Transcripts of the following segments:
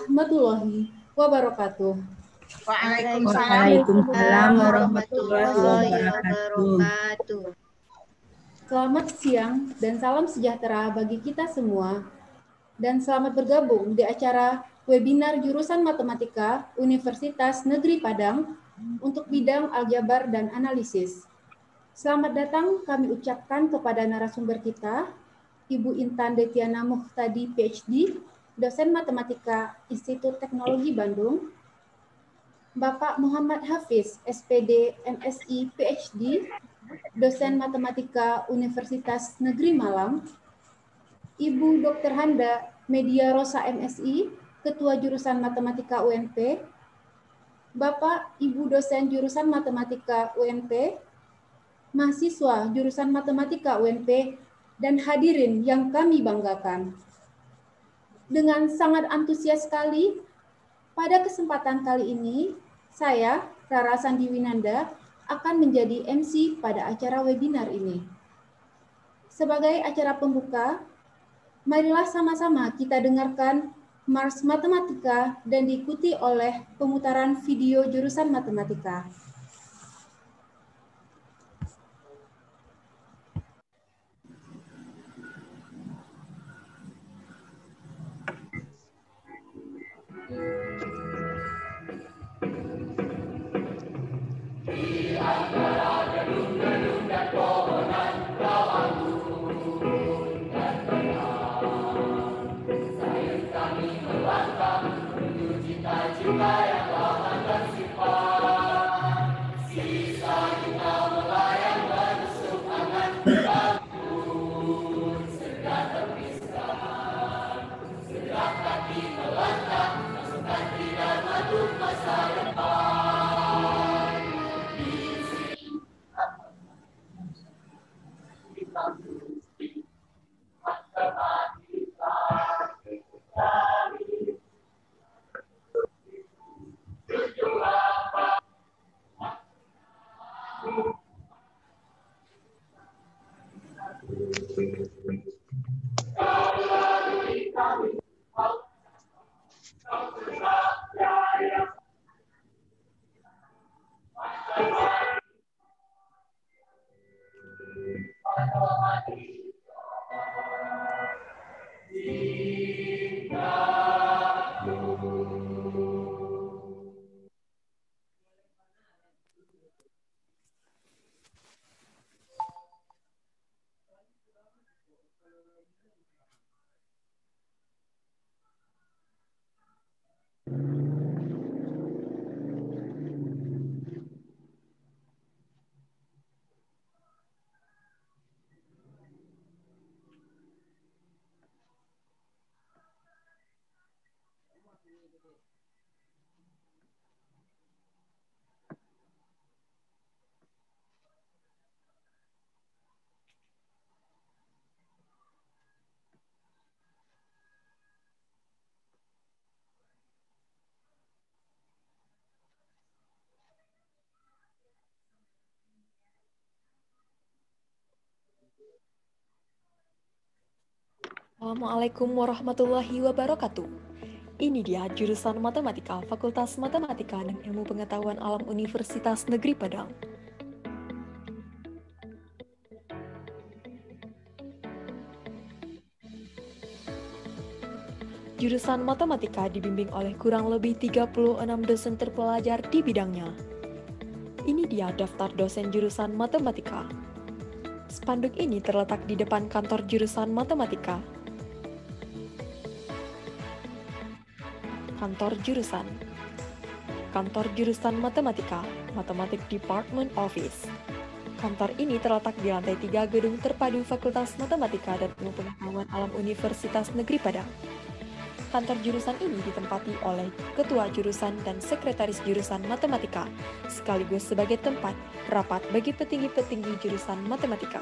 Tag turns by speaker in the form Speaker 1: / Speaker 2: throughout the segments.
Speaker 1: warahmatullahi wabarakatuh. Waalaikumsalam warahmatullahi wabarakatuh. Selamat siang dan salam sejahtera bagi kita semua. Dan selamat bergabung di acara webinar jurusan Matematika Universitas Negeri Padang untuk bidang aljabar dan analisis. Selamat datang kami ucapkan kepada narasumber kita, Ibu Intan Detiana Muhtadi, PhD, dosen matematika Institut Teknologi Bandung, Bapak Muhammad Hafiz, SPD, MSI, PhD, dosen matematika Universitas Negeri Malang, Ibu Dr. Handa, Media Rosa MSI, Ketua Jurusan Matematika UNP, Bapak Ibu dosen jurusan matematika UNP, mahasiswa jurusan matematika UNP, dan hadirin yang kami banggakan dengan sangat antusias sekali. Pada kesempatan kali ini, saya, Rara Sandi Winanda, akan menjadi MC pada acara webinar ini. Sebagai acara pembuka, marilah sama-sama kita dengarkan Mars Matematika dan diikuti oleh pemutaran video jurusan Matematika.
Speaker 2: Assalamualaikum warahmatullahi wabarakatuh. Ini dia jurusan Matematika Fakultas Matematika dan Ilmu Pengetahuan Alam Universitas Negeri Padang. Jurusan Matematika dibimbing oleh kurang lebih 36 dosen terpelajar di bidangnya. Ini dia daftar dosen jurusan Matematika spanduk ini terletak di depan kantor jurusan matematika kantor jurusan. Kantor jurusan Matematika, Matematik Department Office. Kantor ini terletak di lantai 3 gedung terpadu Fakultas Matematika dan Ilmu Pengetahuan Alam Universitas Negeri Padang. Kantor jurusan ini ditempati oleh Ketua Jurusan dan Sekretaris Jurusan Matematika, sekaligus sebagai tempat rapat bagi petinggi-petinggi jurusan Matematika.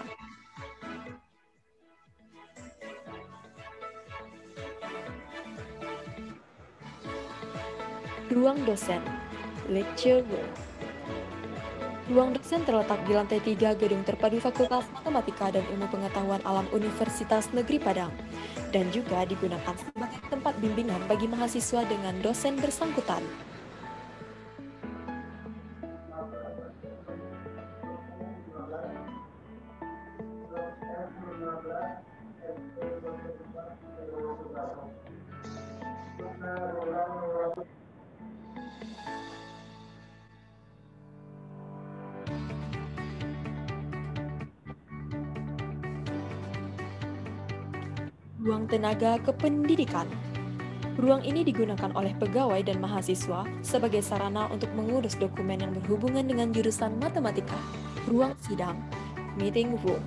Speaker 2: Ruang dosen, lecture room. Ruang dosen terletak di lantai 3 gedung terpadu Fakultas Matematika dan Ilmu Pengetahuan Alam Universitas Negeri Padang dan juga digunakan sebagai tempat bimbingan bagi mahasiswa dengan dosen bersangkutan. Ruang Tenaga Kependidikan. Ruang ini digunakan oleh pegawai dan mahasiswa sebagai sarana untuk mengurus dokumen yang berhubungan dengan jurusan matematika, ruang sidang, meeting room.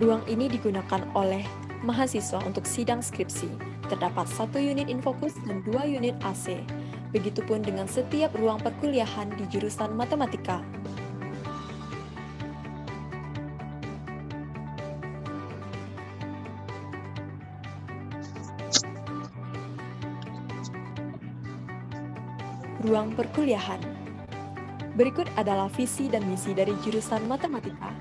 Speaker 2: Ruang ini digunakan oleh mahasiswa untuk sidang skripsi. Terdapat satu unit infokus dan dua unit AC. Begitupun dengan setiap ruang perkuliahan di jurusan matematika, ruang perkuliahan. Berikut adalah visi dan misi dari jurusan Matematika.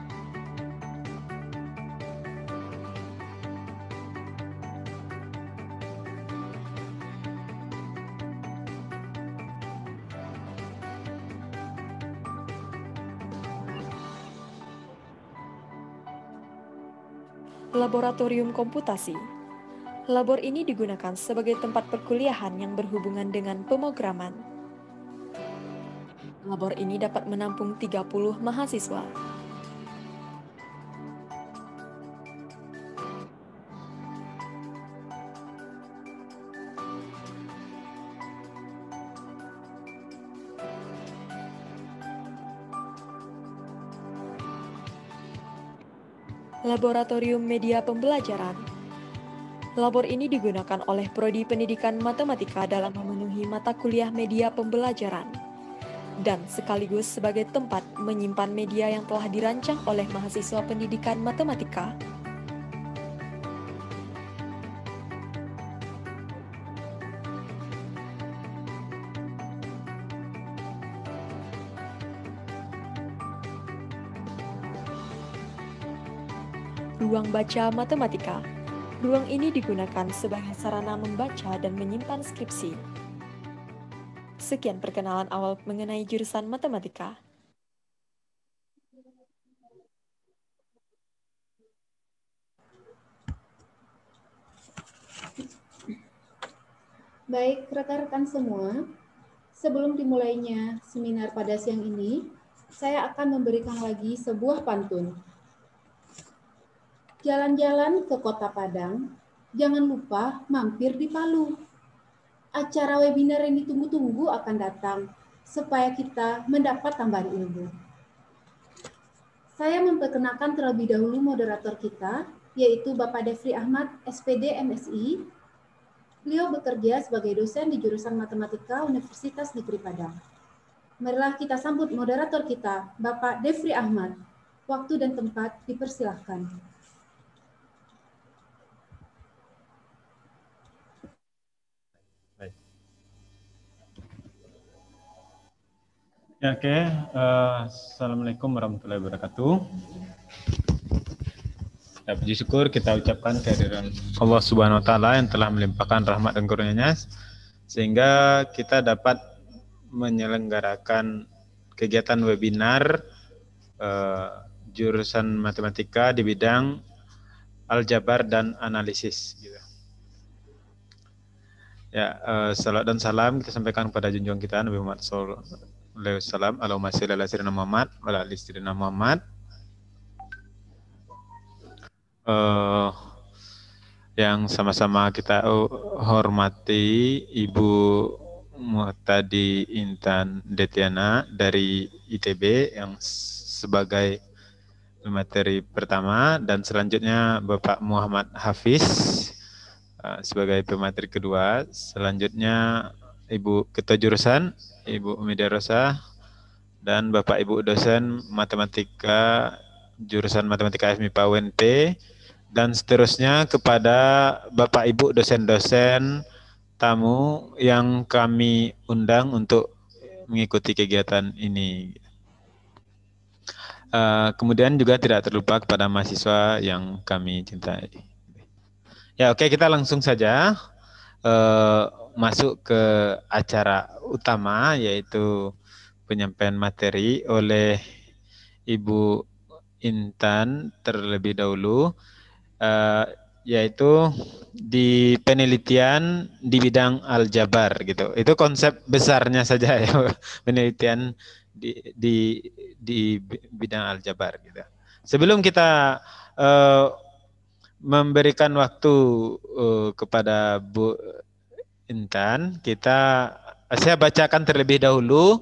Speaker 2: Laboratorium Komputasi Labor ini digunakan sebagai tempat perkuliahan yang berhubungan dengan pemrograman. Labor ini dapat menampung 30 mahasiswa. Laboratorium Media Pembelajaran Labor ini digunakan oleh Prodi Pendidikan Matematika dalam memenuhi mata kuliah media pembelajaran dan sekaligus sebagai tempat menyimpan media yang telah dirancang oleh mahasiswa pendidikan matematika. Ruang baca matematika. Ruang ini digunakan sebagai sarana membaca dan menyimpan skripsi, Sekian perkenalan awal mengenai jurusan matematika.
Speaker 1: Baik, rekan-rekan semua, sebelum dimulainya seminar pada siang ini, saya akan memberikan lagi sebuah pantun. Jalan-jalan ke kota Padang, jangan lupa mampir di Palu acara webinar yang ditunggu-tunggu akan datang supaya kita mendapat tambahan ilmu. Saya memperkenalkan terlebih dahulu moderator kita, yaitu Bapak Devri Ahmad, SPD MSI. Beliau bekerja sebagai dosen di jurusan Matematika Universitas Negeri Padang. Marilah kita sambut moderator kita, Bapak Devri Ahmad. Waktu dan tempat dipersilahkan.
Speaker 3: Ya, Oke, okay. uh, eh, assalamualaikum warahmatullahi wabarakatuh. Ya, puji syukur kita ucapkan kehadiran Allah Subhanahu Wa Taala yang telah melimpahkan rahmat dan karunia sehingga kita dapat menyelenggarakan kegiatan webinar uh, jurusan matematika di bidang aljabar dan analisis. Gitu. Ya, uh, eh, salam dan salam kita sampaikan kepada junjungan kita Nabi Muhammad SAW alaihi wasallam. Allahumma shalli ala sayyidina Muhammad wa ala ali sayyidina Muhammad. Uh, yang sama-sama kita hormati Ibu Muhtadi Intan Detiana dari ITB yang sebagai materi pertama dan selanjutnya Bapak Muhammad Hafiz eh, sebagai pemateri kedua. Selanjutnya Ibu Ketua Jurusan, Ibu Umi Rosa, dan Bapak Ibu dosen matematika jurusan matematika FMIPA UNP dan seterusnya kepada Bapak Ibu dosen-dosen tamu yang kami undang untuk mengikuti kegiatan ini. Uh, kemudian juga tidak terlupa kepada mahasiswa yang kami cintai. Ya, oke okay, kita langsung saja. Uh, masuk ke acara utama yaitu penyampaian materi oleh Ibu Intan terlebih dahulu uh, yaitu di penelitian di bidang aljabar gitu. Itu konsep besarnya saja ya penelitian di di di bidang aljabar gitu. Sebelum kita uh, memberikan waktu uh, kepada Bu Intan, kita saya bacakan terlebih dahulu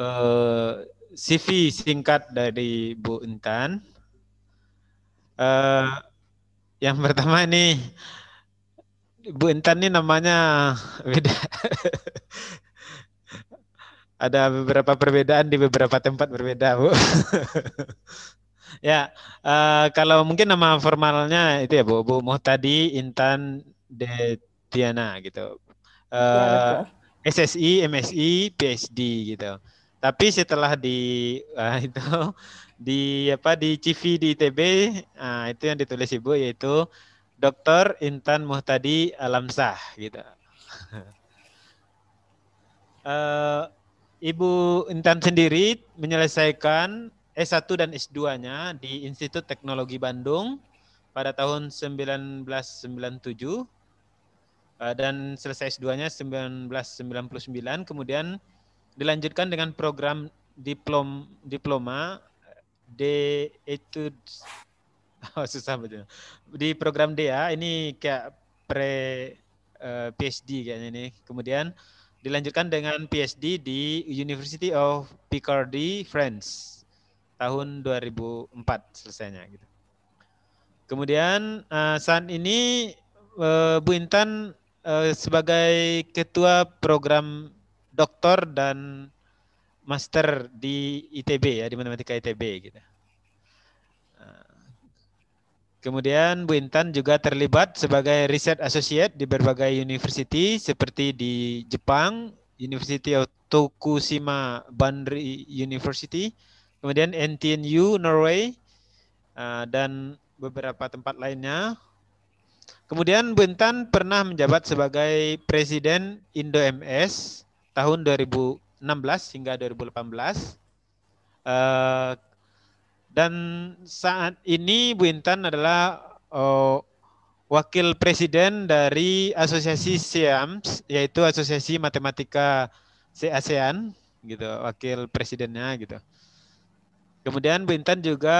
Speaker 3: uh, eh, CV singkat dari Bu Intan. Uh, yang pertama ini, Bu Intan ini namanya beda. Ada beberapa perbedaan di beberapa tempat berbeda, Bu. ya, uh, kalau mungkin nama formalnya itu ya Bu, Bu Muhtadi Intan Detiana gitu uh, eh, SSI, MSI, PhD gitu. Tapi setelah di uh, itu di apa di CV di ITB uh, eh, itu yang ditulis Ibu yaitu Dr. Intan Muhtadi Alamsah gitu. uh, Ibu Intan sendiri menyelesaikan S1 dan S2-nya di Institut Teknologi Bandung pada tahun 1997 Eh, dan selesai S2-nya 1999 kemudian dilanjutkan dengan program diplom diploma D itu oh, susah betul di program DA ini kayak pre eh, PhD kayaknya ini kemudian dilanjutkan dengan PhD di University of Picardy France tahun 2004 selesainya gitu kemudian eh, saat ini Bu Intan Eh, sebagai ketua program doktor dan master di ITB ya di matematika ITB gitu. Eh, kemudian Bu Intan juga terlibat sebagai riset associate di berbagai university seperti di Jepang, University of Tokushima Bandri University, kemudian NTNU Norway, eh, dan beberapa tempat lainnya. Kemudian Bu Intan pernah menjabat sebagai Presiden Indo MS tahun 2016 hingga 2018. Uh, eh, dan saat ini Bu Intan adalah uh, wakil presiden dari asosiasi SIAMS yaitu Asosiasi Matematika asean gitu, wakil presidennya gitu. Kemudian Bu Intan juga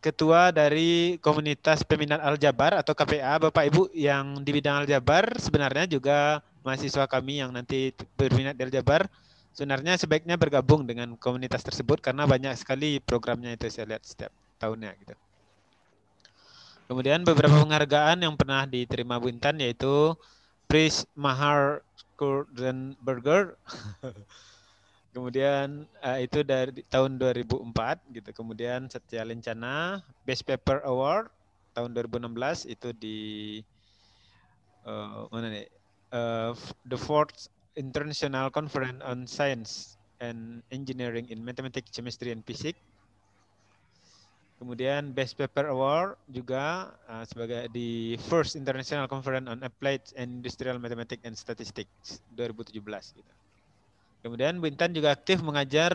Speaker 3: ketua dari komunitas peminat Aljabar atau KPA Bapak Ibu yang di bidang Aljabar sebenarnya juga mahasiswa kami yang nanti berminat di Aljabar sebenarnya sebaiknya bergabung dengan komunitas tersebut karena banyak sekali programnya itu saya lihat setiap tahunnya gitu. Kemudian beberapa penghargaan yang pernah diterima Bu Intan yaitu Pris Mahar Kurdenberger Kemudian uh, itu dari tahun 2004 gitu. Kemudian Setia Lencana Best Paper Award tahun 2016 itu di uh, mana nih? Uh, the Fourth International Conference on Science and Engineering in Mathematics, Chemistry and Physics. Kemudian Best Paper Award juga uh, sebagai di First International Conference on Applied and Industrial Mathematics and Statistics 2017 gitu. Kemudian Bu Intan juga aktif mengajar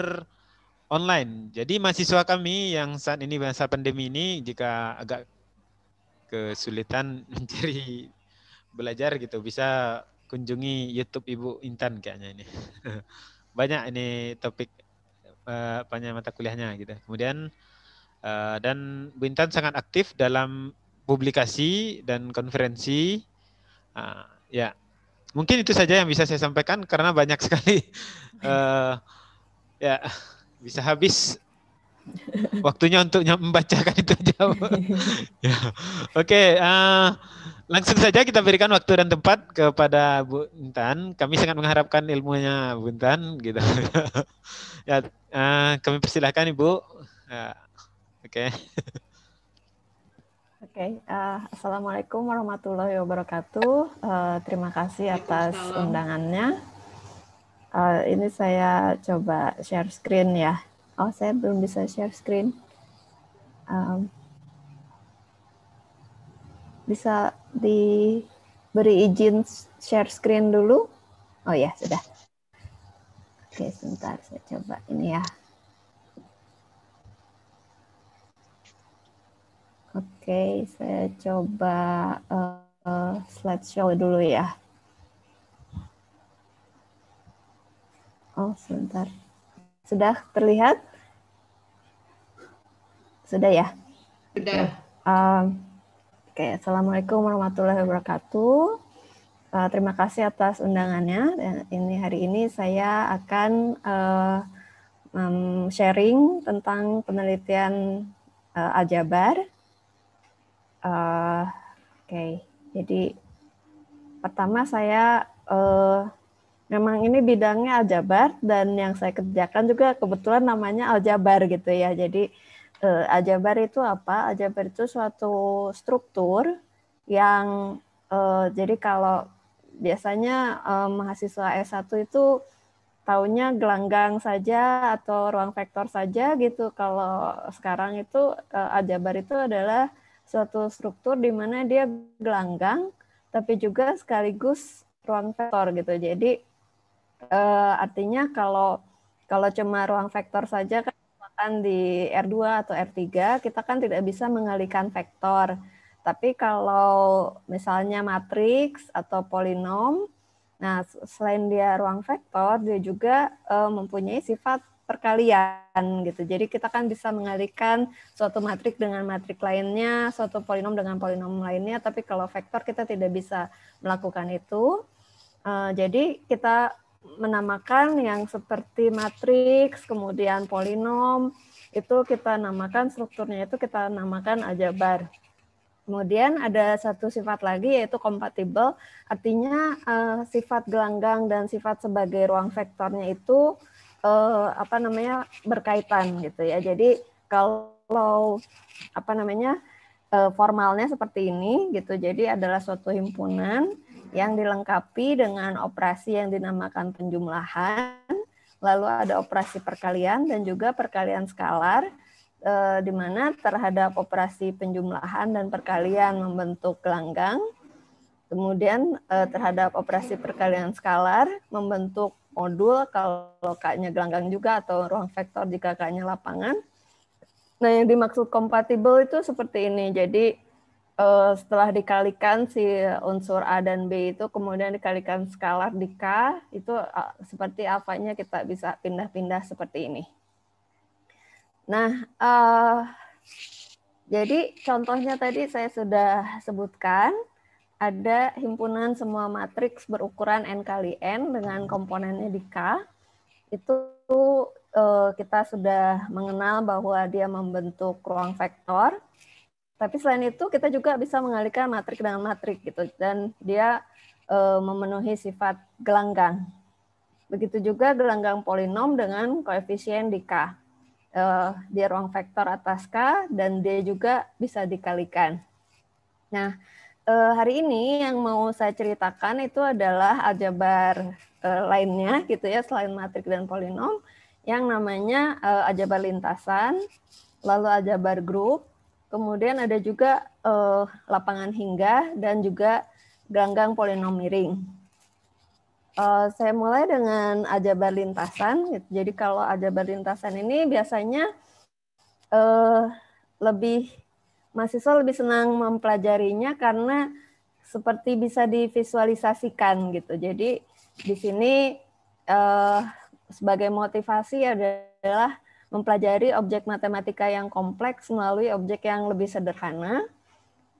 Speaker 3: online. Jadi mahasiswa kami yang saat ini masa pandemi ini jika agak kesulitan mencari belajar gitu bisa kunjungi YouTube Ibu Intan kayaknya ini. Banyak ini topik uh, eh, banyak mata kuliahnya gitu. Kemudian uh, dan Bu Intan sangat aktif dalam publikasi dan konferensi. Uh, ya, mungkin itu saja yang bisa saya sampaikan karena banyak sekali uh, ya bisa habis waktunya untuk membacakan itu aja. ya. Oke, okay, uh, eh, langsung saja kita berikan waktu dan tempat kepada Bu Intan. Kami sangat mengharapkan ilmunya Bu Intan gitu. ya, uh, kami persilahkan Ibu. Ya, Oke. Okay.
Speaker 4: Oke, okay. uh, eh, assalamualaikum warahmatullahi wabarakatuh. Uh, terima kasih atas undangannya. Uh, ini saya coba share screen ya. Oh, saya belum bisa share screen. Um, bisa diberi izin share screen dulu? Oh ya, sudah. Oke, okay, sebentar saya coba ini ya. Oke, saya coba uh, eh, slide show dulu ya. Oh, sebentar. Sudah terlihat? Sudah ya? Sudah. Um, Oke, okay. Assalamualaikum warahmatullahi wabarakatuh. Uh, terima kasih atas undangannya. Dan ini hari ini saya akan uh, um, sharing tentang penelitian uh, aljabar uh, eh, okay. jadi pertama saya uh, memang ini bidangnya aljabar dan yang saya kerjakan juga kebetulan namanya aljabar gitu ya. Jadi uh, aljabar itu apa? Aljabar itu suatu struktur yang uh, jadi kalau biasanya uh, mahasiswa S1 itu taunya gelanggang saja atau ruang vektor saja gitu. Kalau sekarang itu uh, aljabar itu adalah suatu struktur di mana dia gelanggang tapi juga sekaligus ruang vektor gitu. Jadi eh, artinya kalau kalau cuma ruang vektor saja kan di R2 atau R3 kita kan tidak bisa mengalihkan vektor. Tapi kalau misalnya matriks atau polinom, nah selain dia ruang vektor, dia juga eh, mempunyai sifat perkalian gitu. Jadi kita kan bisa mengalihkan suatu matrik dengan matrik lainnya, suatu polinom dengan polinom lainnya, tapi kalau vektor kita tidak bisa melakukan itu. Uh, jadi kita menamakan yang seperti matriks, kemudian polinom, itu kita namakan strukturnya itu kita namakan aljabar. Kemudian ada satu sifat lagi yaitu kompatibel, artinya uh, sifat gelanggang dan sifat sebagai ruang vektornya itu uh, apa namanya berkaitan gitu ya. Jadi kalau apa namanya uh, formalnya seperti ini gitu. Jadi adalah suatu himpunan yang dilengkapi dengan operasi yang dinamakan penjumlahan, lalu ada operasi perkalian dan juga perkalian skalar eh, di mana terhadap operasi penjumlahan dan perkalian membentuk gelanggang, kemudian terhadap operasi perkalian skalar membentuk modul kalau kaknya gelanggang juga atau ruang vektor jika kaknya lapangan. Nah, yang dimaksud kompatibel itu seperti ini. Jadi eh, setelah dikalikan si unsur A dan B itu kemudian dikalikan skalar di K, itu eh, seperti apanya kita bisa pindah-pindah seperti ini. Nah, eh, jadi contohnya tadi saya sudah sebutkan ada himpunan semua matriks berukuran n kali n dengan komponennya di k. Itu eh, kita sudah mengenal bahwa dia membentuk ruang vektor. Tapi selain itu kita juga bisa mengalihkan matriks dengan matriks gitu dan dia eh, memenuhi sifat gelanggang. Begitu juga gelanggang polinom dengan koefisien di K. Eh, dia ruang vektor atas K dan dia juga bisa dikalikan. Nah, uh, hari ini yang mau saya ceritakan itu adalah aljabar uh, lainnya gitu ya selain matrik dan polinom yang namanya uh, aljabar lintasan, lalu aljabar grup, kemudian ada juga uh, lapangan hingga dan juga ganggang polinom miring. Uh, saya mulai dengan aljabar lintasan. Gitu. Jadi kalau aljabar lintasan ini biasanya uh, lebih mahasiswa lebih senang mempelajarinya karena seperti bisa divisualisasikan gitu. Jadi di sini eh, sebagai motivasi adalah mempelajari objek matematika yang kompleks melalui objek yang lebih sederhana.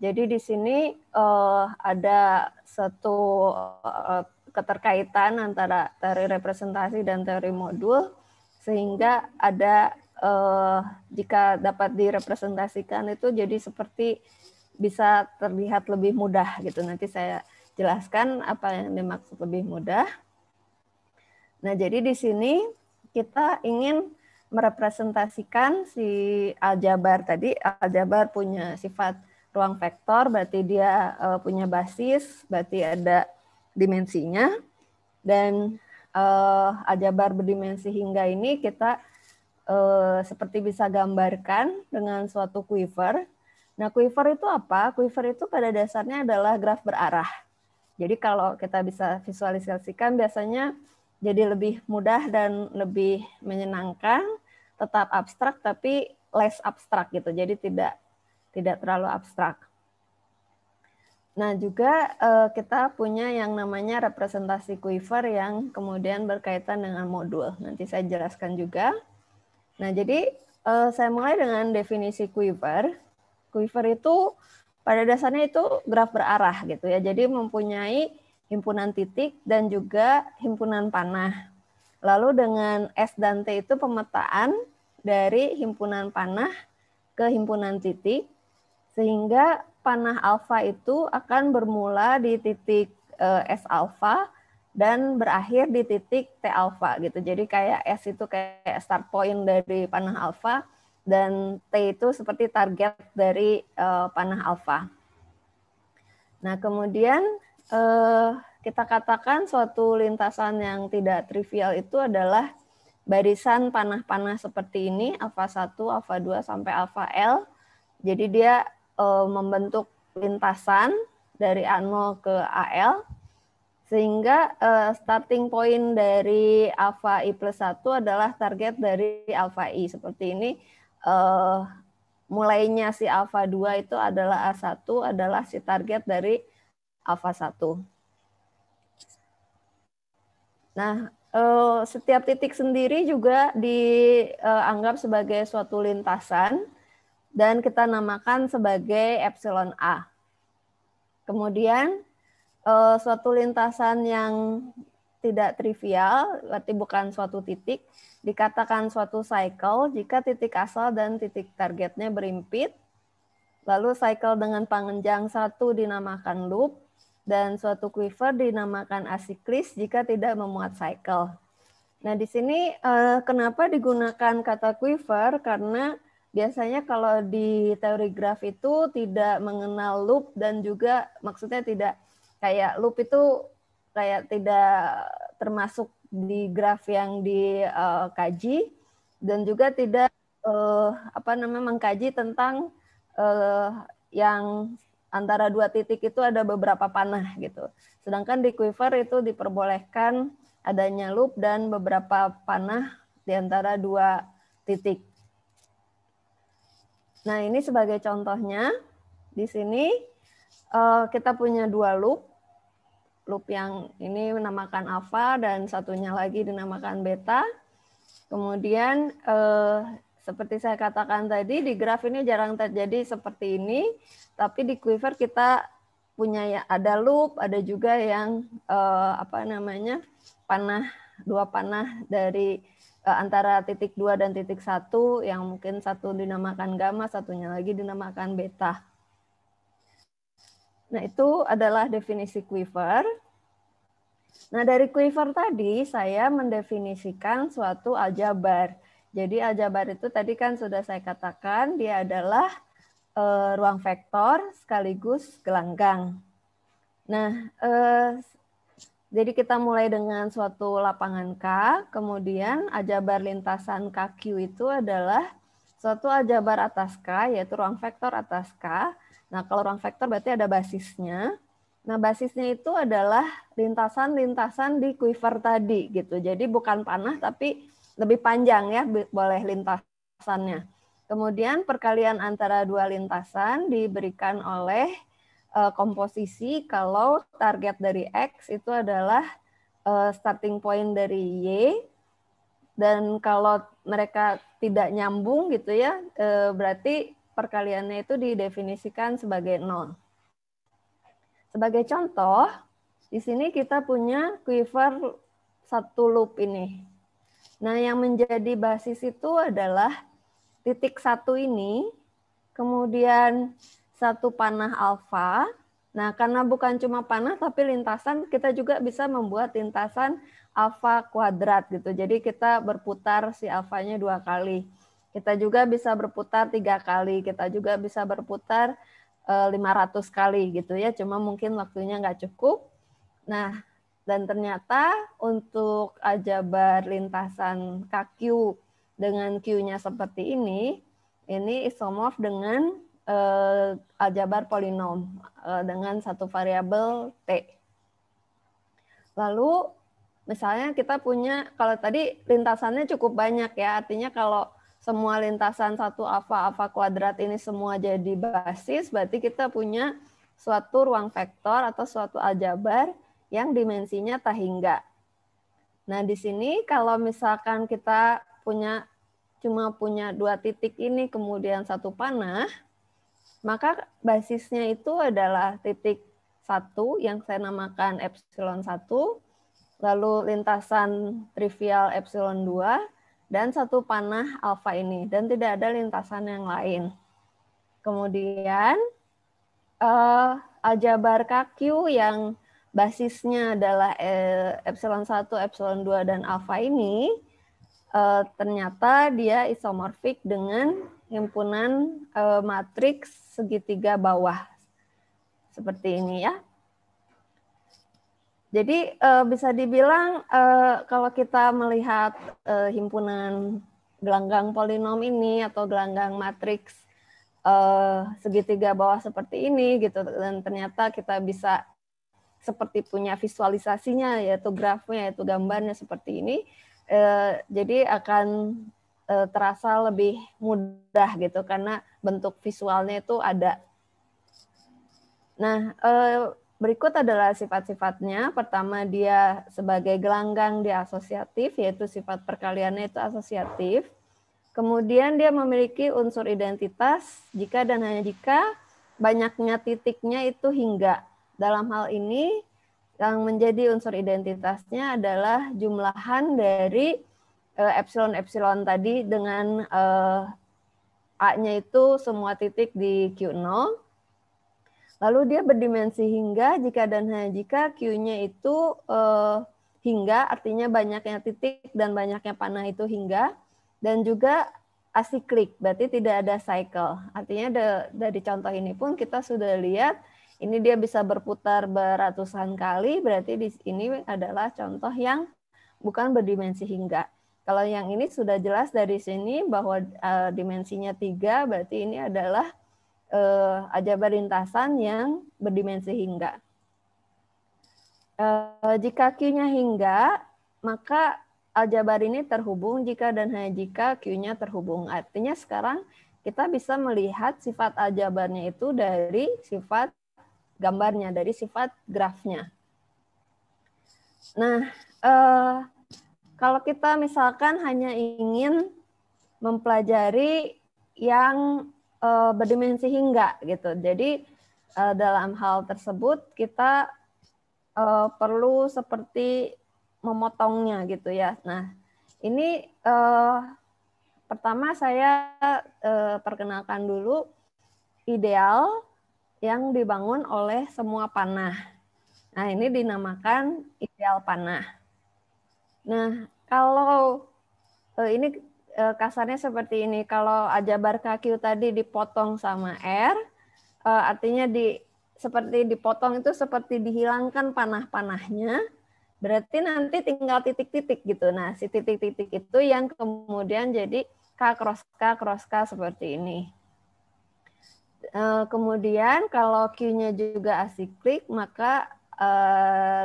Speaker 4: Jadi di sini eh, ada satu eh, keterkaitan antara teori representasi dan teori modul sehingga ada uh, jika dapat direpresentasikan itu jadi seperti bisa terlihat lebih mudah gitu. Nanti saya jelaskan apa yang dimaksud lebih mudah. Nah, jadi di sini kita ingin merepresentasikan si aljabar tadi. Aljabar punya sifat ruang vektor, berarti dia uh, punya basis, berarti ada dimensinya. Dan uh, aljabar berdimensi hingga ini kita uh, seperti bisa gambarkan dengan suatu quiver. Nah, quiver itu apa? Quiver itu pada dasarnya adalah graf berarah. Jadi kalau kita bisa visualisasikan biasanya jadi lebih mudah dan lebih menyenangkan, tetap abstrak tapi less abstrak gitu. Jadi tidak tidak terlalu abstrak. Nah, juga uh, kita punya yang namanya representasi quiver yang kemudian berkaitan dengan modul. Nanti saya jelaskan juga. Nah, jadi uh, saya mulai dengan definisi quiver. Quiver itu pada dasarnya itu graf berarah gitu ya. Jadi mempunyai himpunan titik dan juga himpunan panah. Lalu dengan S dan T itu pemetaan dari himpunan panah ke himpunan titik sehingga panah alfa itu akan bermula di titik eh, S alfa dan berakhir di titik T alpha gitu. Jadi kayak S itu kayak start point dari panah alfa dan T itu seperti target dari uh, panah alfa. Nah, kemudian uh, kita katakan suatu lintasan yang tidak trivial itu adalah barisan panah-panah seperti ini, alfa 1, alfa 2 sampai alfa L. Jadi dia uh, membentuk lintasan dari A0 ke AL sehingga uh, starting point dari alpha I plus 1 adalah target dari alpha I. Seperti ini uh, mulainya si alpha 2 itu adalah A1 adalah si target dari alpha 1. Nah, uh, setiap titik sendiri juga dianggap sebagai suatu lintasan dan kita namakan sebagai epsilon A. Kemudian uh, suatu lintasan yang tidak trivial, berarti bukan suatu titik, dikatakan suatu cycle jika titik asal dan titik targetnya berimpit. Lalu cycle dengan panjang satu dinamakan loop dan suatu quiver dinamakan asiklis jika tidak memuat cycle. Nah, di sini uh, kenapa digunakan kata quiver? Karena biasanya kalau di teori graf itu tidak mengenal loop dan juga maksudnya tidak kayak loop itu kayak tidak termasuk di graf yang dikaji eh, uh, dan juga tidak uh, apa namanya mengkaji tentang uh, yang antara dua titik itu ada beberapa panah gitu. Sedangkan di quiver itu diperbolehkan adanya loop dan beberapa panah di antara dua titik. Nah, ini sebagai contohnya di sini kita punya dua loop loop yang ini menamakan Alpha dan satunya lagi dinamakan beta. Kemudian eh, seperti saya katakan tadi di graf ini jarang terjadi seperti ini, tapi di quiver kita punya ya ada loop, ada juga yang eh, apa namanya panah dua panah dari eh, antara titik dua dan titik satu yang mungkin satu dinamakan gamma, satunya lagi dinamakan beta. Nah, itu adalah definisi quiver. Nah, dari quiver tadi saya mendefinisikan suatu aljabar. Jadi aljabar itu tadi kan sudah saya katakan dia adalah e, ruang vektor sekaligus gelanggang. Nah, e, jadi kita mulai dengan suatu lapangan K, kemudian aljabar lintasan KQ itu adalah suatu aljabar atas K, yaitu ruang vektor atas K, Nah, kalau ruang vektor berarti ada basisnya. Nah, basisnya itu adalah lintasan-lintasan di quiver tadi gitu. Jadi bukan panah tapi lebih panjang ya boleh lintasannya. Kemudian perkalian antara dua lintasan diberikan oleh uh, komposisi kalau target dari X itu adalah uh, starting point dari Y dan kalau mereka tidak nyambung gitu ya uh, berarti perkaliannya itu didefinisikan sebagai nol. Sebagai contoh, di sini kita punya quiver satu loop ini. Nah, yang menjadi basis itu adalah titik satu ini, kemudian satu panah alfa. Nah, karena bukan cuma panah tapi lintasan, kita juga bisa membuat lintasan alfa kuadrat gitu. Jadi kita berputar si alfanya dua kali. Kita juga bisa berputar tiga kali, kita juga bisa berputar 500 eh, kali gitu ya, cuma mungkin waktunya nggak cukup. Nah, dan ternyata untuk aljabar lintasan KQ dengan Q-nya seperti ini, ini isomorf dengan eh, aljabar polinom eh, dengan satu variabel T. Lalu misalnya kita punya, kalau tadi lintasannya cukup banyak ya, artinya kalau semua lintasan satu alfa alfa kuadrat ini semua jadi basis, berarti kita punya suatu ruang vektor atau suatu aljabar yang dimensinya tak hingga. Nah, di sini kalau misalkan kita punya cuma punya dua titik ini kemudian satu panah, maka basisnya itu adalah titik satu yang saya namakan epsilon satu lalu lintasan trivial epsilon 2, dan satu panah alfa ini dan tidak ada lintasan yang lain. Kemudian uh, aljabar KQ yang basisnya adalah eh, epsilon 1, epsilon 2 dan alfa ini uh, ternyata dia isomorfik dengan himpunan uh, matriks segitiga bawah seperti ini ya. Jadi uh, bisa dibilang uh, kalau kita melihat uh, himpunan gelanggang polinom ini atau gelanggang matriks uh, segitiga bawah seperti ini gitu dan ternyata kita bisa seperti punya visualisasinya yaitu grafnya yaitu gambarnya seperti ini uh, jadi akan uh, terasa lebih mudah gitu karena bentuk visualnya itu ada. Nah, Berikut adalah sifat-sifatnya. Pertama, dia sebagai gelanggang di asosiatif, yaitu sifat perkaliannya itu asosiatif. Kemudian dia memiliki unsur identitas jika dan hanya jika banyaknya titiknya itu hingga. Dalam hal ini yang menjadi unsur identitasnya adalah jumlahan dari eh, epsilon-epsilon tadi dengan eh, A-nya itu semua titik di Q0 Lalu dia berdimensi hingga jika dan hanya jika Q-nya itu eh, hingga artinya banyaknya titik dan banyaknya panah itu hingga dan juga asiklik berarti tidak ada cycle. Artinya de, dari contoh ini pun kita sudah lihat ini dia bisa berputar beratusan kali berarti di ini adalah contoh yang bukan berdimensi hingga. Kalau yang ini sudah jelas dari sini bahwa uh, dimensinya tiga berarti ini adalah uh, eh, aljabar lintasan yang berdimensi hingga. Uh, jika Q-nya hingga, maka aljabar ini terhubung jika dan hanya jika Q-nya terhubung. Artinya sekarang kita bisa melihat sifat aljabarnya itu dari sifat gambarnya, dari sifat grafnya. Nah, uh, kalau kita misalkan hanya ingin mempelajari yang uh, berdimensi hingga gitu. Jadi uh, dalam hal tersebut kita uh, perlu seperti memotongnya gitu ya. Nah ini uh, pertama saya uh, perkenalkan dulu ideal yang dibangun oleh semua panah. Nah ini dinamakan ideal panah. Nah kalau ini Eh, kasarnya seperti ini. Kalau ajabar kaki tadi dipotong sama R, eh, artinya di seperti dipotong itu seperti dihilangkan panah-panahnya. Berarti nanti tinggal titik-titik gitu. Nah, si titik-titik itu yang kemudian jadi K cross K cross K seperti ini. Eh, kemudian kalau Q-nya juga asiklik, maka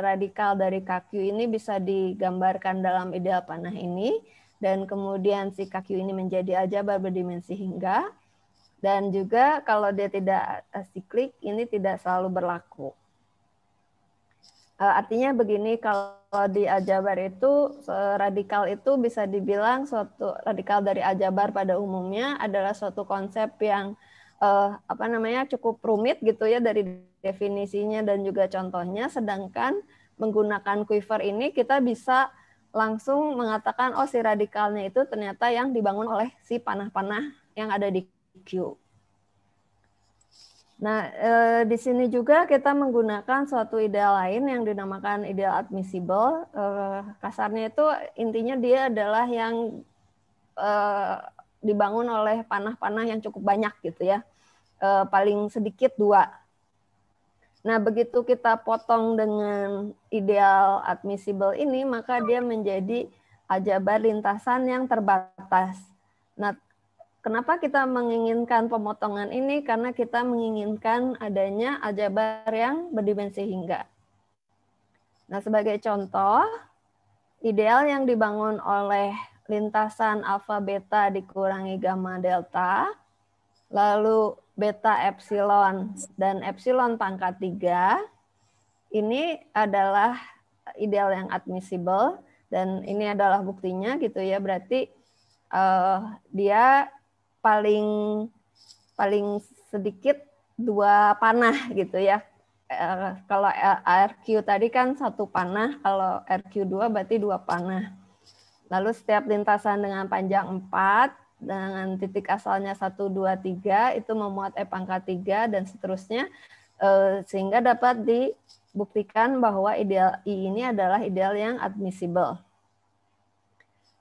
Speaker 4: radikal dari KQ ini bisa digambarkan dalam ideal panah ini dan kemudian si kaki ini menjadi aljabar berdimensi hingga dan juga kalau dia tidak eh, siklik ini tidak selalu berlaku. Eh, artinya begini kalau di aljabar itu eh, radikal itu bisa dibilang suatu radikal dari aljabar pada umumnya adalah suatu konsep yang eh, apa namanya cukup rumit gitu ya dari definisinya dan juga contohnya sedangkan menggunakan quiver ini kita bisa langsung mengatakan oh si radikalnya itu ternyata yang dibangun oleh si panah-panah yang ada di Q. Nah, e, di sini juga kita menggunakan suatu ide lain yang dinamakan ide admissible. E, kasarnya itu intinya dia adalah yang e, dibangun oleh panah-panah yang cukup banyak gitu ya. E, paling sedikit dua Nah, begitu kita potong dengan ideal admissible ini, maka dia menjadi ajabar lintasan yang terbatas. Nah, kenapa kita menginginkan pemotongan ini? Karena kita menginginkan adanya ajabar yang berdimensi hingga. Nah, sebagai contoh, ideal yang dibangun oleh lintasan alfa beta dikurangi gamma delta, lalu beta epsilon dan epsilon pangkat 3 ini adalah ideal yang admissible dan ini adalah buktinya gitu ya berarti uh, dia paling paling sedikit dua panah gitu ya uh, kalau RQ tadi kan satu panah kalau RQ2 berarti dua panah lalu setiap lintasan dengan panjang 4 dengan titik asalnya 1, 2, 3 itu memuat E pangkat 3 dan seterusnya eh, sehingga dapat dibuktikan bahwa ideal I ini adalah ideal yang admissible.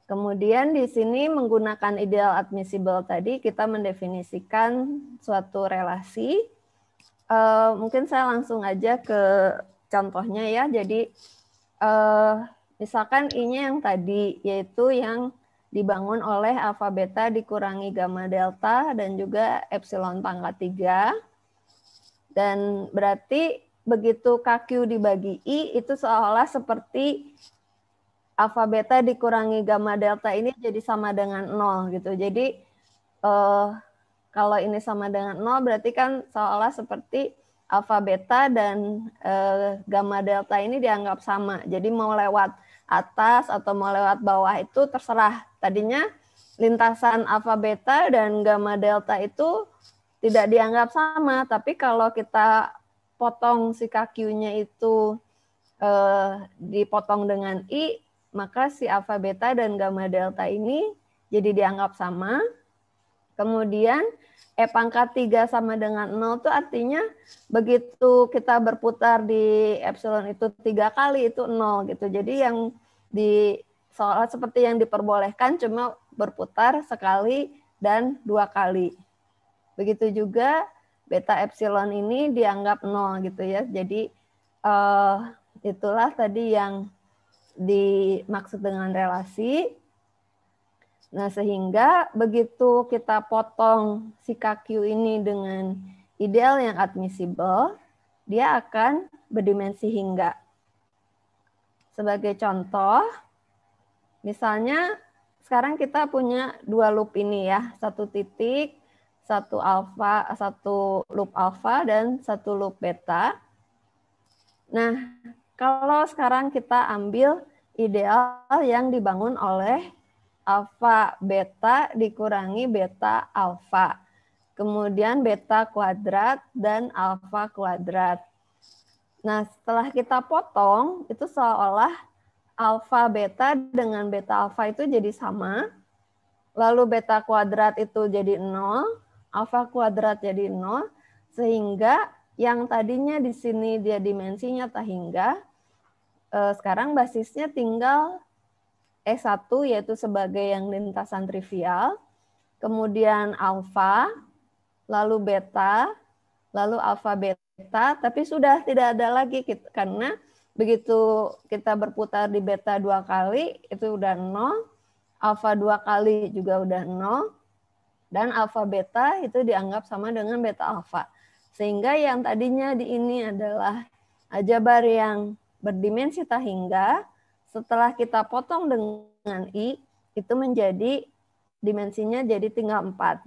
Speaker 4: Kemudian di sini menggunakan ideal admissible tadi kita mendefinisikan suatu relasi. Eh, mungkin saya langsung aja ke contohnya ya. Jadi eh, misalkan I-nya yang tadi yaitu yang dibangun oleh alfa beta dikurangi gamma delta dan juga epsilon pangkat 3. Dan berarti begitu KQ dibagi I itu seolah seperti alfa beta dikurangi gamma delta ini jadi sama dengan nol gitu. Jadi eh, kalau ini sama dengan nol berarti kan seolah seperti alfa beta dan eh, gamma delta ini dianggap sama. Jadi mau lewat atas atau mau lewat bawah itu terserah Tadinya lintasan alfa beta dan gamma delta itu tidak dianggap sama, tapi kalau kita potong si kakiunya itu eh, dipotong dengan i, maka si alfa beta dan gamma delta ini jadi dianggap sama. Kemudian E pangkat 3 sama dengan 0 itu artinya begitu kita berputar di epsilon itu tiga kali itu 0 gitu. Jadi yang di Sholat seperti yang diperbolehkan cuma berputar sekali dan dua kali. Begitu juga beta epsilon ini dianggap nol gitu ya. Jadi uh, itulah tadi yang dimaksud dengan relasi. Nah, sehingga begitu kita potong si KQ ini dengan ideal yang admissible, dia akan berdimensi hingga. Sebagai contoh, Misalnya sekarang kita punya dua loop ini ya, satu titik, satu alfa, satu loop alfa dan satu loop beta. Nah, kalau sekarang kita ambil ideal yang dibangun oleh alfa beta dikurangi beta alfa. Kemudian beta kuadrat dan alfa kuadrat. Nah, setelah kita potong, itu seolah alfa beta dengan beta alfa itu jadi sama. Lalu beta kuadrat itu jadi nol, alfa kuadrat jadi nol, sehingga yang tadinya di sini dia dimensinya tak hingga eh, sekarang basisnya tinggal E1 yaitu sebagai yang lintasan trivial, kemudian alfa, lalu beta, lalu alfa beta, tapi sudah tidak ada lagi karena begitu kita berputar di beta dua kali itu udah nol, alfa dua kali juga udah nol, dan alfa beta itu dianggap sama dengan beta alfa. Sehingga yang tadinya di ini adalah ajabar yang berdimensi tak hingga, setelah kita potong dengan i, itu menjadi dimensinya jadi tinggal empat.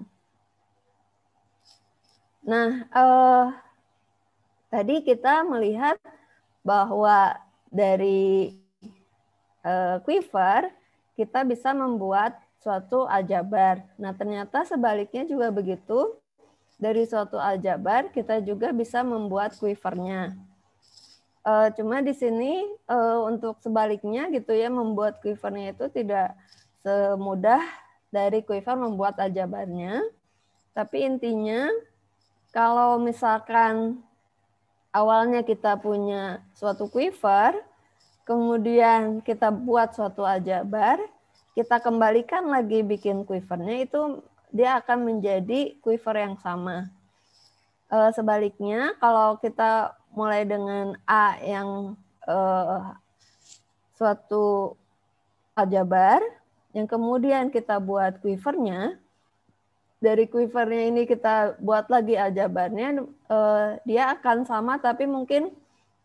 Speaker 4: Nah, eh, tadi kita melihat bahwa dari uh, quiver kita bisa membuat suatu aljabar. Nah, ternyata sebaliknya juga begitu. Dari suatu aljabar kita juga bisa membuat quivernya. Uh, cuma di sini uh, untuk sebaliknya gitu ya membuat quivernya itu tidak semudah dari quiver membuat aljabarnya. Tapi intinya kalau misalkan awalnya kita punya suatu quiver, kemudian kita buat suatu aljabar, kita kembalikan lagi bikin quivernya itu dia akan menjadi quiver yang sama. Eh, sebaliknya kalau kita mulai dengan A yang eh, suatu aljabar, yang kemudian kita buat quivernya, dari quivernya ini kita buat lagi aljabarnya, uh, eh, dia akan sama tapi mungkin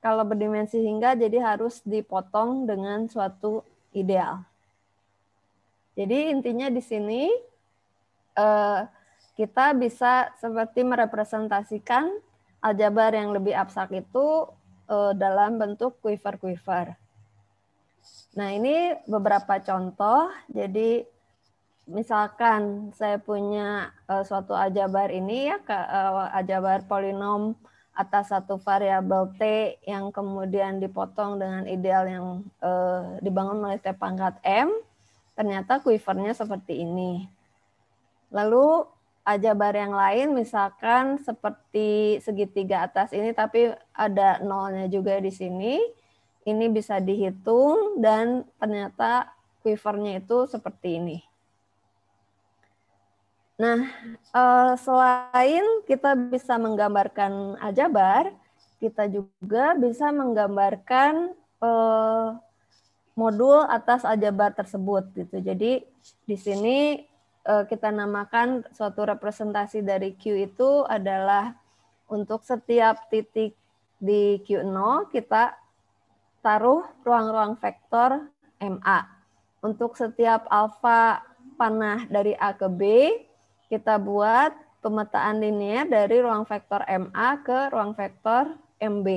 Speaker 4: kalau berdimensi hingga jadi harus dipotong dengan suatu ideal. Jadi intinya di sini uh, kita bisa seperti merepresentasikan aljabar yang lebih abstrak itu uh, dalam bentuk quiver-quiver. Nah ini beberapa contoh. Jadi misalkan saya punya uh, suatu aljabar ini ya ke, uh, aljabar polinom atas satu variabel t yang kemudian dipotong dengan ideal yang uh, dibangun oleh t pangkat m ternyata kuivernya seperti ini lalu aljabar yang lain misalkan seperti segitiga atas ini tapi ada nolnya juga di sini ini bisa dihitung dan ternyata quivernya itu seperti ini Nah, eh, selain kita bisa menggambarkan aljabar, kita juga bisa menggambarkan eh, modul atas aljabar tersebut gitu. Jadi di sini eh, kita namakan suatu representasi dari Q itu adalah untuk setiap titik di Q0 kita taruh ruang-ruang vektor MA. Untuk setiap alfa panah dari A ke B kita buat pemetaan linear dari ruang vektor MA ke ruang vektor MB.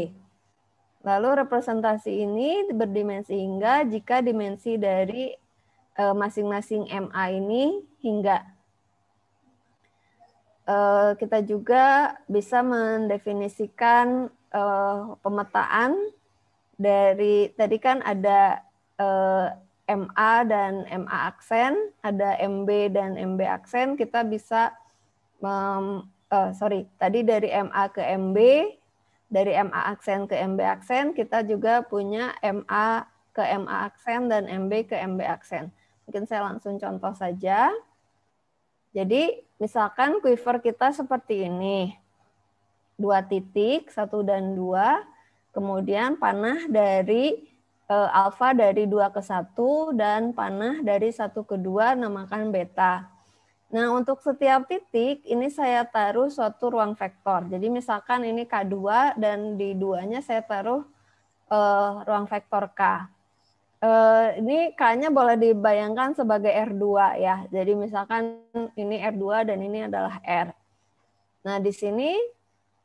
Speaker 4: Lalu representasi ini berdimensi hingga jika dimensi dari e, masing-masing MA ini hingga. E, kita juga bisa mendefinisikan e, pemetaan dari tadi kan ada MA dan MA aksen, ada MB dan MB aksen, kita bisa um, uh, sorry, tadi dari MA ke MB, dari MA aksen ke MB aksen, kita juga punya MA ke MA aksen dan MB ke MB aksen. Mungkin saya langsung contoh saja. Jadi misalkan quiver kita seperti ini. Dua titik, satu dan dua. Kemudian panah dari Eh, alfa dari 2 ke 1 dan panah dari 1 ke 2 namakan beta. Nah, untuk setiap titik ini saya taruh suatu ruang vektor. Jadi misalkan ini K2 dan di duanya saya taruh uh, ruang vektor K. Uh, ini K-nya boleh dibayangkan sebagai R2 ya. Jadi misalkan ini R2 dan ini adalah R. Nah, di sini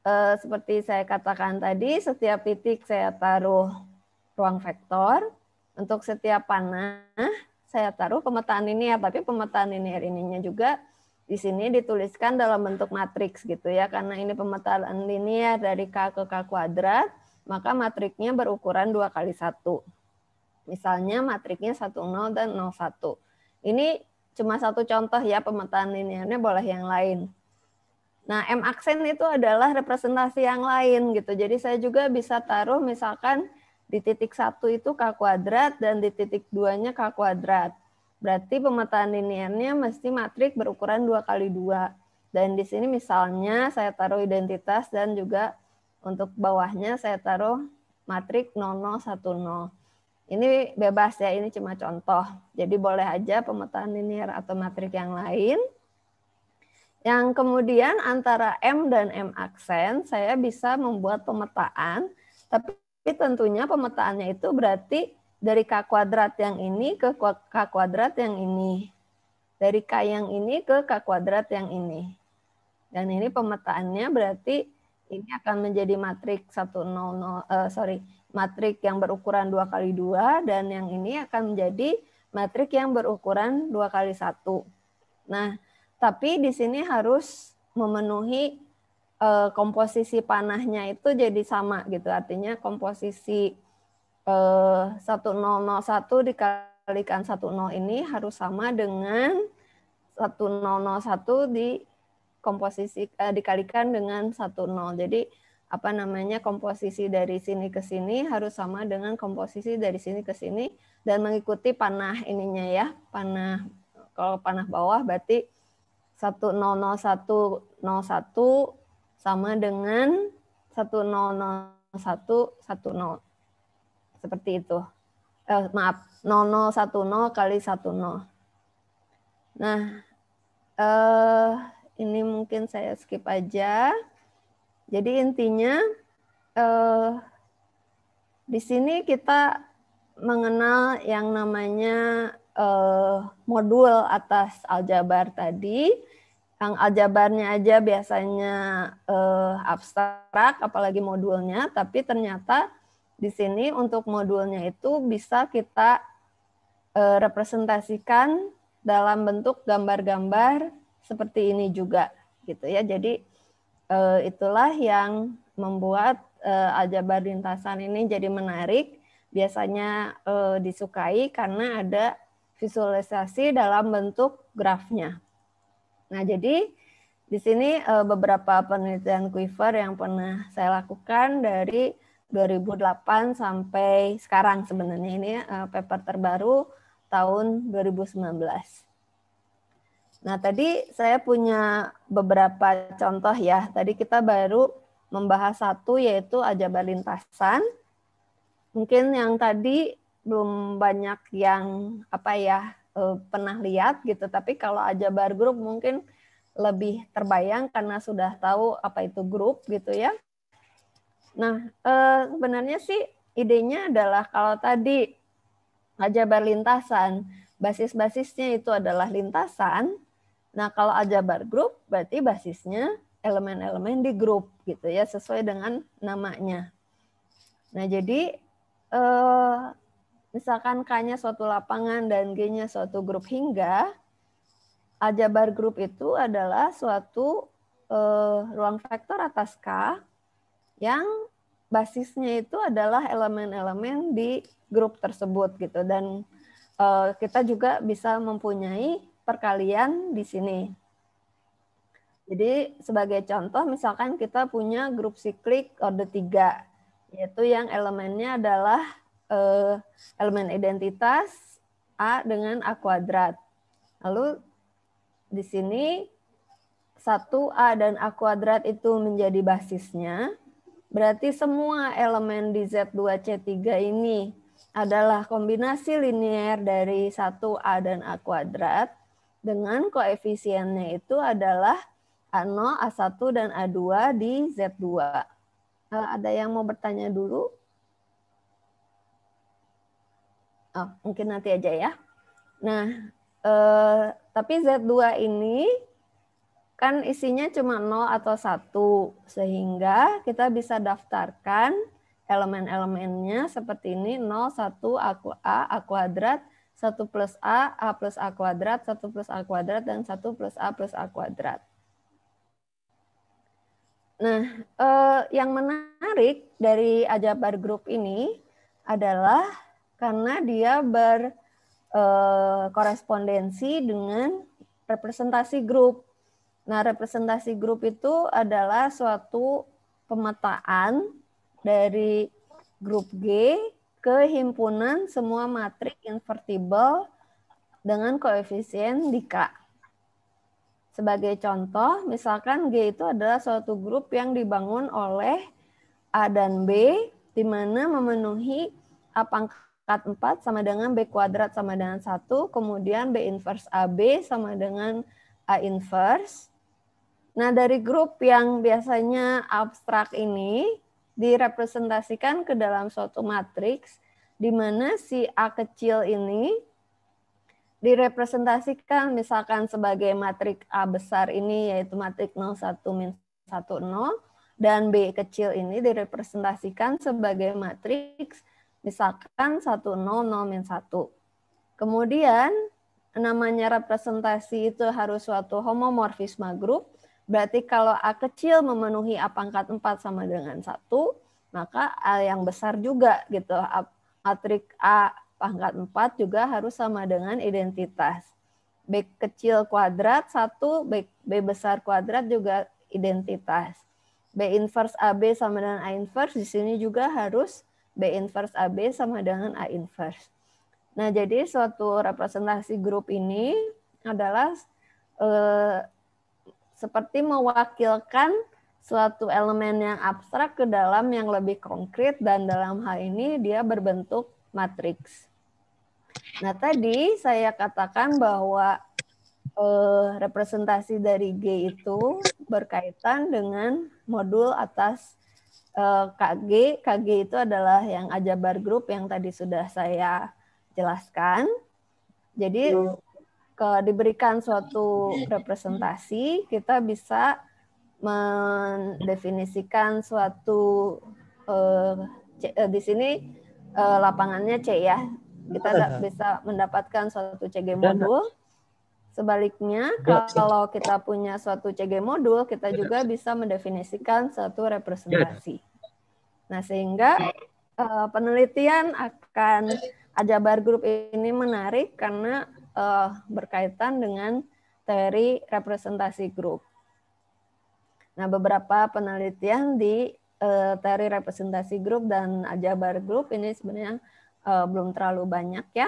Speaker 4: uh, seperti saya katakan tadi, setiap titik saya taruh ruang vektor. Untuk setiap panah saya taruh pemetaan ini ya, tapi pemetaan linear ininya juga di sini dituliskan dalam bentuk matriks gitu ya, karena ini pemetaan linear dari K ke K kuadrat, maka matriknya berukuran dua kali satu. Misalnya matriknya satu nol dan nol satu Ini cuma satu contoh ya pemetaan linearnya boleh yang lain. Nah, M aksen itu adalah representasi yang lain gitu. Jadi saya juga bisa taruh misalkan di titik satu itu K kuadrat dan di titik duanya K kuadrat. Berarti pemetaan liniernya mesti matrik berukuran dua kali dua Dan di sini misalnya saya taruh identitas dan juga untuk bawahnya saya taruh matrik 0010. Ini bebas ya, ini cuma contoh. Jadi boleh aja pemetaan linier atau matrik yang lain. Yang kemudian antara M dan M aksen saya bisa membuat pemetaan, tapi tapi tentunya pemetaannya itu berarti dari K kuadrat yang ini ke K kuadrat yang ini. Dari K yang ini ke K kuadrat yang ini. Dan ini pemetaannya berarti ini akan menjadi matriks 100 uh, eh, sorry, matriks yang berukuran 2 kali 2 dan yang ini akan menjadi matriks yang berukuran 2 kali 1. Nah, tapi di sini harus memenuhi uh, komposisi panahnya itu jadi sama gitu. Artinya komposisi uh, eh, 1001 dikalikan 10 ini harus sama dengan 1001 di komposisi uh, dikalikan dengan 10. Jadi apa namanya komposisi dari sini ke sini harus sama dengan komposisi dari sini ke sini dan mengikuti panah ininya ya panah kalau panah bawah berarti satu sama dengan 100110. Seperti itu. Eh, maaf, 0010 kali 10. Nah, eh, ini mungkin saya skip aja. Jadi intinya eh, di sini kita mengenal yang namanya eh, modul atas aljabar tadi yang aljabarnya aja biasanya uh, abstrak, apalagi modulnya, tapi ternyata di sini untuk modulnya itu bisa kita uh, representasikan dalam bentuk gambar-gambar seperti ini juga, gitu ya. Jadi uh, itulah yang membuat uh, aljabar lintasan ini jadi menarik, biasanya uh, disukai karena ada visualisasi dalam bentuk grafnya. Nah, jadi di sini eh, beberapa penelitian quiver yang pernah saya lakukan dari 2008 sampai sekarang sebenarnya ini eh, paper terbaru tahun 2019. Nah, tadi saya punya beberapa contoh ya. Tadi kita baru membahas satu yaitu ajabar lintasan. Mungkin yang tadi belum banyak yang apa ya uh, pernah lihat gitu tapi kalau aja bar grup mungkin lebih terbayang karena sudah tahu apa itu grup gitu ya nah uh, sebenarnya sih idenya adalah kalau tadi ajabar lintasan basis-basisnya itu adalah lintasan nah kalau bar grup berarti basisnya elemen-elemen di grup gitu ya sesuai dengan namanya nah jadi eh, misalkan K-nya suatu lapangan dan G-nya suatu grup hingga, aljabar grup itu adalah suatu uh, ruang vektor atas K yang basisnya itu adalah elemen-elemen di grup tersebut gitu dan uh, kita juga bisa mempunyai perkalian di sini. Jadi sebagai contoh misalkan kita punya grup siklik orde 3 yaitu yang elemennya adalah Eh, elemen identitas A dengan A kuadrat. Lalu di sini 1A dan A kuadrat itu menjadi basisnya. Berarti semua elemen di Z2C3 ini adalah kombinasi linier dari 1A dan A kuadrat dengan koefisiennya itu adalah A0, A1, dan A2 di Z2. Eh, ada yang mau bertanya dulu? Oh, mungkin nanti aja ya. Nah, eh, tapi Z2 ini kan isinya cuma 0 atau 1, sehingga kita bisa daftarkan elemen-elemennya seperti ini 0, 1, A, A kuadrat, 1 plus A, A plus A kuadrat, 1 plus A kuadrat, dan 1 plus A plus A kuadrat. Nah, eh, yang menarik dari Ajabar grup ini adalah karena dia berkorespondensi eh, dengan representasi grup. Nah, representasi grup itu adalah suatu pemetaan dari grup G ke himpunan semua matriks invertible dengan koefisien dika. Sebagai contoh, misalkan G itu adalah suatu grup yang dibangun oleh A dan B, di mana memenuhi apa cut 4 sama dengan B kuadrat sama dengan 1, kemudian B inverse AB sama dengan A inverse. Nah, dari grup yang biasanya abstrak ini direpresentasikan ke dalam suatu matriks di mana si A kecil ini direpresentasikan misalkan sebagai matriks A besar ini yaitu matriks 0, 1, min 10 dan B kecil ini direpresentasikan sebagai matriks Misalkan 1 0 0 min 1. Kemudian namanya representasi itu harus suatu homomorfisme grup. Berarti kalau A kecil memenuhi A pangkat 4 sama dengan 1, maka A yang besar juga gitu. Matrik A pangkat 4 juga harus sama dengan identitas. B kecil kuadrat 1, B, B besar kuadrat juga identitas. B inverse AB sama dengan A inverse di sini juga harus B inverse AB sama dengan A inverse. Nah, jadi suatu representasi grup ini adalah eh, seperti mewakilkan suatu elemen yang abstrak ke dalam yang lebih konkret dan dalam hal ini dia berbentuk matriks. Nah, tadi saya katakan bahwa eh, representasi dari G itu berkaitan dengan modul atas Eh, KG. KG itu adalah yang Ajabar grup yang tadi sudah saya jelaskan. Jadi iya. ke, diberikan suatu representasi, kita bisa mendefinisikan suatu uh, di sini uh, lapangannya C ya. Kita iya. bisa mendapatkan suatu CG modul. Sebaliknya, iya. kalau kita punya suatu CG modul, kita juga bisa mendefinisikan suatu representasi. Nah, sehingga uh, penelitian akan Ajabar Group ini menarik karena uh, berkaitan dengan teori representasi grup. Nah, beberapa penelitian di uh, teori representasi grup dan Ajabar Group ini sebenarnya uh, belum terlalu banyak ya.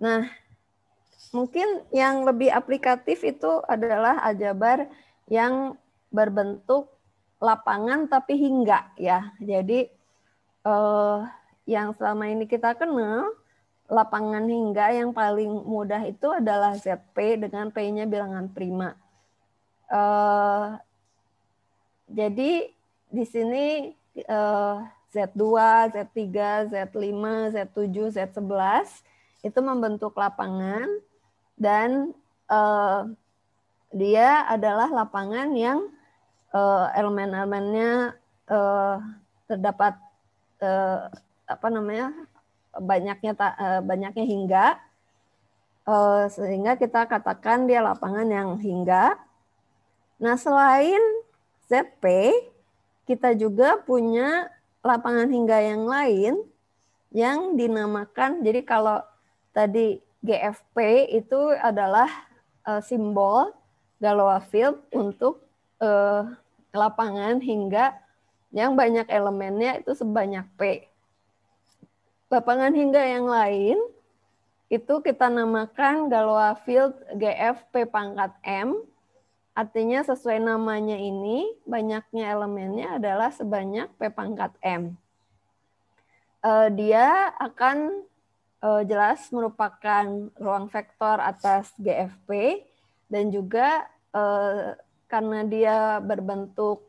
Speaker 4: Nah, mungkin yang lebih aplikatif itu adalah aljabar yang berbentuk lapangan tapi hingga ya. Jadi eh, yang selama ini kita kenal lapangan hingga yang paling mudah itu adalah ZP dengan P-nya bilangan prima. Eh, jadi di sini eh, Z2, Z3, Z5, Z7, Z11 itu membentuk lapangan dan eh, dia adalah lapangan yang uh, elemen-elemennya uh, terdapat uh, apa namanya banyaknya uh, banyaknya hingga uh, sehingga kita katakan dia lapangan yang hingga. Nah selain ZP kita juga punya lapangan hingga yang lain yang dinamakan jadi kalau tadi GFP itu adalah uh, simbol Galois Field untuk uh, lapangan hingga yang banyak elemennya itu sebanyak P. Lapangan hingga yang lain itu kita namakan Galois Field GF p pangkat M. Artinya sesuai namanya ini, banyaknya elemennya adalah sebanyak P pangkat M. E, dia akan e, jelas merupakan ruang vektor atas GFP dan juga e, karena dia berbentuk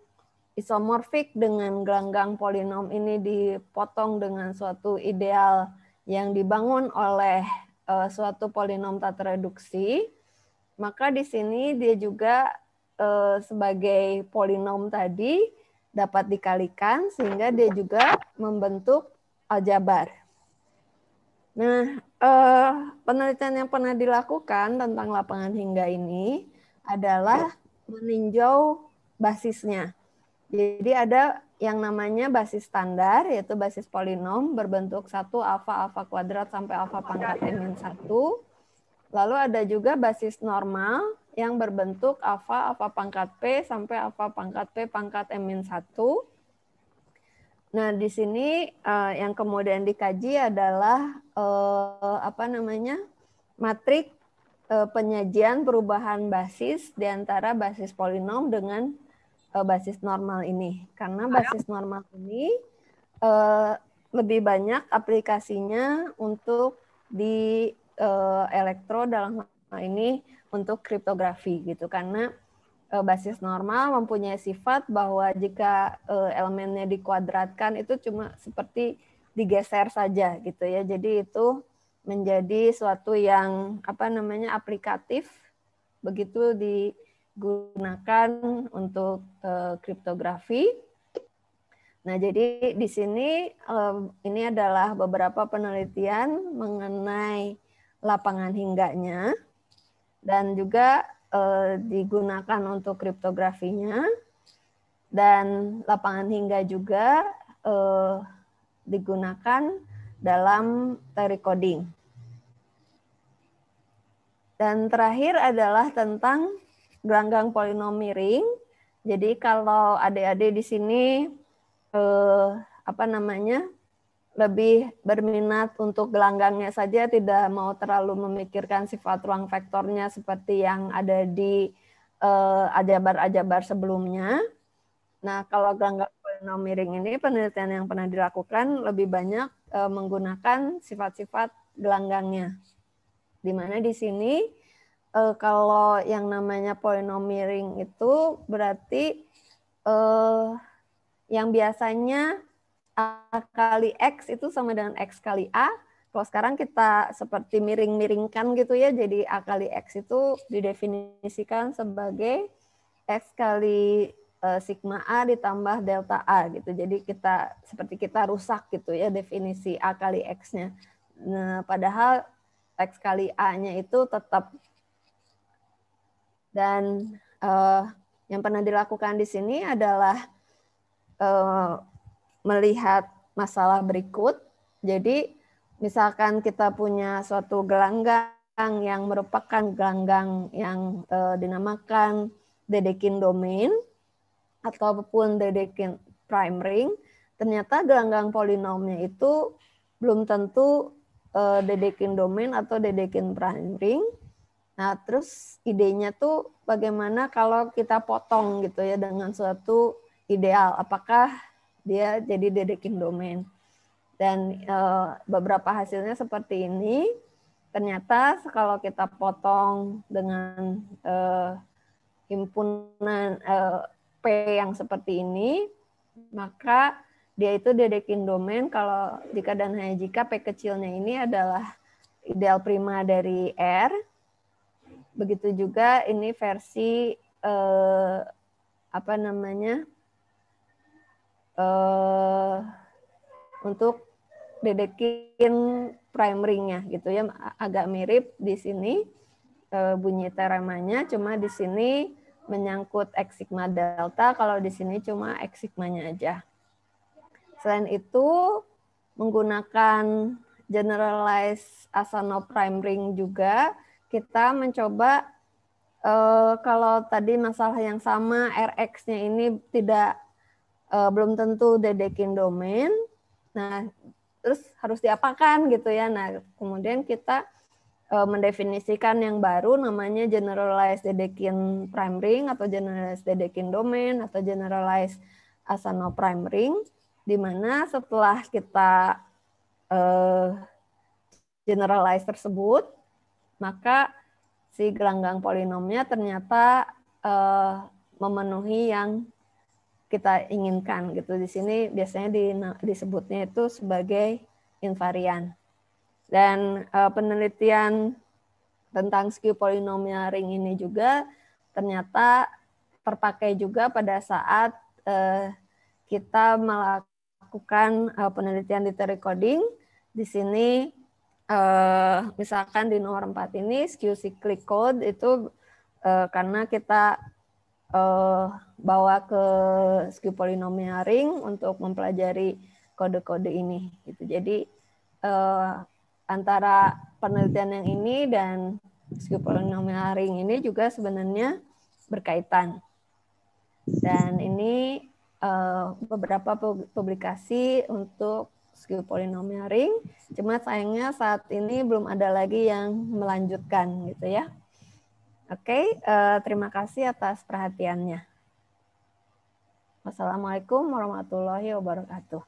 Speaker 4: isomorfik dengan gelanggang polinom ini dipotong dengan suatu ideal yang dibangun oleh uh, suatu polinom tata reduksi, maka di sini dia juga uh, sebagai polinom tadi dapat dikalikan sehingga dia juga membentuk aljabar. Nah, uh, penelitian yang pernah dilakukan tentang lapangan hingga ini adalah meninjau basisnya. Jadi ada yang namanya basis standar yaitu basis polinom berbentuk satu alfa alfa kuadrat sampai alfa pangkat n 1. Lalu ada juga basis normal yang berbentuk alfa alfa pangkat p sampai alfa pangkat p pangkat n 1. Nah, di sini eh, yang kemudian dikaji adalah eh, apa namanya? matrik Eh, penyajian perubahan basis di antara basis polinom dengan eh, basis normal ini. Karena basis normal ini eh, lebih banyak aplikasinya untuk di elektro dalam hal ini untuk kriptografi gitu. Karena basis normal mempunyai sifat bahwa jika elemennya dikuadratkan itu cuma seperti digeser saja gitu ya. Jadi itu menjadi suatu yang apa namanya aplikatif begitu digunakan untuk uh, kriptografi. Nah, jadi di sini eh, ini adalah beberapa penelitian mengenai lapangan hingganya dan juga uh, digunakan untuk kriptografinya dan lapangan hingga juga digunakan dalam teori coding. Dan terakhir adalah tentang gelanggang polinomi ring. Jadi kalau adik-adik di sini eh, apa namanya lebih berminat untuk gelanggangnya saja, tidak mau terlalu memikirkan sifat ruang vektornya seperti yang ada di eh, ajabar-ajabar eh, sebelumnya. Nah, kalau gelanggang polinomi ring ini penelitian yang pernah dilakukan lebih banyak eh, menggunakan sifat-sifat gelanggangnya. Dimana di sini uh, kalau yang namanya miring itu berarti uh, yang biasanya A kali X itu sama dengan X kali A. Kalau sekarang kita seperti miring-miringkan gitu ya, jadi A kali X itu didefinisikan sebagai X kali eh, sigma A ditambah delta A gitu. Jadi kita seperti kita rusak gitu ya definisi A kali X-nya. Nah, padahal X kali A-nya itu tetap. Dan uh, yang pernah dilakukan di sini adalah uh, melihat masalah berikut. Jadi misalkan kita punya suatu gelanggang yang merupakan gelanggang yang uh, dinamakan dedekin domain ataupun dedekin prime ring, ternyata gelanggang polinomnya itu belum tentu uh, dedekin domain atau dedekin branding. Nah, terus idenya tuh bagaimana kalau kita potong gitu ya dengan suatu ideal. Apakah dia jadi dedekin domain? Dan uh, beberapa hasilnya seperti ini. Ternyata kalau kita potong dengan eh, himpunan uh, P yang seperti ini, maka dia itu dedekin domain kalau jika dan hanya jika P kecilnya ini adalah ideal prima dari R. Begitu juga ini versi eh, apa namanya eh, untuk dedekin ringnya gitu ya agak mirip di sini eh, bunyi teramanya cuma di sini menyangkut x sigma delta kalau di sini cuma x sigmanya aja. Selain itu, menggunakan generalized Asano prime ring juga, kita mencoba uh, kalau tadi masalah yang sama RX-nya ini tidak uh, belum tentu dedekin domain. Nah, terus harus diapakan gitu ya. Nah, kemudian kita uh, mendefinisikan yang baru namanya generalized dedekin prime ring atau generalized dedekin domain atau generalized Asano prime ring dimana setelah kita uh, generalize tersebut, maka si gelanggang polinomnya ternyata uh, memenuhi yang kita inginkan gitu. Di sini biasanya di, disebutnya itu sebagai invarian. Dan uh, penelitian tentang skew polinomial ring ini juga ternyata terpakai juga pada saat uh, kita melakukan lakukan uh, eh, penelitian di recording. Di sini uh, misalkan di nomor 4 ini skew cyclic code itu uh, karena kita uh, bawa ke skew polynomial ring untuk mempelajari kode-kode ini gitu. Jadi uh, antara penelitian yang ini dan skew polynomial ring ini juga sebenarnya berkaitan. Dan ini Eh, beberapa publikasi untuk skill polynomial ring. Cuma sayangnya saat ini belum ada lagi yang melanjutkan gitu ya. Oke, uh, terima kasih atas perhatiannya. Wassalamualaikum warahmatullahi wabarakatuh.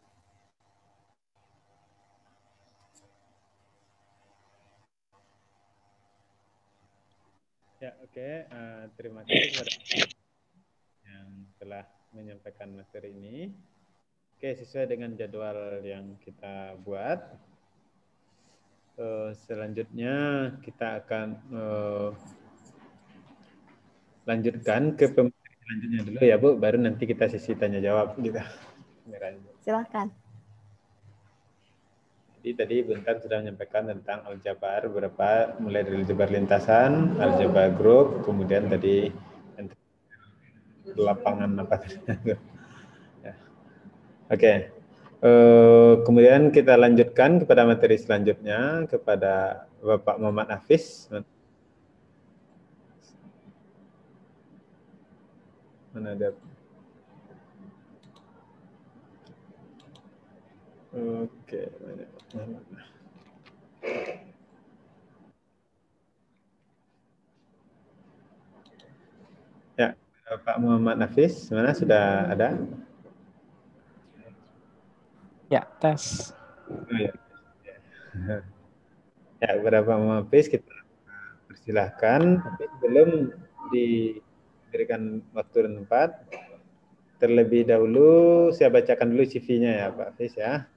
Speaker 3: Ya, oke. Okay. Uh, eh, terima kasih yang telah menyampaikan materi ini. Oke, sesuai dengan jadwal yang kita buat. Eh, selanjutnya kita akan eh, lanjutkan ke pembelajaran selanjutnya dulu ya Bu, baru nanti kita sesi tanya jawab gitu. Silahkan. Jadi tadi Buntan sudah menyampaikan tentang aljabar Berapa? mulai dari aljabar lintasan, aljabar grup, kemudian tadi lapangan apa ya. Oke. Uh, kemudian kita lanjutkan kepada materi selanjutnya kepada Bapak Muhammad Hafiz. Mana ada? Oke, mana? Ya, Eh, Pak Muhammad Nafis, mana sudah ada? Ya, tes. Oh, ya, ya. Pak Muhammad Nafis kita eh, persilahkan, tapi belum diberikan waktu dan tempat. Terlebih dahulu saya bacakan dulu CV-nya ya Pak Nafis ya.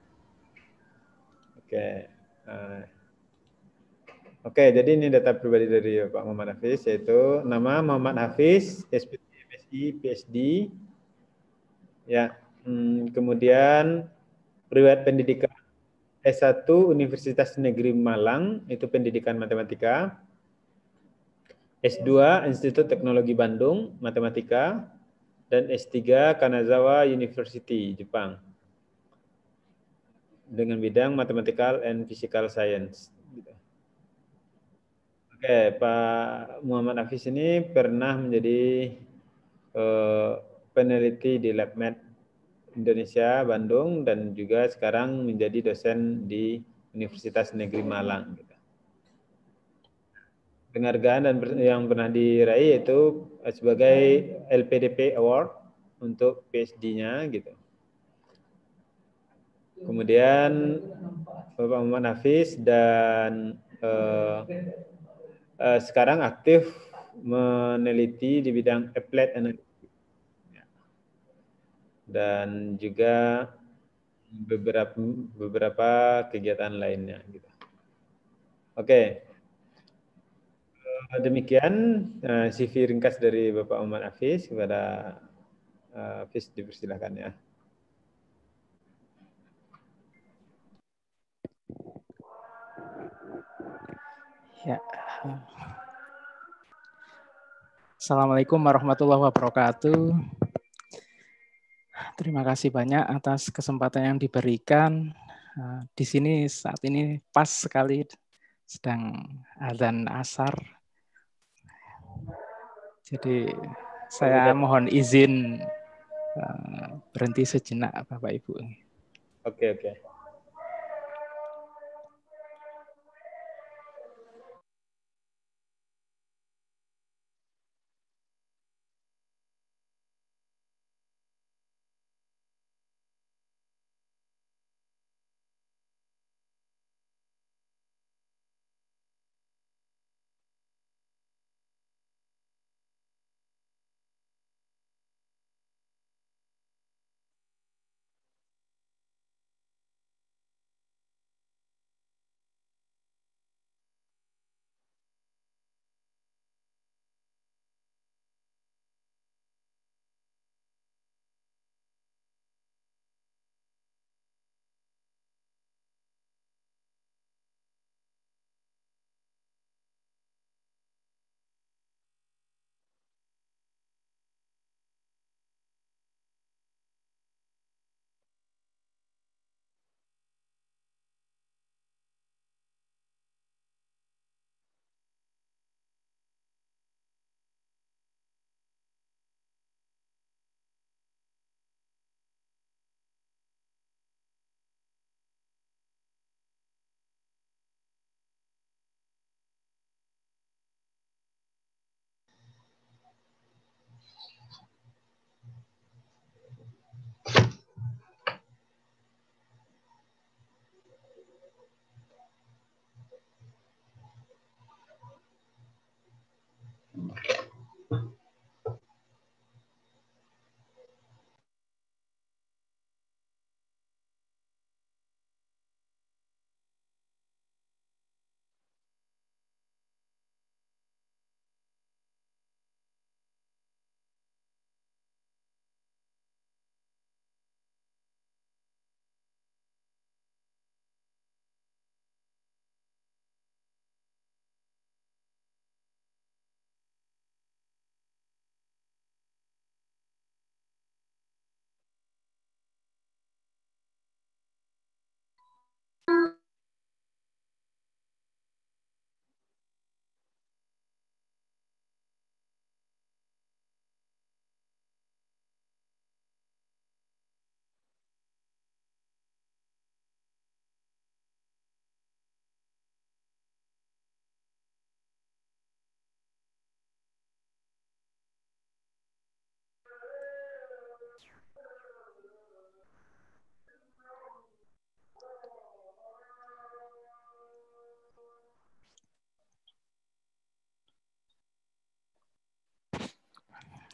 Speaker 3: Oke. Eh, oke, jadi ini data pribadi dari Pak Muhammad Hafiz, yaitu nama Muhammad Hafiz, SPT PhD, PhD, ya, hmm, kemudian riwayat pendidikan S1 Universitas Negeri Malang itu pendidikan matematika, S2 Institut Teknologi Bandung matematika, dan S3 Kanazawa University Jepang dengan bidang mathematical and physical science. Oke, Pak Muhammad Hafiz ini pernah menjadi Eh, peneliti di LabMed Indonesia Bandung dan juga sekarang menjadi dosen di Universitas Negeri Malang. Gitu. Penghargaan dan yang pernah diraih yaitu eh, sebagai LPDP Award untuk PhD-nya gitu. Kemudian Bapak Muhammad Hafiz dan uh, uh, sekarang aktif meneliti di bidang applied and dan juga beberapa beberapa kegiatan lainnya gitu. Oke. Okay. Eh, demikian eh, CV ringkas dari Bapak Umar afis kepada eh, afis dipersilahkan ya.
Speaker 5: Ya. Assalamualaikum warahmatullahi wabarakatuh terima kasih banyak atas kesempatan yang diberikan. Eh, di sini saat ini pas sekali sedang azan asar. Jadi saya mohon izin eh, berhenti sejenak Bapak Ibu. Oke, oke.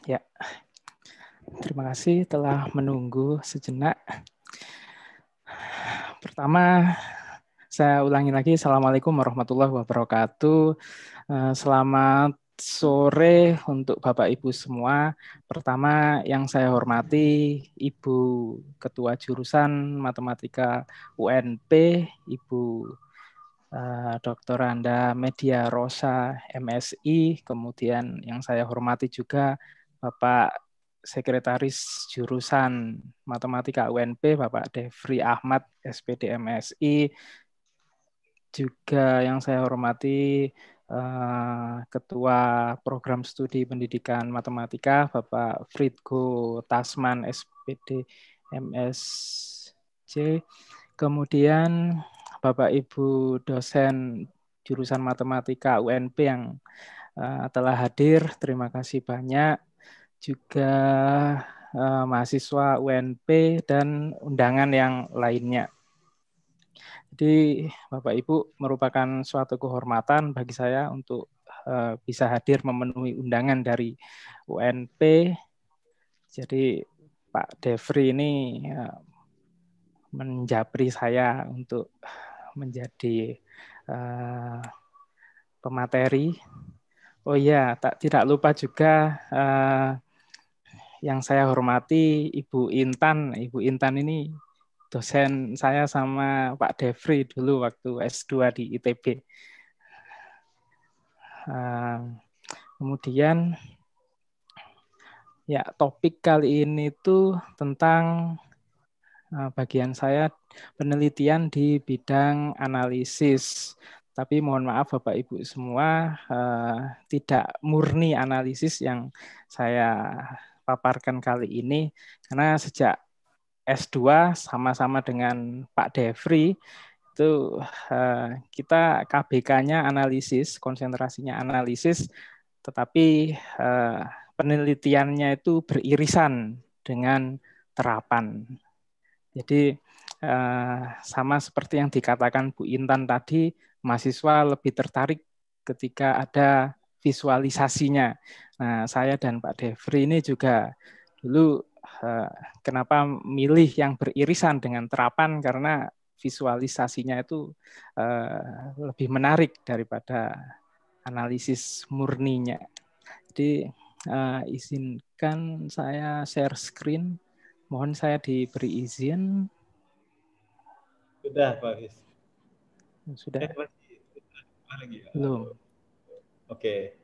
Speaker 5: Ya, terima kasih telah menunggu sejenak. Pertama, saya ulangi lagi, Assalamualaikum warahmatullahi wabarakatuh. Eh, selamat sore untuk Bapak Ibu semua. Pertama yang saya hormati Ibu Ketua Jurusan Matematika UNP, Ibu eh, Dr. Anda Media Rosa MSI, kemudian yang saya hormati juga Bapak Sekretaris Jurusan Matematika UNP Bapak Devri Ahmad MSI, juga yang saya hormati eh, Ketua Program Studi Pendidikan Matematika Bapak Fritgo Tasman SPD MSC kemudian Bapak Ibu dosen jurusan Matematika UNP yang eh, telah hadir terima kasih banyak juga uh, mahasiswa UNP dan undangan yang lainnya. Jadi Bapak Ibu merupakan suatu kehormatan bagi saya untuk uh, bisa hadir memenuhi undangan dari UNP. Jadi Pak Devri ini uh, eh, menjapri saya untuk menjadi uh, pemateri. Oh iya, tak tidak lupa juga uh, yang saya hormati Ibu Intan. Ibu Intan ini dosen saya sama Pak Devri dulu waktu S2 di ITB. Ehm, kemudian ya topik kali ini itu tentang eh, bagian saya penelitian di bidang analisis tapi mohon maaf Bapak Ibu semua eh, tidak murni analisis yang saya paparkan kali ini karena sejak S2 sama-sama dengan Pak Devri itu eh, kita KBK-nya analisis, konsentrasinya analisis, tetapi eh, penelitiannya itu beririsan dengan terapan. Jadi eh, sama seperti yang dikatakan Bu Intan tadi, mahasiswa lebih tertarik ketika ada visualisasinya. Nah, saya dan Pak Devri ini juga dulu eh, kenapa milih yang beririsan dengan terapan karena visualisasinya itu eh, lebih menarik daripada analisis murninya. Jadi eh, izinkan saya share screen. Mohon saya diberi izin.
Speaker 3: Sudah, Pak Fis.
Speaker 5: Sudah. Ya? Belum. Oke. Okay.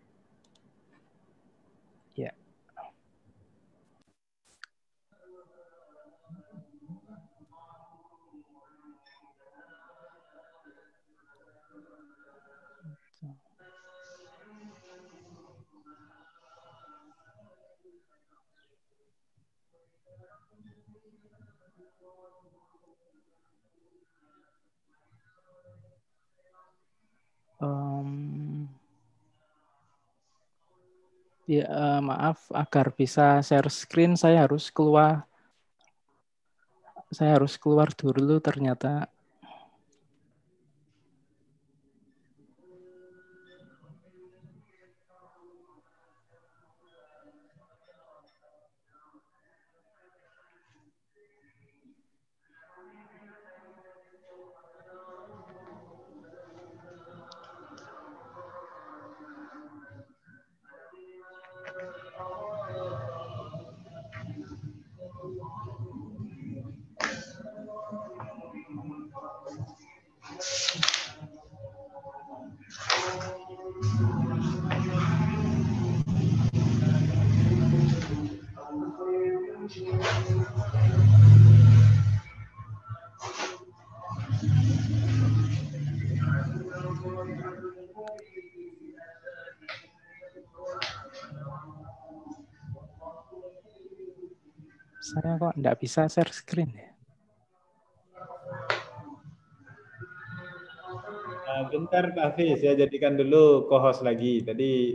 Speaker 5: um, ya uh, maaf agar bisa share screen saya harus keluar saya harus keluar dulu ternyata Saya kok tidak bisa share screen ya? Eh,
Speaker 3: bentar Pak Fis saya jadikan dulu co-host lagi. Tadi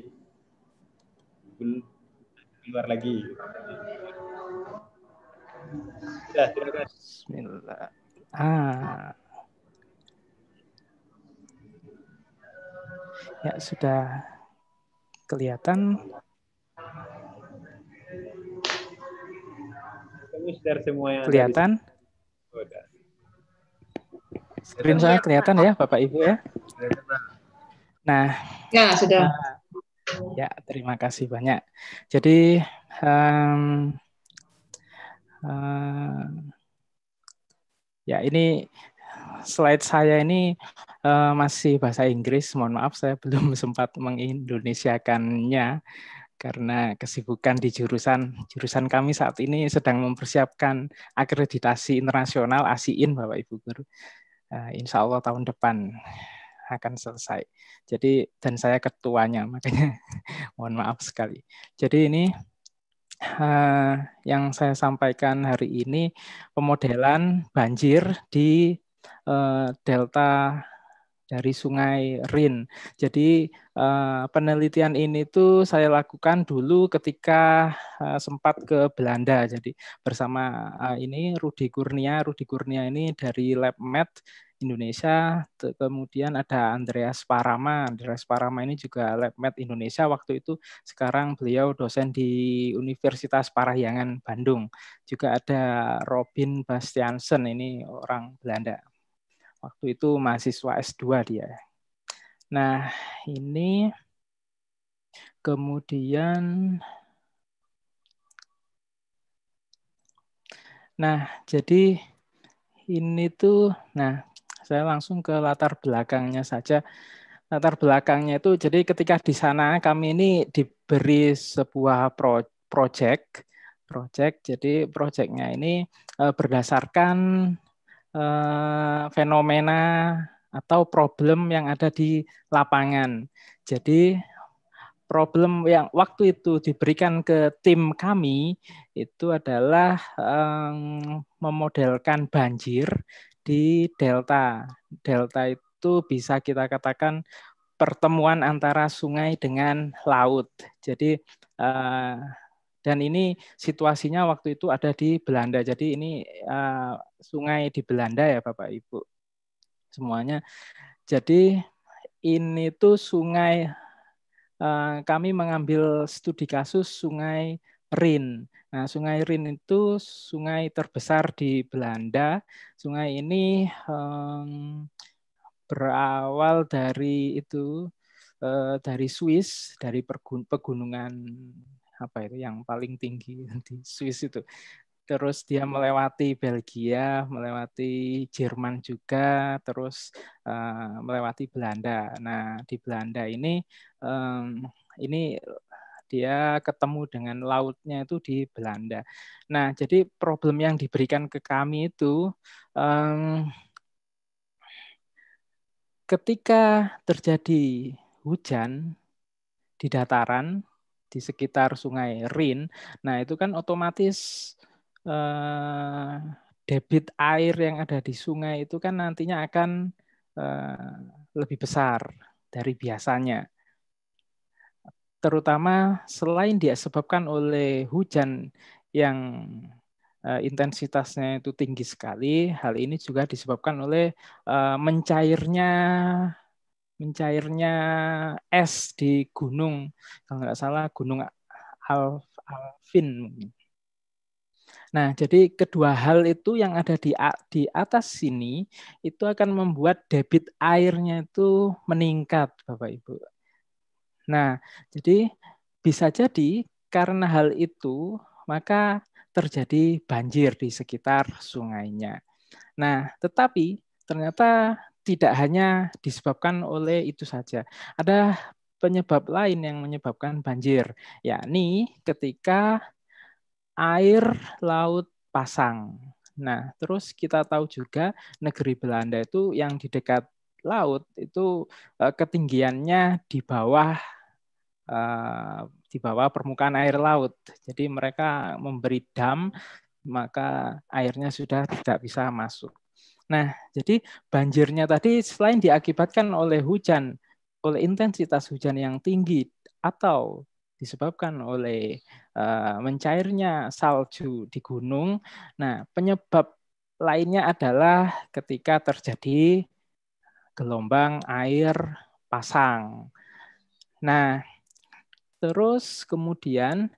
Speaker 3: keluar lagi. Ya, Bismillah.
Speaker 5: Ah. Ya, sudah kelihatan.
Speaker 6: kelihatan.
Speaker 3: Oh,
Speaker 5: Screen saya kelihatan ya, Bapak Ibu ya. Nah, ya sudah. Nah, ya, terima kasih banyak. Jadi um, uh, ya ini slide saya ini uh, masih bahasa Inggris. Mohon maaf saya belum sempat mengindonesiakannya karena kesibukan di jurusan jurusan kami saat ini sedang mempersiapkan akreditasi internasional ASIIN Bapak Ibu guru. Uh, insya Allah tahun depan akan selesai. Jadi dan saya ketuanya makanya mohon maaf sekali. Jadi ini uh, yang saya sampaikan hari ini pemodelan banjir di uh, delta dari Sungai Rin. Jadi eh, penelitian ini tuh saya lakukan dulu ketika eh, sempat ke Belanda. Jadi bersama eh, ini Rudi Kurnia, Rudi Kurnia ini dari Lab Med Indonesia, kemudian ada Andreas Parama. Andreas Parama ini juga Lab Med Indonesia waktu itu. Sekarang beliau dosen di Universitas Parahyangan Bandung. Juga ada Robin Bastiansen ini orang Belanda. Waktu itu mahasiswa S2 dia. Nah, ini kemudian Nah, jadi ini tuh nah, saya langsung ke latar belakangnya saja. Latar belakangnya itu jadi ketika di sana kami ini diberi sebuah pro project project. Jadi proyeknya ini eh, berdasarkan eh, fenomena atau problem yang ada di lapangan. Jadi problem yang waktu itu diberikan ke tim kami itu adalah eh, memodelkan banjir di delta. Delta itu bisa kita katakan pertemuan antara sungai dengan laut. Jadi eh, dan ini situasinya waktu itu ada di Belanda. Jadi ini uh, sungai di Belanda ya Bapak Ibu semuanya. Jadi ini tuh sungai uh, kami mengambil studi kasus sungai Rin. Nah, Sungai Rin itu sungai terbesar di Belanda. Sungai ini um, berawal dari itu uh, dari Swiss, dari pegunungan apa itu yang paling tinggi di Swiss itu. Terus dia melewati Belgia, melewati Jerman juga, terus uh, melewati Belanda. Nah di Belanda ini um, ini dia ketemu dengan lautnya itu di Belanda. Nah, jadi problem yang diberikan ke kami itu um, ketika terjadi hujan di dataran di sekitar sungai Rin. Nah, itu kan otomatis eh, debit air yang ada di sungai itu kan nantinya akan eh, lebih besar dari biasanya. Terutama selain disebabkan oleh hujan yang eh, intensitasnya itu tinggi sekali, hal ini juga disebabkan oleh eh, mencairnya mencairnya es di gunung kalau nggak salah gunung Al Alvin Nah, jadi kedua hal itu yang ada di di atas sini itu akan membuat debit airnya itu meningkat, Bapak Ibu. Nah, jadi bisa jadi karena hal itu maka terjadi banjir di sekitar sungainya. Nah, tetapi ternyata tidak hanya disebabkan oleh itu saja. Ada penyebab lain yang menyebabkan banjir, yakni ketika air laut pasang. Nah, terus kita tahu juga negeri Belanda itu yang di dekat laut itu eh, ketinggiannya di bawah eh, di bawah permukaan air laut. Jadi mereka memberi dam maka airnya sudah tidak bisa masuk. Nah, jadi banjirnya tadi selain diakibatkan oleh hujan, oleh intensitas hujan yang tinggi atau disebabkan oleh uh, mencairnya salju di gunung. Nah, penyebab lainnya adalah ketika terjadi gelombang air pasang. Nah, terus kemudian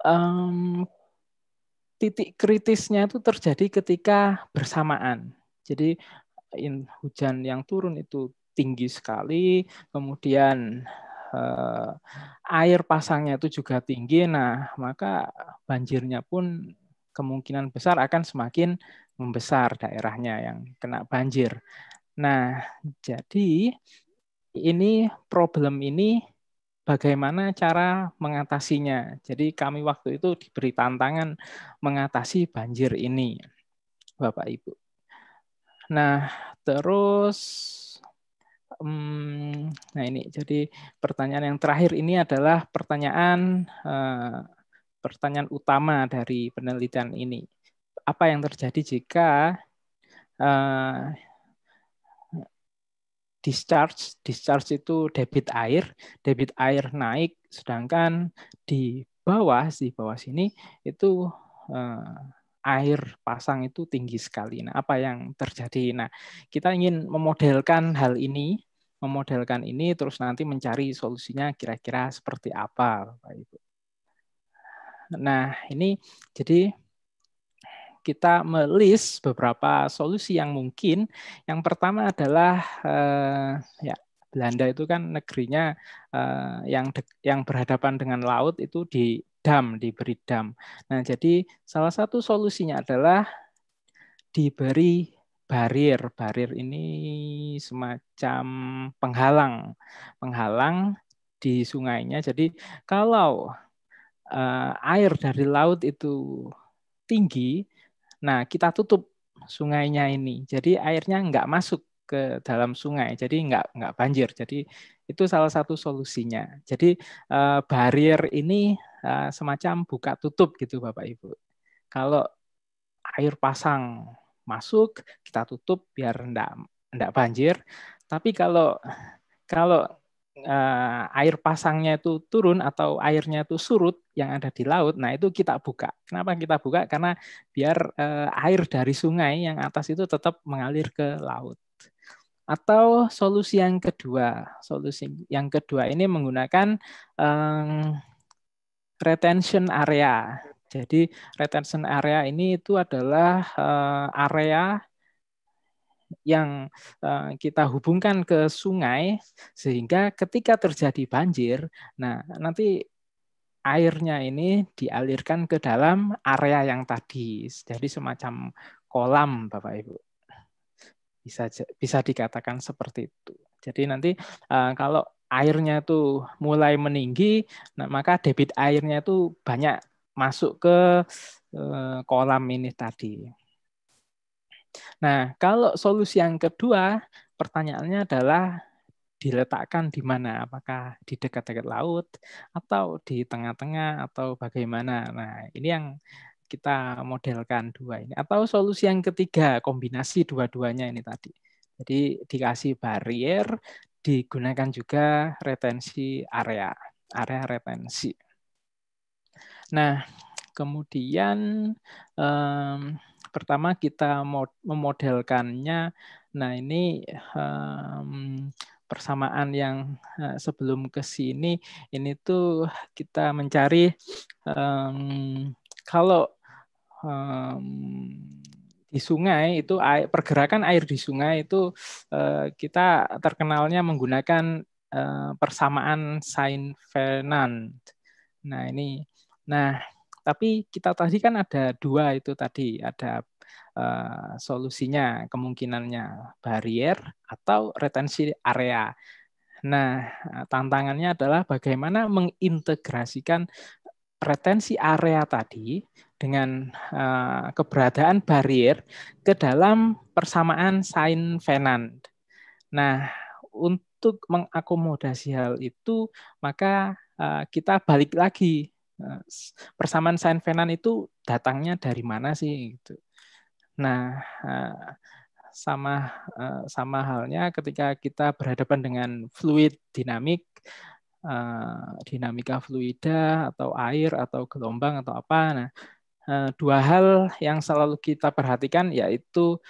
Speaker 5: um, titik kritisnya itu terjadi ketika bersamaan. Jadi in, hujan yang turun itu tinggi sekali, kemudian uh, air pasangnya itu juga tinggi. Nah, maka banjirnya pun kemungkinan besar akan semakin membesar daerahnya yang kena banjir. Nah, jadi ini problem ini bagaimana cara mengatasinya. Jadi kami waktu itu diberi tantangan mengatasi banjir ini. Bapak Ibu. Nah, terus hmm, nah ini jadi pertanyaan yang terakhir ini adalah pertanyaan uh, pertanyaan utama dari penelitian ini. Apa yang terjadi jika uh, discharge discharge itu debit air, debit air naik sedangkan di bawah di bawah sini itu uh, air pasang itu tinggi sekali. Nah, apa yang terjadi? Nah, kita ingin memodelkan hal ini, memodelkan ini terus nanti mencari solusinya kira-kira seperti apa, Bapak Ibu. Nah, ini jadi kita melis beberapa solusi yang mungkin. Yang pertama adalah eh, ya Belanda itu kan negerinya eh, yang yang berhadapan dengan laut itu di dam, diberi dam. Nah, jadi salah satu solusinya adalah diberi barir. Barir ini semacam penghalang, penghalang di sungainya. Jadi kalau uh, air dari laut itu tinggi, nah kita tutup sungainya ini. Jadi airnya nggak masuk ke dalam sungai, jadi nggak nggak banjir. Jadi itu salah satu solusinya. Jadi uh, barir ini Eh, semacam buka tutup gitu Bapak Ibu. Kalau air pasang masuk kita tutup biar enggak enggak banjir. Tapi kalau kalau uh, air pasangnya itu turun atau airnya itu surut yang ada di laut, nah itu kita buka. Kenapa kita buka? Karena biar uh, air dari sungai yang atas itu tetap mengalir ke laut. Atau solusi yang kedua, solusi yang kedua ini menggunakan retention area. Jadi retention area ini itu adalah uh, area yang uh, kita hubungkan ke sungai sehingga ketika terjadi banjir, nah nanti airnya ini dialirkan ke dalam area yang tadi. Jadi semacam kolam Bapak Ibu. Bisa bisa dikatakan seperti itu. Jadi nanti uh, kalau airnya itu mulai meninggi, nah maka debit airnya itu banyak masuk ke eh, kolam ini tadi. Nah, kalau solusi yang kedua, pertanyaannya adalah diletakkan di mana? Apakah di dekat-dekat laut atau di tengah-tengah atau bagaimana? Nah, ini yang kita modelkan dua ini atau solusi yang ketiga kombinasi dua-duanya ini tadi. Jadi dikasih barrier, digunakan juga retensi area, area retensi. Nah, kemudian um, pertama kita memodelkannya. Nah, ini um, persamaan yang eh, sebelum ke sini ini tuh kita mencari um, kalau um, di sungai itu air, pergerakan air di sungai itu uh, kita terkenalnya menggunakan uh, persamaan sain Fernand. Nah ini, nah tapi kita tadi kan ada dua itu tadi ada uh, solusinya kemungkinannya barrier atau retensi area. Nah, tantangannya adalah bagaimana mengintegrasikan retensi area tadi dengan uh, keberadaan barrier ke dalam persamaan sain Venant. Nah, untuk mengakomodasi hal itu, maka uh, kita balik lagi eh, persamaan sain Venant itu datangnya dari mana sih gitu. Nah, uh, sama sama halnya ketika kita berhadapan dengan fluid dinamik Eh, dinamika fluida atau air atau gelombang atau apa. Nah, eh, dua hal yang selalu kita perhatikan yaitu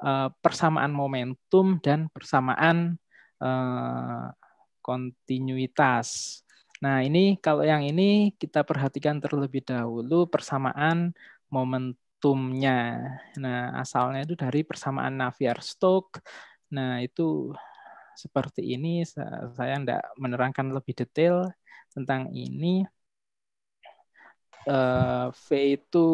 Speaker 5: eh, persamaan momentum dan persamaan kontinuitas. Nah, ini kalau yang ini kita perhatikan terlebih dahulu persamaan momentumnya. Nah, asalnya itu dari persamaan Navier-Stokes. Nah, itu seperti ini. Saya tidak menerangkan lebih detail tentang ini. Eh, v itu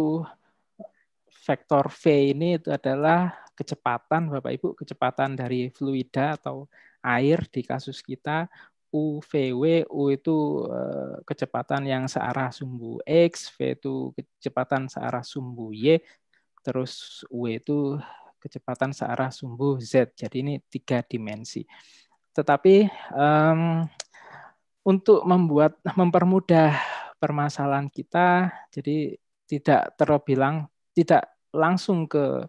Speaker 5: vektor V ini itu adalah kecepatan Bapak Ibu, kecepatan dari fluida atau air di kasus kita u w U itu eh, kecepatan yang searah sumbu X, V itu kecepatan searah sumbu Y, terus W itu kecepatan searah sumbu Z. Jadi ini tiga dimensi. Tetapi um, untuk membuat mempermudah permasalahan kita, jadi tidak terbilang tidak langsung ke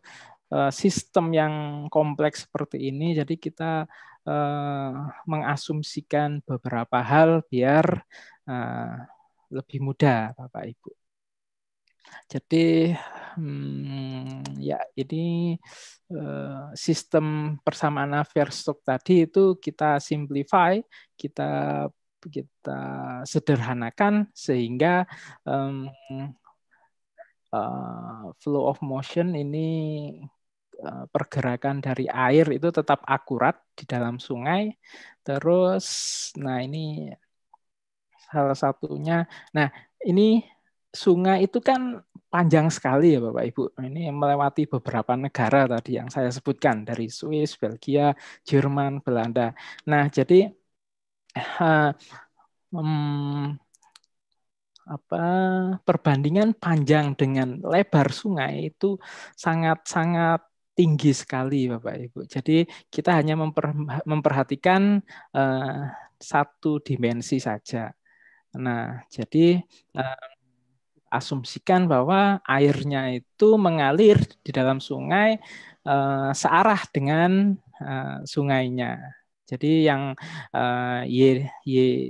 Speaker 5: uh, sistem yang kompleks seperti ini. Jadi kita uh, mengasumsikan beberapa hal biar uh, lebih mudah, Bapak Ibu. Jadi hmm, ya ini eh, sistem persamaan Navier-Stokes tadi itu kita simplify, kita kita sederhanakan sehingga um, uh, flow of motion ini eh, pergerakan dari air itu tetap akurat di dalam sungai. Terus, nah ini salah satunya. Nah ini sungai itu kan panjang sekali ya Bapak Ibu. Ini melewati beberapa negara tadi yang saya sebutkan dari Swiss, Belgia, Jerman, Belanda. Nah, jadi uh, um, apa perbandingan panjang dengan lebar sungai itu sangat-sangat tinggi sekali Bapak Ibu. Jadi kita hanya memper, memperhatikan uh, satu dimensi saja. Nah, jadi um, asumsikan bahwa airnya itu mengalir di dalam sungai uh, searah dengan uh, sungainya. Jadi yang uh, eh, y y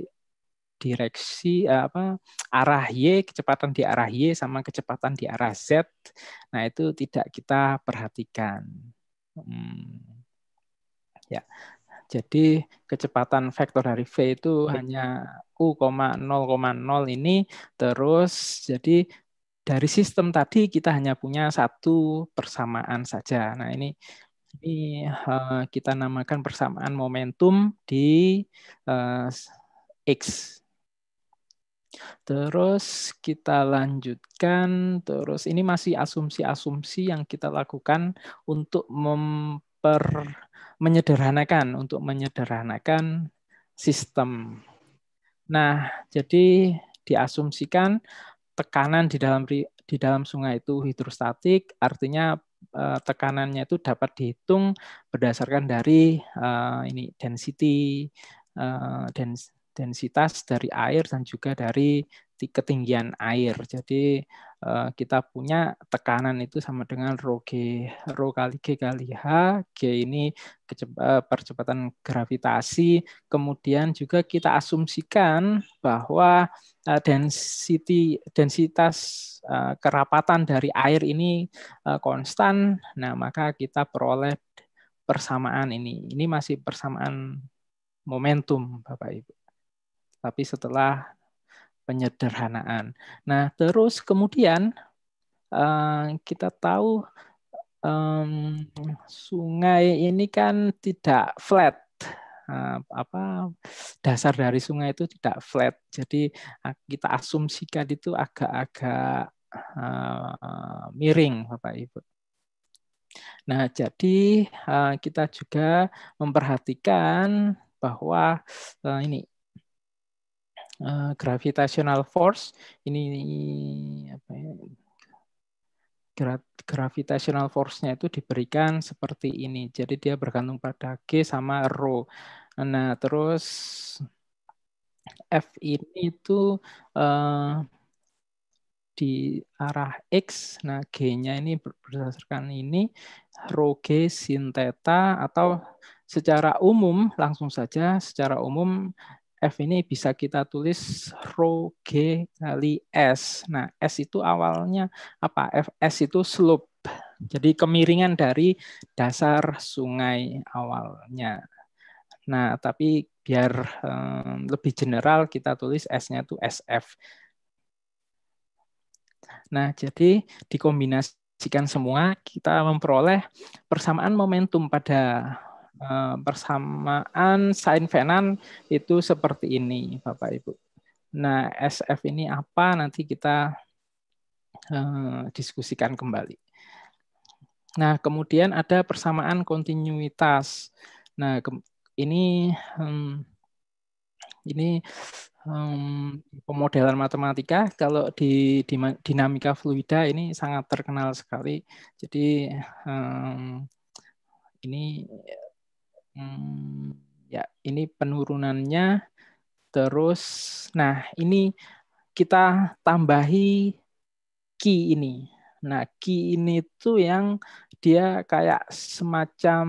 Speaker 5: direksi apa arah y kecepatan di arah y sama kecepatan di arah z. Nah itu tidak kita perhatikan. Hmm. Ya, jadi kecepatan vektor dari V itu hanya u 0,0 ini terus jadi dari sistem tadi kita hanya punya satu persamaan saja. Nah ini ini uh, kita namakan persamaan momentum di uh, X. Terus kita lanjutkan, terus ini masih asumsi-asumsi yang kita lakukan untuk memper menyederhanakan untuk menyederhanakan sistem. Nah, jadi diasumsikan tekanan di dalam di dalam sungai itu hidrostatik, artinya eh, tekanannya itu dapat dihitung berdasarkan dari uh, ini density uh, densitas dari air dan juga dari ketinggian air. Jadi eh, kita punya tekanan itu sama dengan rho g, rho kali g kali h. G ini eh, percepatan gravitasi. Kemudian juga kita asumsikan bahwa uh, eh, density densitas kerapatan dari air ini konstan. Nah, maka kita peroleh persamaan ini. Ini masih persamaan momentum, Bapak Ibu. Tapi setelah penyederhanaan. Nah, terus kemudian eh, kita tahu sungai ini kan tidak flat eh, apa dasar dari sungai itu tidak flat jadi kita asumsikan itu agak-agak eh, miring bapak ibu nah jadi kita juga memperhatikan bahwa ini Eh, gravitational force ini apa ya, gra gravitational force-nya itu diberikan seperti ini. Jadi dia bergantung pada G sama rho. Nah, terus F ini itu uh, di arah X. Nah, G-nya ini berdasarkan ini, rho G sin theta atau secara umum, langsung saja secara umum F ini bisa kita tulis rho G kali S. Nah, S itu awalnya apa? F S itu slope. Jadi kemiringan dari dasar sungai awalnya. Nah, tapi biar um, lebih general kita tulis S-nya itu SF. Nah, jadi dikombinasikan semua kita memperoleh persamaan momentum pada persamaan eh, sign Fenan itu seperti ini, Bapak Ibu. Nah, SF ini apa? Nanti kita eh, diskusikan kembali. Nah, kemudian ada persamaan kontinuitas. Nah, ini hmm, ini um, pemodelan matematika kalau di, dinamika fluida ini sangat terkenal sekali. Jadi um, ini Hmm, ya, ini penurunannya. Terus, nah ini kita tambahi key ini. Nah, key ini tuh yang dia kayak semacam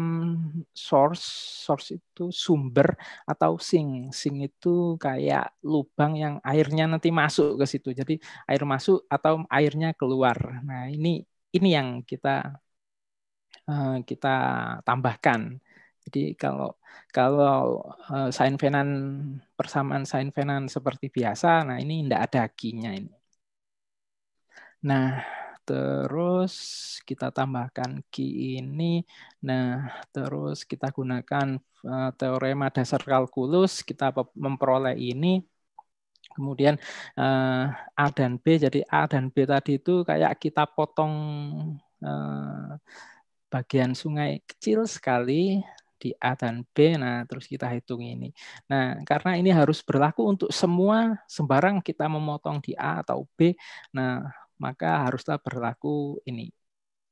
Speaker 5: source, source itu sumber atau sing. Sing itu kayak lubang yang airnya nanti masuk ke situ. Jadi air masuk atau airnya keluar. Nah, ini ini yang kita eh, kita tambahkan. Jadi kalau kalau uh, eh, sign venan persamaan sign venan seperti biasa, nah ini tidak ada kinya ini. Nah, terus kita tambahkan ki ini. Nah, terus kita gunakan eh, teorema dasar kalkulus, kita memperoleh ini. Kemudian eh, A dan B, jadi A dan B tadi itu kayak kita potong bagian sungai kecil sekali di A dan B. Nah, terus kita hitung ini. Nah, karena ini harus berlaku untuk semua sembarang kita memotong di A atau B. Nah, maka haruslah berlaku ini.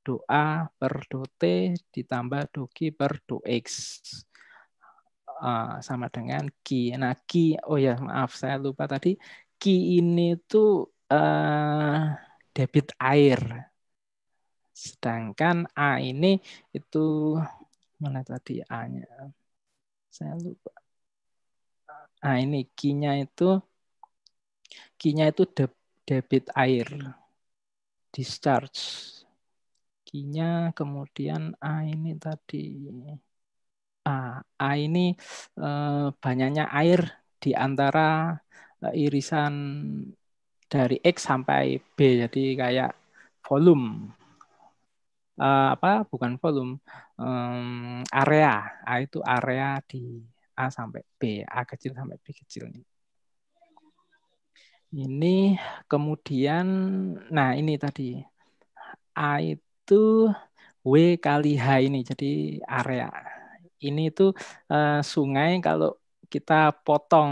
Speaker 5: do A per do T ditambah do G per do X. Uh, sama dengan Q. Nah, Q, oh ya maaf, saya lupa tadi. Q ini tuh uh, debit air. Sedangkan A ini itu mana tadi A-nya saya lupa nah ini kinya itu kinya itu debit air discharge kinya kemudian A ini tadi A A ini eh, banyaknya air di antara eh, irisan dari X sampai B jadi kayak volume uh, apa bukan volume um, area A itu area di A sampai B A kecil sampai B kecil ini ini kemudian nah ini tadi A itu W kali H ini jadi area ini itu uh, sungai kalau kita potong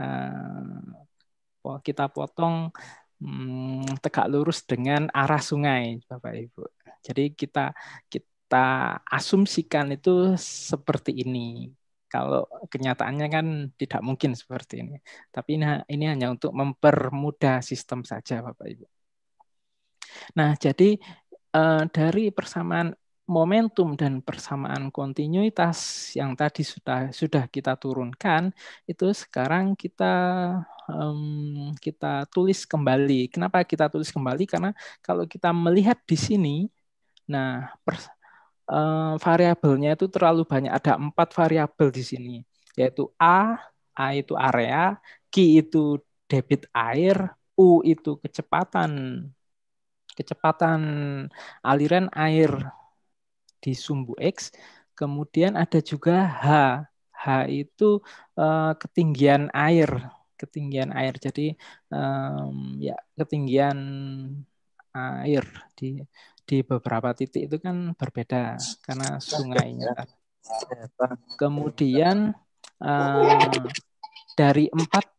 Speaker 5: uh, kita potong hmm, tegak lurus dengan arah sungai Bapak Ibu jadi kita kita asumsikan itu seperti ini. Kalau kenyataannya kan tidak mungkin seperti ini. Tapi ini, ini hanya untuk mempermudah sistem saja, Bapak Ibu. Nah, jadi eh, dari persamaan momentum dan persamaan kontinuitas yang tadi sudah sudah kita turunkan itu sekarang kita um, kita tulis kembali. Kenapa kita tulis kembali? Karena kalau kita melihat di sini Nah, per, uh, eh, variabelnya itu terlalu banyak. Ada empat variabel di sini, yaitu A, A itu area, Q itu debit air, U itu kecepatan kecepatan aliran air di sumbu X. Kemudian ada juga H. H itu uh, ketinggian air, ketinggian air. Jadi um, ya ketinggian air di di beberapa titik itu kan berbeda karena sungainya. Kemudian um, dari empat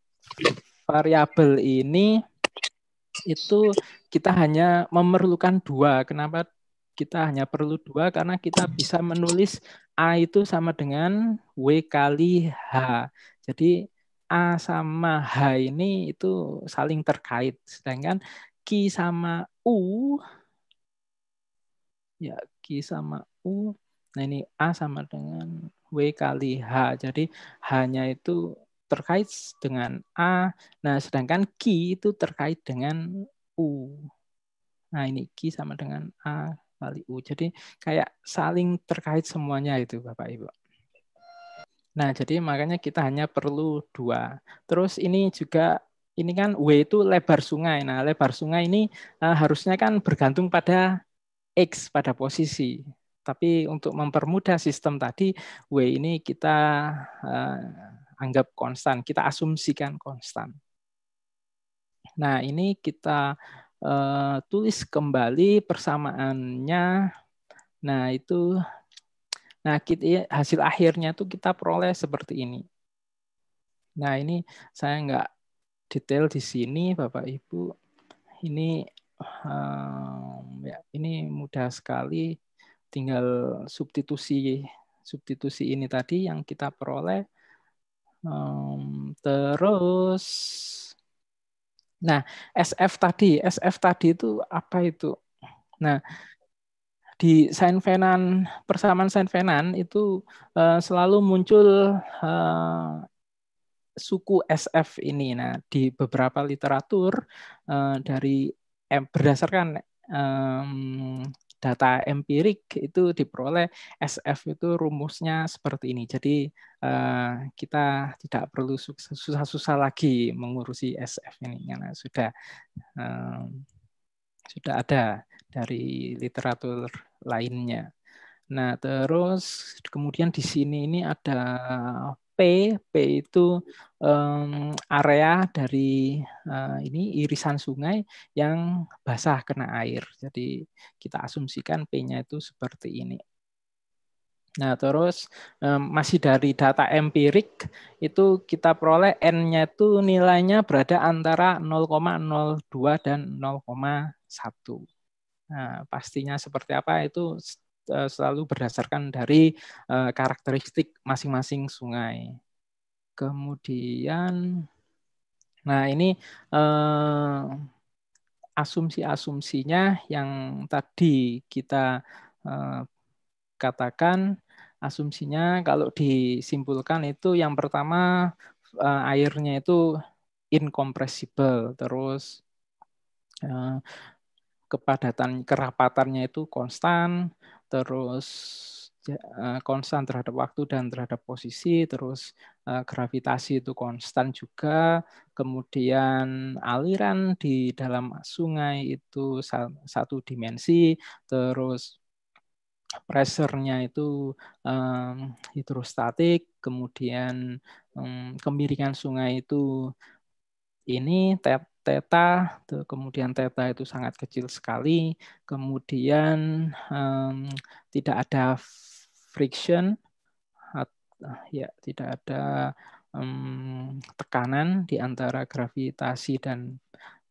Speaker 5: variabel ini itu kita hanya memerlukan dua. Kenapa kita hanya perlu dua? Karena kita bisa menulis A itu sama dengan W kali H. Jadi A sama H ini itu saling terkait. Sedangkan q sama U ya Q sama U. Nah ini A sama dengan W kali H. Jadi H-nya itu terkait dengan A. Nah sedangkan Q itu terkait dengan U. Nah ini Q sama dengan A kali U. Jadi kayak saling terkait semuanya itu Bapak Ibu. Nah jadi makanya kita hanya perlu dua. Terus ini juga ini kan W itu lebar sungai. Nah, lebar sungai ini uh, harusnya kan bergantung pada X pada posisi. Tapi untuk mempermudah sistem tadi, W ini kita uh, anggap konstan, kita asumsikan konstan. Nah, ini kita uh, tulis kembali persamaannya. Nah, itu nah kita, iya, hasil akhirnya itu kita peroleh seperti ini. Nah, ini saya nggak detail di sini Bapak Ibu. Ini Uh, ya ini mudah sekali tinggal substitusi substitusi ini tadi yang kita peroleh um, terus nah SF tadi SF tadi itu apa itu nah di sain venan persamaan sain venan itu uh, selalu muncul uh, suku SF ini. Nah, di beberapa literatur uh, dari berdasarkan um, data empirik itu diperoleh SF itu rumusnya seperti ini. Jadi uh, kita tidak perlu susah-susah lagi mengurusi SF ini karena sudah um, sudah ada dari literatur lainnya. Nah, terus kemudian di sini ini ada P, P itu um, area dari uh, ini irisan sungai yang basah kena air. Jadi kita asumsikan P-nya itu seperti ini. Nah, terus um, masih dari data empirik itu kita peroleh n-nya itu nilainya berada antara 0,02 dan 0,1. Nah, pastinya seperti apa itu Eh, selalu berdasarkan dari eh, karakteristik masing-masing sungai. Kemudian, nah ini eh, asumsi-asumsinya yang tadi kita katakan asumsinya kalau disimpulkan itu yang pertama airnya itu incompressible terus kepadatan kerapatannya itu konstan terus uh, konstan terhadap waktu dan terhadap posisi, terus uh, gravitasi itu konstan juga, kemudian aliran di dalam sungai itu satu dimensi, terus pressernya itu um, hidrostatik, kemudian um, kemiringan sungai itu ini teta, kemudian teta itu sangat kecil sekali, kemudian um, tidak ada friction, ah, ya tidak ada um, tekanan di antara gravitasi dan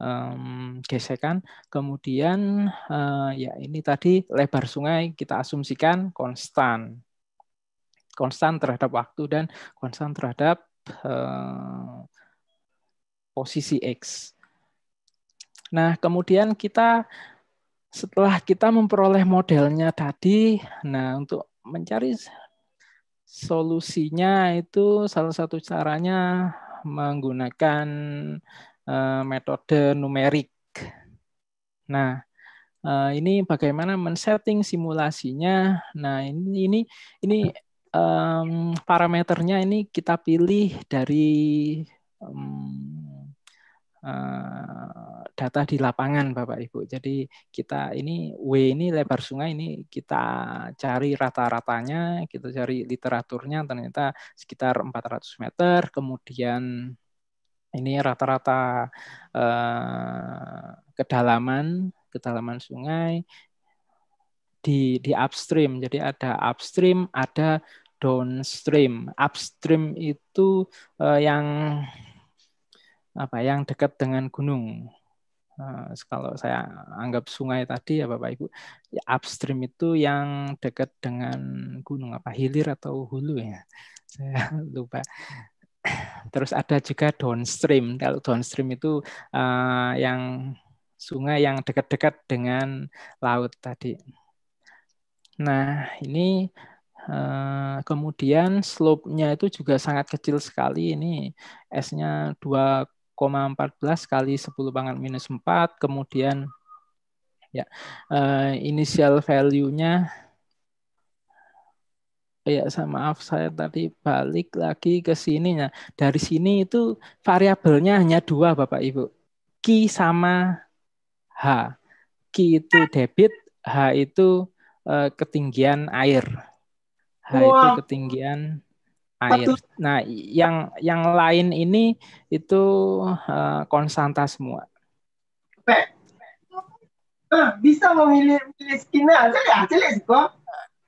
Speaker 5: um, gesekan. Kemudian uh, ya ini tadi lebar sungai kita asumsikan konstan, konstan terhadap waktu dan konstan terhadap uh, posisi x Nah, kemudian kita setelah kita memperoleh modelnya tadi, nah untuk mencari solusinya itu salah satu caranya menggunakan uh, metode numerik. Nah, uh, ini bagaimana men-setting simulasinya. Nah, ini ini ini um, parameternya ini kita pilih dari um, data di lapangan Bapak Ibu. Jadi kita ini W ini lebar sungai ini kita cari rata-ratanya, kita cari literaturnya ternyata sekitar 400 meter, kemudian ini rata-rata eh, kedalaman kedalaman sungai di di upstream. Jadi ada upstream, ada downstream. Upstream itu eh, yang apa yang dekat dengan gunung kalau saya anggap sungai tadi ya Bapak Ibu, ya upstream itu yang dekat dengan gunung apa hilir atau hulu ya. Saya lupa. Terus ada juga downstream. Kalau downstream itu uh, yang sungai yang dekat-dekat dengan laut tadi. Nah, ini uh, kemudian slope-nya itu juga sangat kecil sekali. Ini S-nya kali 10 pangkat minus 4, kemudian ya uh, eh, initial value-nya ya saya maaf saya tadi balik lagi ke sini sininya. Dari sini itu variabelnya hanya dua Bapak Ibu. Ki sama H. Ki itu debit, H itu uh, ketinggian air. H wow. itu ketinggian air. Nah, yang yang lain ini itu uh, konstanta semua.
Speaker 3: Bisa memilih milih aja ya, aja sih kok.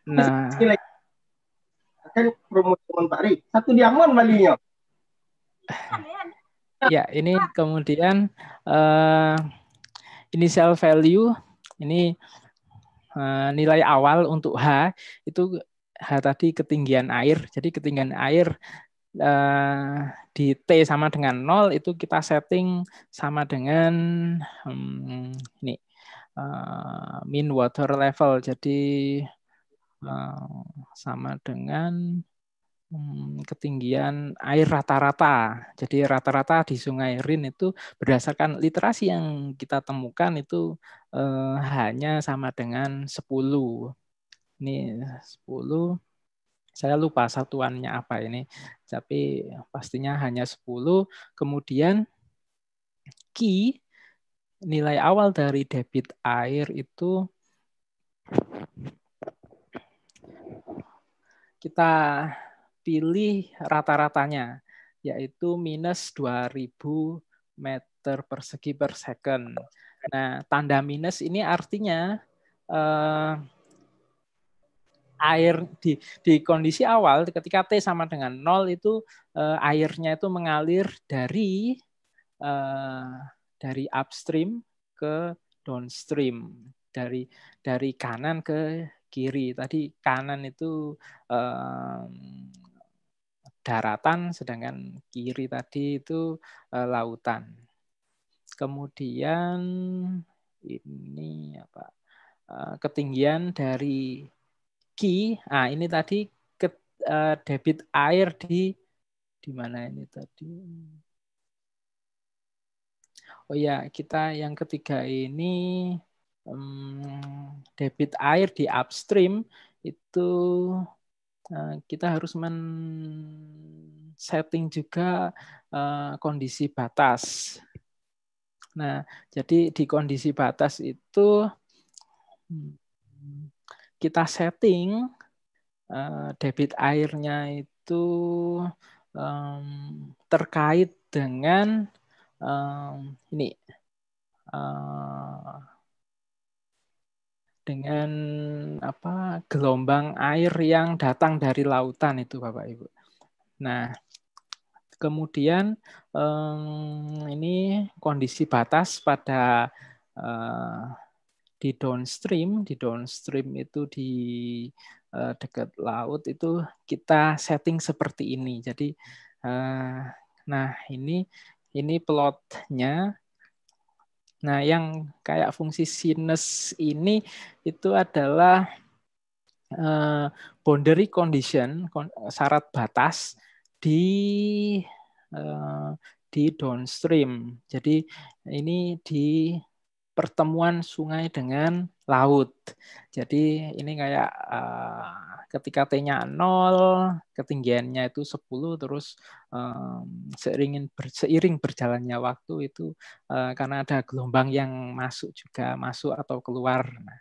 Speaker 3: Nah, kan promosi Montari. Satu diamond
Speaker 5: malinya. Ya, ini kemudian uh, eh, initial value ini uh, nilai awal untuk H itu ha, tadi ketinggian air. Jadi ketinggian air uh, di T sama dengan 0 itu kita setting sama dengan hmm, ini uh, mean water level. Jadi uh, sama dengan hmm, ketinggian air rata-rata. Jadi rata-rata di Sungai Rin itu berdasarkan literasi yang kita temukan itu eh, hanya sama dengan 10 ini 10. Saya lupa satuannya apa ini. Tapi pastinya hanya 10. Kemudian key nilai awal dari debit air itu kita pilih rata-ratanya yaitu minus 2000 meter persegi per second. Nah, tanda minus ini artinya eh, air di di kondisi awal ketika T sama dengan nol itu uh, airnya itu mengalir dari uh, dari upstream ke downstream dari dari kanan ke kiri tadi kanan itu eh, daratan sedangkan kiri tadi itu uh, lautan kemudian ini apa ketinggian dari key. Ah, ini tadi ke, uh, debit air di di mana ini tadi? Oh ya, kita yang ketiga ini um, debit air di upstream itu uh, kita harus men setting juga uh, kondisi batas. Nah, jadi di kondisi batas itu hmm, kita setting uh, debit airnya itu um, terkait dengan um, ini uh, dengan apa gelombang air yang datang dari lautan itu Bapak Ibu. Nah, kemudian um, ini kondisi batas pada eh, di downstream, di downstream itu di uh, dekat laut itu kita setting seperti ini. Jadi uh, nah ini ini plotnya. Nah, yang kayak fungsi sinus ini itu adalah uh, boundary condition syarat batas di uh, di downstream. Jadi ini di pertemuan sungai dengan laut. Jadi ini kayak uh, ketika T-nya 0, ketinggiannya itu 10 terus um, eh, seiring ber, seiring berjalannya waktu itu uh, karena ada gelombang yang masuk juga masuk atau keluar. Nah,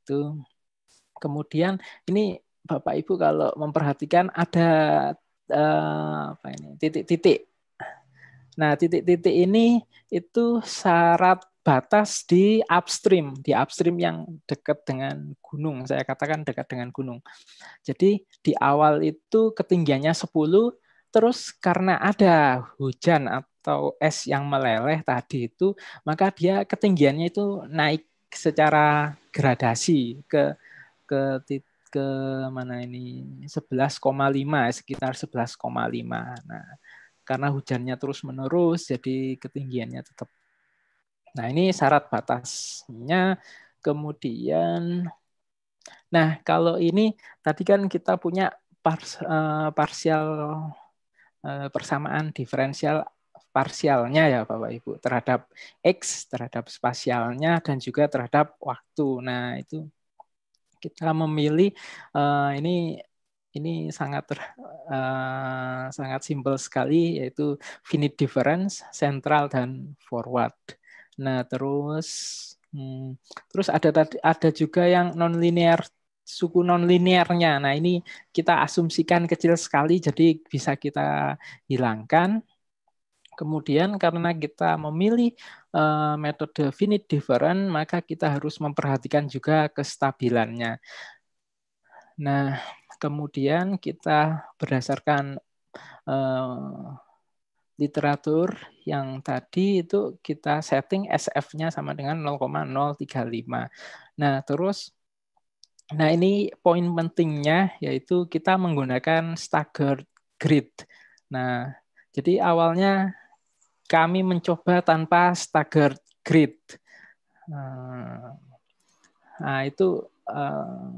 Speaker 5: itu kemudian ini Bapak Ibu kalau memperhatikan ada uh, apa ini titik-titik Nah, titik-titik ini itu syarat batas di upstream, di upstream yang dekat dengan gunung. Saya katakan dekat dengan gunung. Jadi di awal itu ketinggiannya 10, terus karena ada hujan atau es yang meleleh tadi itu, maka dia ketinggiannya itu naik secara gradasi ke ke ke mana ini 11,5 sekitar 11,5. Nah, karena hujannya terus menerus jadi ketinggiannya tetap Nah, ini syarat batasnya. Kemudian, nah kalau ini tadi kan kita punya pars, uh, parsial uh, persamaan diferensial parsialnya ya Bapak Ibu terhadap x, terhadap spasialnya dan juga terhadap waktu. Nah, itu kita memilih uh, ini ini sangat uh, sangat simpel sekali yaitu finite difference, central dan forward. Nah, terus hmm, terus ada tadi ada juga yang nonlinear suku nonlinearnya. Nah, ini kita asumsikan kecil sekali jadi bisa kita hilangkan. Kemudian karena kita memilih uh, metode finite different, maka kita harus memperhatikan juga kestabilannya. Nah, kemudian kita berdasarkan uh, literatur yang tadi itu kita setting SF-nya sama dengan 0,035. Nah, terus nah ini poin pentingnya yaitu kita menggunakan staggered grid. Nah, jadi awalnya kami mencoba tanpa staggered grid. Nah, nah itu eh,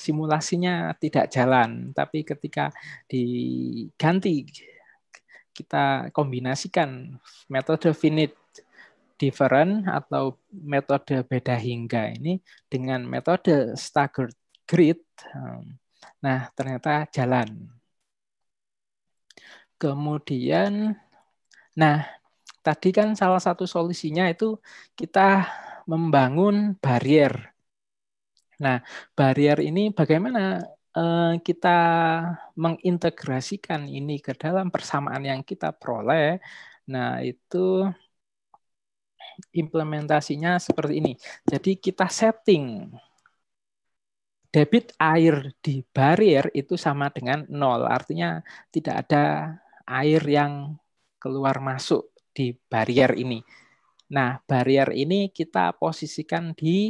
Speaker 5: simulasinya tidak jalan, tapi ketika diganti kita kombinasikan metode finite different atau metode beda hingga ini dengan metode staggered grid. Um, nah, ternyata jalan. Kemudian, nah tadi kan salah satu solusinya itu kita membangun barrier. Nah, barrier ini bagaimana Eh, kita mengintegrasikan ini ke dalam persamaan yang kita peroleh, nah itu implementasinya seperti ini. Jadi kita setting debit air di barrier itu sama dengan nol, artinya tidak ada air yang keluar masuk di barrier ini. Nah, barrier ini kita posisikan di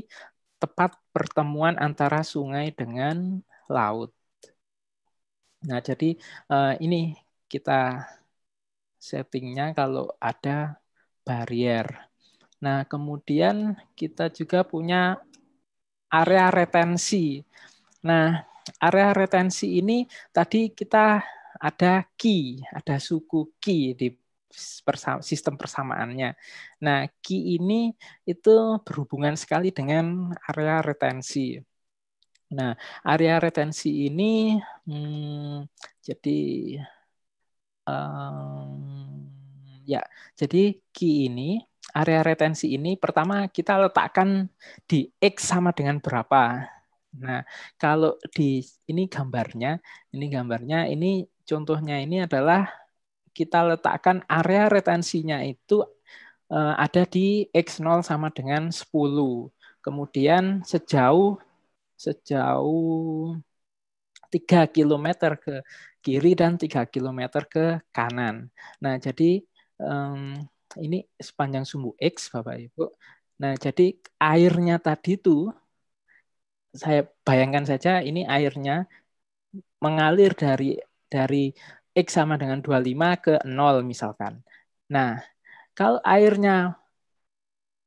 Speaker 5: tepat pertemuan antara sungai dengan laut. Nah, jadi uh, ini kita settingnya kalau ada barrier. Nah, kemudian kita juga punya area retensi. Nah, area retensi ini tadi kita ada key, ada suku key di sistem persamaannya. Nah, key ini itu berhubungan sekali dengan area retensi. Nah, area retensi ini hmm, jadi um, ya, jadi key ini area retensi ini pertama kita letakkan di x sama dengan berapa. Nah, kalau di ini gambarnya, ini gambarnya ini contohnya ini adalah kita letakkan area retensinya itu eh, ada di x0 sama dengan 10. Kemudian sejauh sejauh 3 km ke kiri dan 3 km ke kanan. Nah, jadi um, ini sepanjang sumbu X, Bapak Ibu. Nah, jadi airnya tadi itu saya bayangkan saja ini airnya mengalir dari dari X sama dengan 25 ke 0 misalkan. Nah, kalau airnya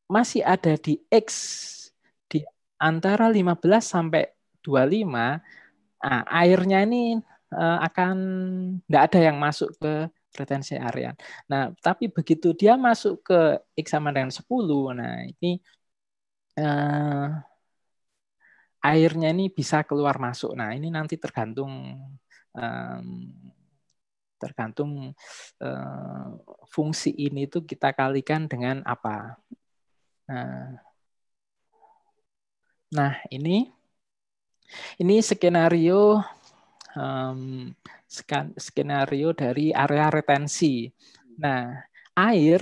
Speaker 5: masih ada di X antara 15 sampai 25 nah, airnya ini uh, akan tidak ada yang masuk ke retensi area. Nah, tapi begitu dia masuk ke x sama dengan 10, nah ini uh, airnya ini bisa keluar masuk. Nah, ini nanti tergantung um, tergantung uh, fungsi ini itu kita kalikan dengan apa. Nah, Nah, ini ini skenario um, skenario dari area retensi. Nah, air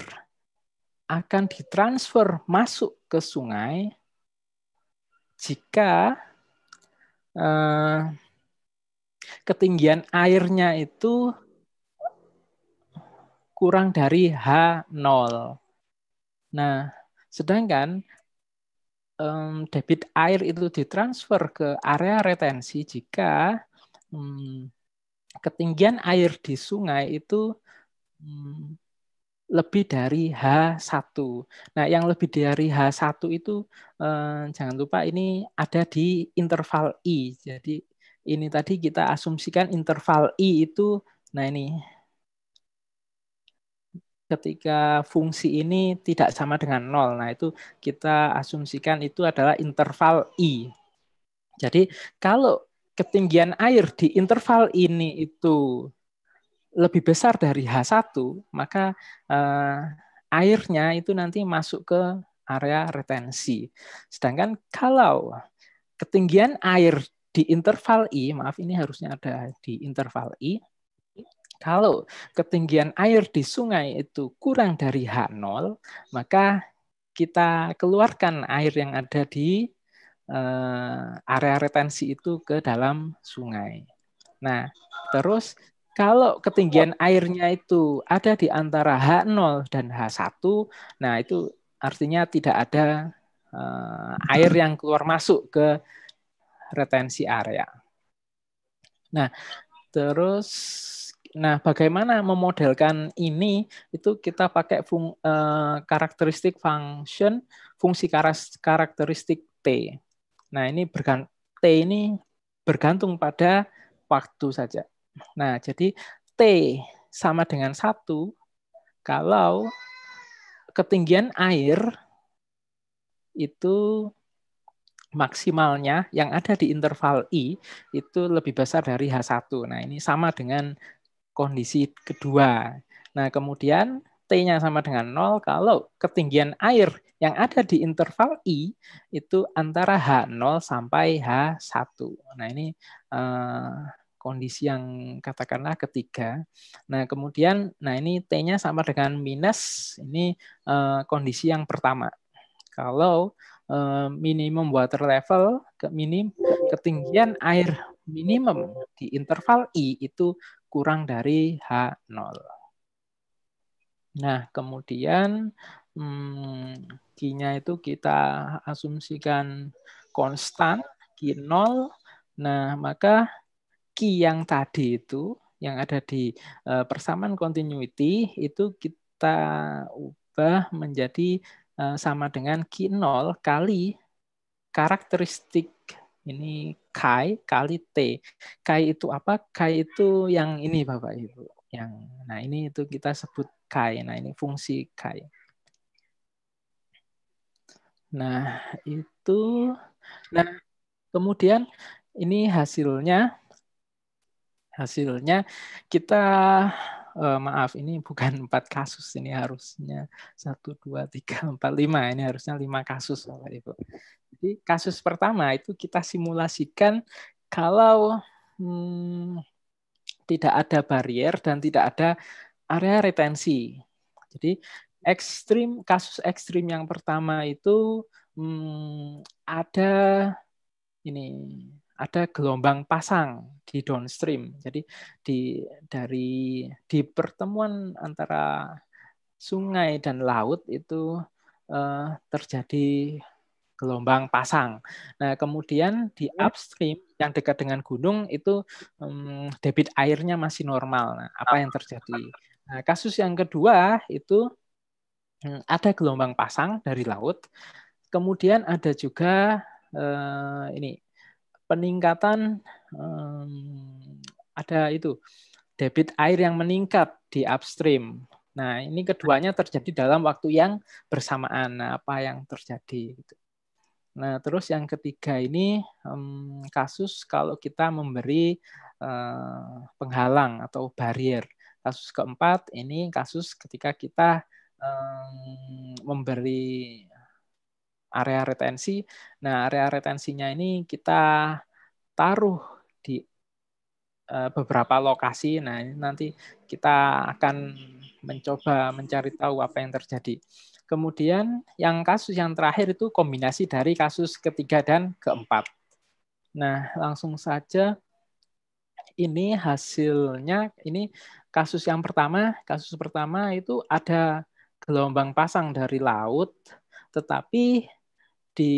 Speaker 5: akan ditransfer masuk ke sungai jika uh, ketinggian airnya itu kurang dari H0. Nah, sedangkan um, debit air itu ditransfer ke area retensi jika um, ketinggian air di sungai itu um, lebih dari H1. Nah, yang lebih dari H1 itu eh, jangan lupa ini ada di interval I. Jadi ini tadi kita asumsikan interval I itu nah ini ketika fungsi ini tidak sama dengan nol. Nah, itu kita asumsikan itu adalah interval I. Jadi, kalau ketinggian air di interval ini itu lebih besar dari H1, maka eh, airnya itu nanti masuk ke area retensi. Sedangkan kalau ketinggian air di interval I, maaf ini harusnya ada di interval I, kalau ketinggian air di sungai itu kurang dari H0, maka kita keluarkan air yang ada di uh, area retensi itu ke dalam sungai. Nah, terus kalau ketinggian airnya itu ada di antara H0 dan H1, nah itu artinya tidak ada uh, air yang keluar masuk ke retensi area. Nah, terus Nah, bagaimana memodelkan ini? Itu kita pakai fung, uh, karakteristik function, fungsi karakteristik t. Nah, ini bergan, t ini bergantung pada waktu saja. Nah, jadi t sama dengan satu kalau ketinggian air itu maksimalnya yang ada di interval I itu lebih besar dari H1. Nah, ini sama dengan kondisi kedua. Nah, kemudian T-nya sama dengan 0 kalau ketinggian air yang ada di interval I itu antara H0 sampai H1. Nah, ini uh, kondisi yang katakanlah ketiga. Nah, kemudian nah ini T-nya sama dengan minus ini uh, kondisi yang pertama. Kalau uh, minimum water level ke minim ketinggian air minimum di interval I itu kurang dari H0. Nah, kemudian hmm, g nya itu kita asumsikan konstan, g 0 Nah, maka Q yang tadi itu, yang ada di uh, persamaan continuity, itu kita ubah menjadi uh, sama dengan Q0 kali karakteristik ini kai kali t. Kai itu apa? Kai itu yang ini Bapak Ibu. Yang nah ini itu kita sebut kai. Nah ini fungsi kai. Nah, itu nah kemudian ini hasilnya hasilnya kita eh, maaf ini bukan empat kasus ini harusnya satu dua tiga empat lima ini harusnya lima kasus Bapak Ibu. Jadi kasus pertama itu kita simulasikan kalau hmm, tidak ada barrier dan tidak ada area retensi. Jadi ekstrim kasus ekstrim yang pertama itu hmm, ada ini ada gelombang pasang di downstream. Jadi di dari di pertemuan antara sungai dan laut itu eh, terjadi gelombang pasang. Nah, kemudian di upstream yang dekat dengan gunung itu um, debit airnya masih normal. Nah, apa yang terjadi? Nah, kasus yang kedua itu um, ada gelombang pasang dari laut. Kemudian ada juga uh, ini peningkatan um, ada itu debit air yang meningkat di upstream. Nah, ini keduanya terjadi dalam waktu yang bersamaan. Nah, apa yang terjadi? Nah, terus yang ketiga ini um, kasus kalau kita memberi uh, penghalang atau barrier. Kasus keempat ini kasus ketika kita um, memberi area retensi. Nah, area retensinya ini kita taruh di uh, beberapa lokasi. Nah, ini nanti kita akan mencoba mencari tahu apa yang terjadi. Kemudian yang kasus yang terakhir itu kombinasi dari kasus ketiga dan keempat. Nah, langsung saja ini hasilnya ini kasus yang pertama, kasus pertama itu ada gelombang pasang dari laut tetapi di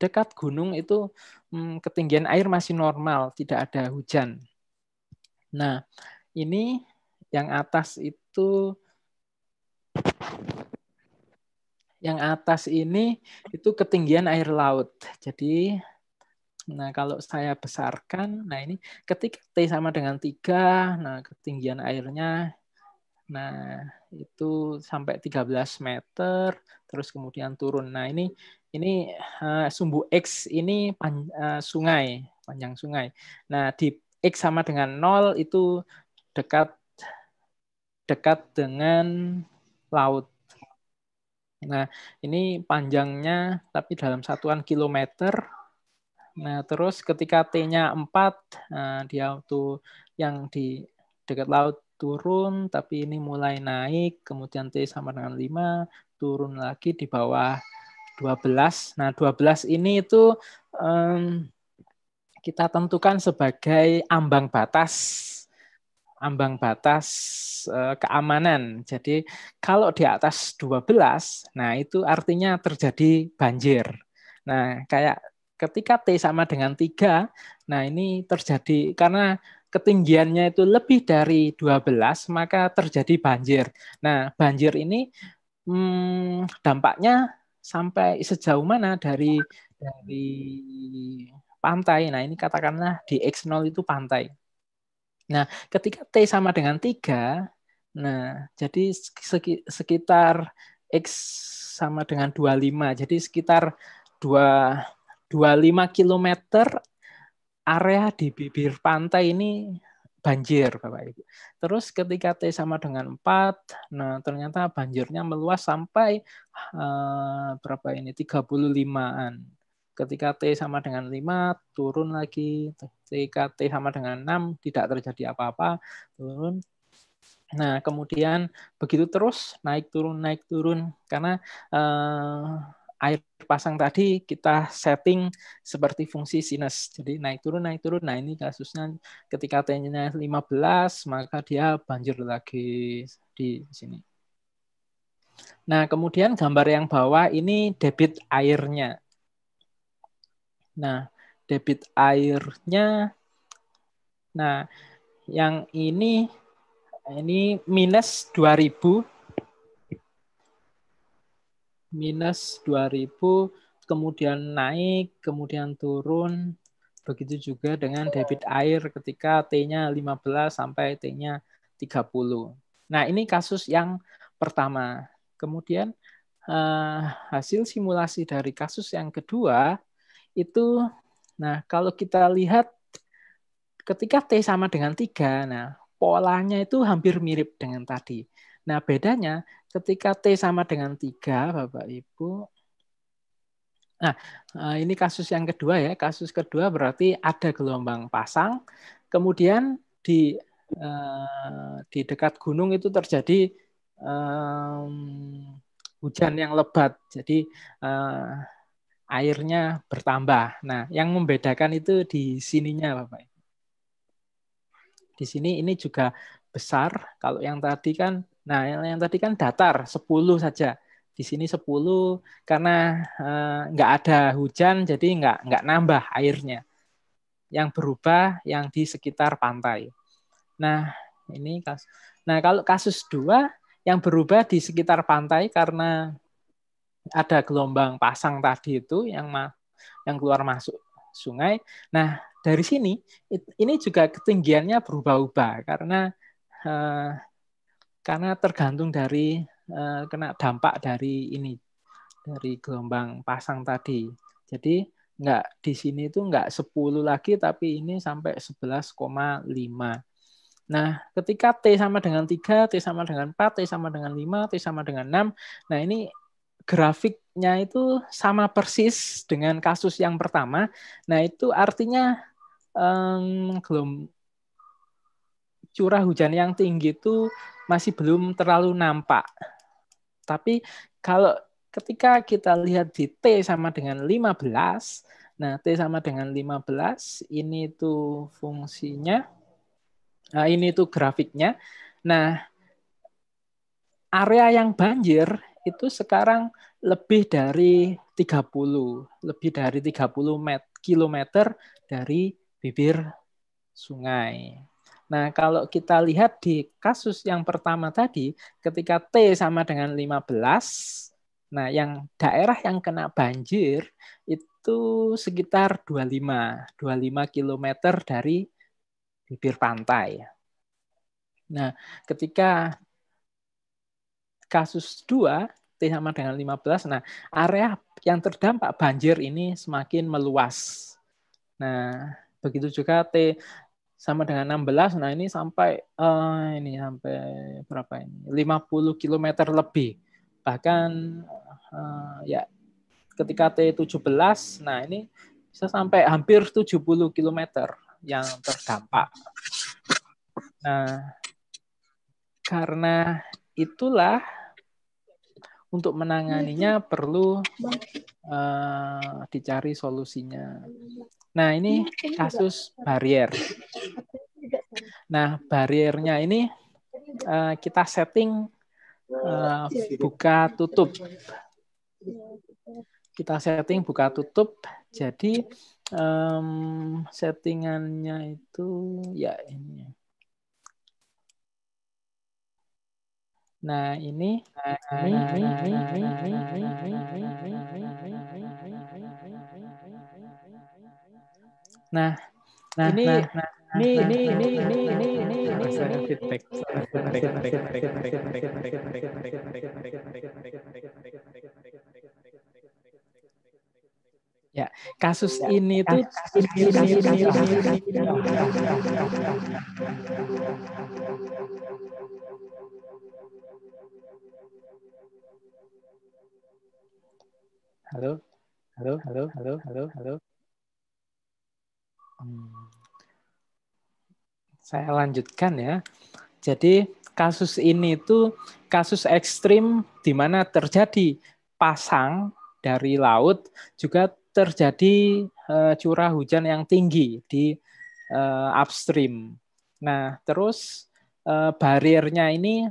Speaker 5: dekat gunung itu hmm, ketinggian air masih normal, tidak ada hujan. Nah, ini yang atas itu yang atas ini itu ketinggian air laut. Jadi nah kalau saya besarkan, nah ini ketika T sama dengan 3, nah ketinggian airnya nah itu sampai 13 meter terus kemudian turun. Nah ini ini uh, sumbu X ini pan, uh, sungai, panjang sungai. Nah di X sama dengan 0 itu dekat dekat dengan laut Nah, ini panjangnya tapi dalam satuan kilometer. Nah, terus ketika T-nya 4, nah, eh, dia tuh yang di dekat laut turun, tapi ini mulai naik, kemudian T sama dengan 5, turun lagi di bawah 12. Nah, 12 ini itu um, kita tentukan sebagai ambang batas ambang batas eh, keamanan. Jadi kalau di atas 12, nah itu artinya terjadi banjir. Nah, kayak ketika T sama dengan 3, nah ini terjadi karena ketinggiannya itu lebih dari 12, maka terjadi banjir. Nah, banjir ini hmm, dampaknya sampai sejauh mana dari dari pantai. Nah, ini katakanlah di X0 itu pantai. Nah, ketika T sama dengan 3, nah, jadi sekitar X sama dengan 25. Jadi sekitar 2, 25 km area di bibir pantai ini banjir Bapak Ibu. Terus ketika T sama dengan 4, nah ternyata banjirnya meluas sampai eh, berapa ini 35-an. Ketika T sama dengan 5, turun lagi. Ketika T sama dengan 6, tidak terjadi apa-apa, turun. Nah, kemudian begitu terus, naik turun, naik turun. Karena eh, air pasang tadi kita setting seperti fungsi sinus. Jadi naik turun, naik turun. Nah, ini kasusnya ketika T-nya 15, maka dia banjir lagi di sini. Nah, kemudian gambar yang bawah ini debit airnya. Nah, debit airnya nah yang ini ini minus 2000 minus 2000 kemudian naik kemudian turun begitu juga dengan debit air ketika T-nya 15 sampai T-nya 30. Nah, ini kasus yang pertama. Kemudian eh, hasil simulasi dari kasus yang kedua itu nah kalau kita lihat ketika T sama dengan 3 nah polanya itu hampir mirip dengan tadi. Nah, bedanya ketika T sama dengan 3 Bapak Ibu Nah, eh, ini kasus yang kedua ya. Kasus kedua berarti ada gelombang pasang, kemudian di eh, di dekat gunung itu terjadi um, hujan yang lebat. Jadi uh, airnya bertambah. Nah, yang membedakan itu di sininya, Bapak. Di sini ini juga besar. Kalau yang tadi kan, nah yang, yang tadi kan datar 10 saja. Di sini 10 karena eh, ada hujan, jadi nggak nggak nambah airnya. Yang berubah yang di sekitar pantai. Nah, ini kasus. Nah, kalau kasus dua yang berubah di sekitar pantai karena ada gelombang pasang tadi itu yang ma yang keluar masuk sungai. Nah, dari sini ini juga ketinggiannya berubah-ubah karena uh, karena tergantung dari uh, kena dampak dari ini dari gelombang pasang tadi. Jadi enggak di sini itu enggak 10 lagi tapi ini sampai 11,5. Nah, ketika T sama dengan 3, T sama dengan 4, T sama dengan 5, T sama dengan 6. Nah, ini grafiknya itu sama persis dengan kasus yang pertama. Nah, itu artinya um, belum curah hujan yang tinggi itu masih belum terlalu nampak. Tapi kalau ketika kita lihat di T sama dengan 15, nah T sama dengan 15, ini itu fungsinya, nah ini itu grafiknya. Nah, area yang banjir itu sekarang lebih dari 30, lebih dari 30 met, kilometer dari bibir sungai. Nah, kalau kita lihat di kasus yang pertama tadi, ketika T sama dengan 15, nah yang daerah yang kena banjir itu sekitar 25, 25 kilometer dari bibir pantai. Nah, ketika kasus 2 T sama dengan 15. Nah, area yang terdampak banjir ini semakin meluas. Nah, begitu juga T sama dengan 16. Nah, ini sampai uh, ini sampai berapa ini? 50 km lebih. Bahkan uh, ya ketika T17, nah ini bisa sampai hampir 70 km yang terdampak. Nah, karena itulah untuk menanganinya iya, perlu uh, dicari solusinya. Nah, ini iya, kasus barrier. Nah, bariernya ini uh, kita setting uh, buka tutup. Kita setting buka tutup. Jadi um, settingannya itu ya ini Nah, ini Nah, nah, ini ini ini ini ini ini ini ini feedback Ya, kasus ini tuh kasus ini Halo, halo, halo, halo, halo, halo. Hmm. Saya lanjutkan ya. Jadi kasus ini itu kasus ekstrim di mana terjadi pasang dari laut juga terjadi uh, curah hujan yang tinggi di uh, upstream. Nah, terus uh, bariernya ini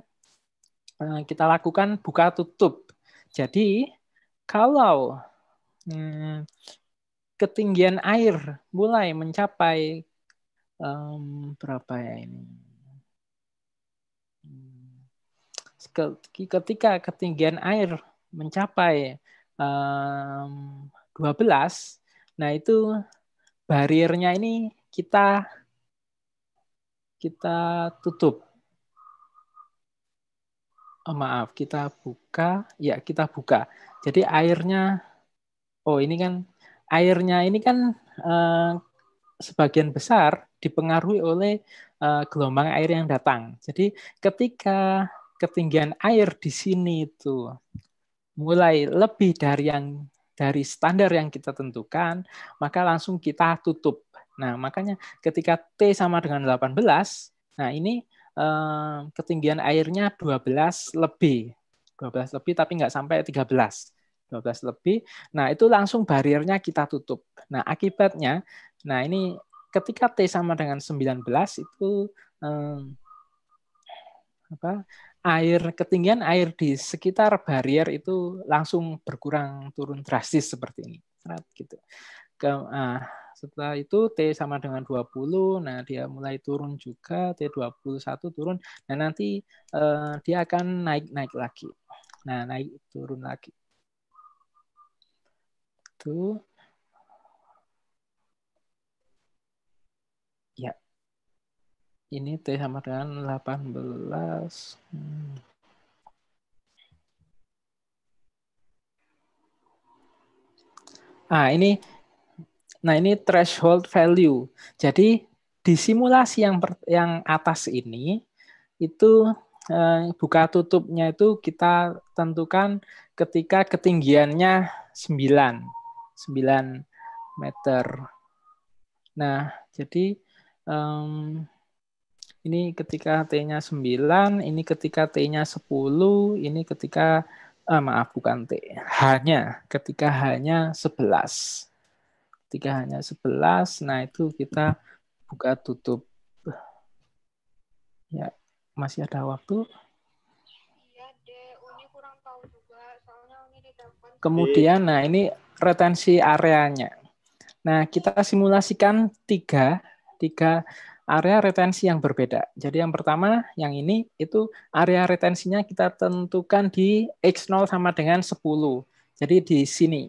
Speaker 5: uh, kita lakukan buka tutup. Jadi kalau hmm, ketinggian air mulai mencapai um, berapa ya ini? Hmm, ketika ketinggian air mencapai um, 12, nah itu bariernya ini kita kita tutup. Oh, maaf, kita buka, ya kita buka. Jadi airnya, oh ini kan airnya ini kan eh, sebagian besar dipengaruhi oleh eh, gelombang air yang datang. Jadi ketika ketinggian air di sini itu mulai lebih dari yang dari standar yang kita tentukan, maka langsung kita tutup. Nah, makanya ketika T sama dengan 18, nah ini eh, ketinggian airnya 12 lebih. 12 lebih tapi nggak sampai 13. 12 lebih. Nah, itu langsung bariernya kita tutup. Nah, akibatnya, nah ini ketika T sama dengan 19 itu eh, apa? air ketinggian air di sekitar barrier itu langsung berkurang turun drastis seperti ini. gitu. Ke, ah, setelah itu T sama dengan 20, nah dia mulai turun juga, T21 turun, nah nanti eh, dia akan naik-naik lagi. Nah, naik turun lagi. Tuh. Ya. Ini T sama dengan 18. Hmm. Ah, ini Nah, ini threshold value. Jadi di simulasi yang per, yang atas ini itu Eh, buka tutupnya itu kita tentukan ketika ketinggiannya 9 9 meter. Nah, jadi um, ini ketika T-nya 9, ini ketika T-nya 10, ini ketika eh, maaf bukan T, H-nya, ketika H-nya 11. Ketika H-nya 11, nah itu kita buka tutup. Ya masih ada waktu? Iya, Kemudian, nah ini retensi areanya. Nah, kita simulasikan tiga, tiga area retensi yang berbeda. Jadi yang pertama, yang ini, itu area retensinya kita tentukan di X0 sama dengan 10. Jadi di sini,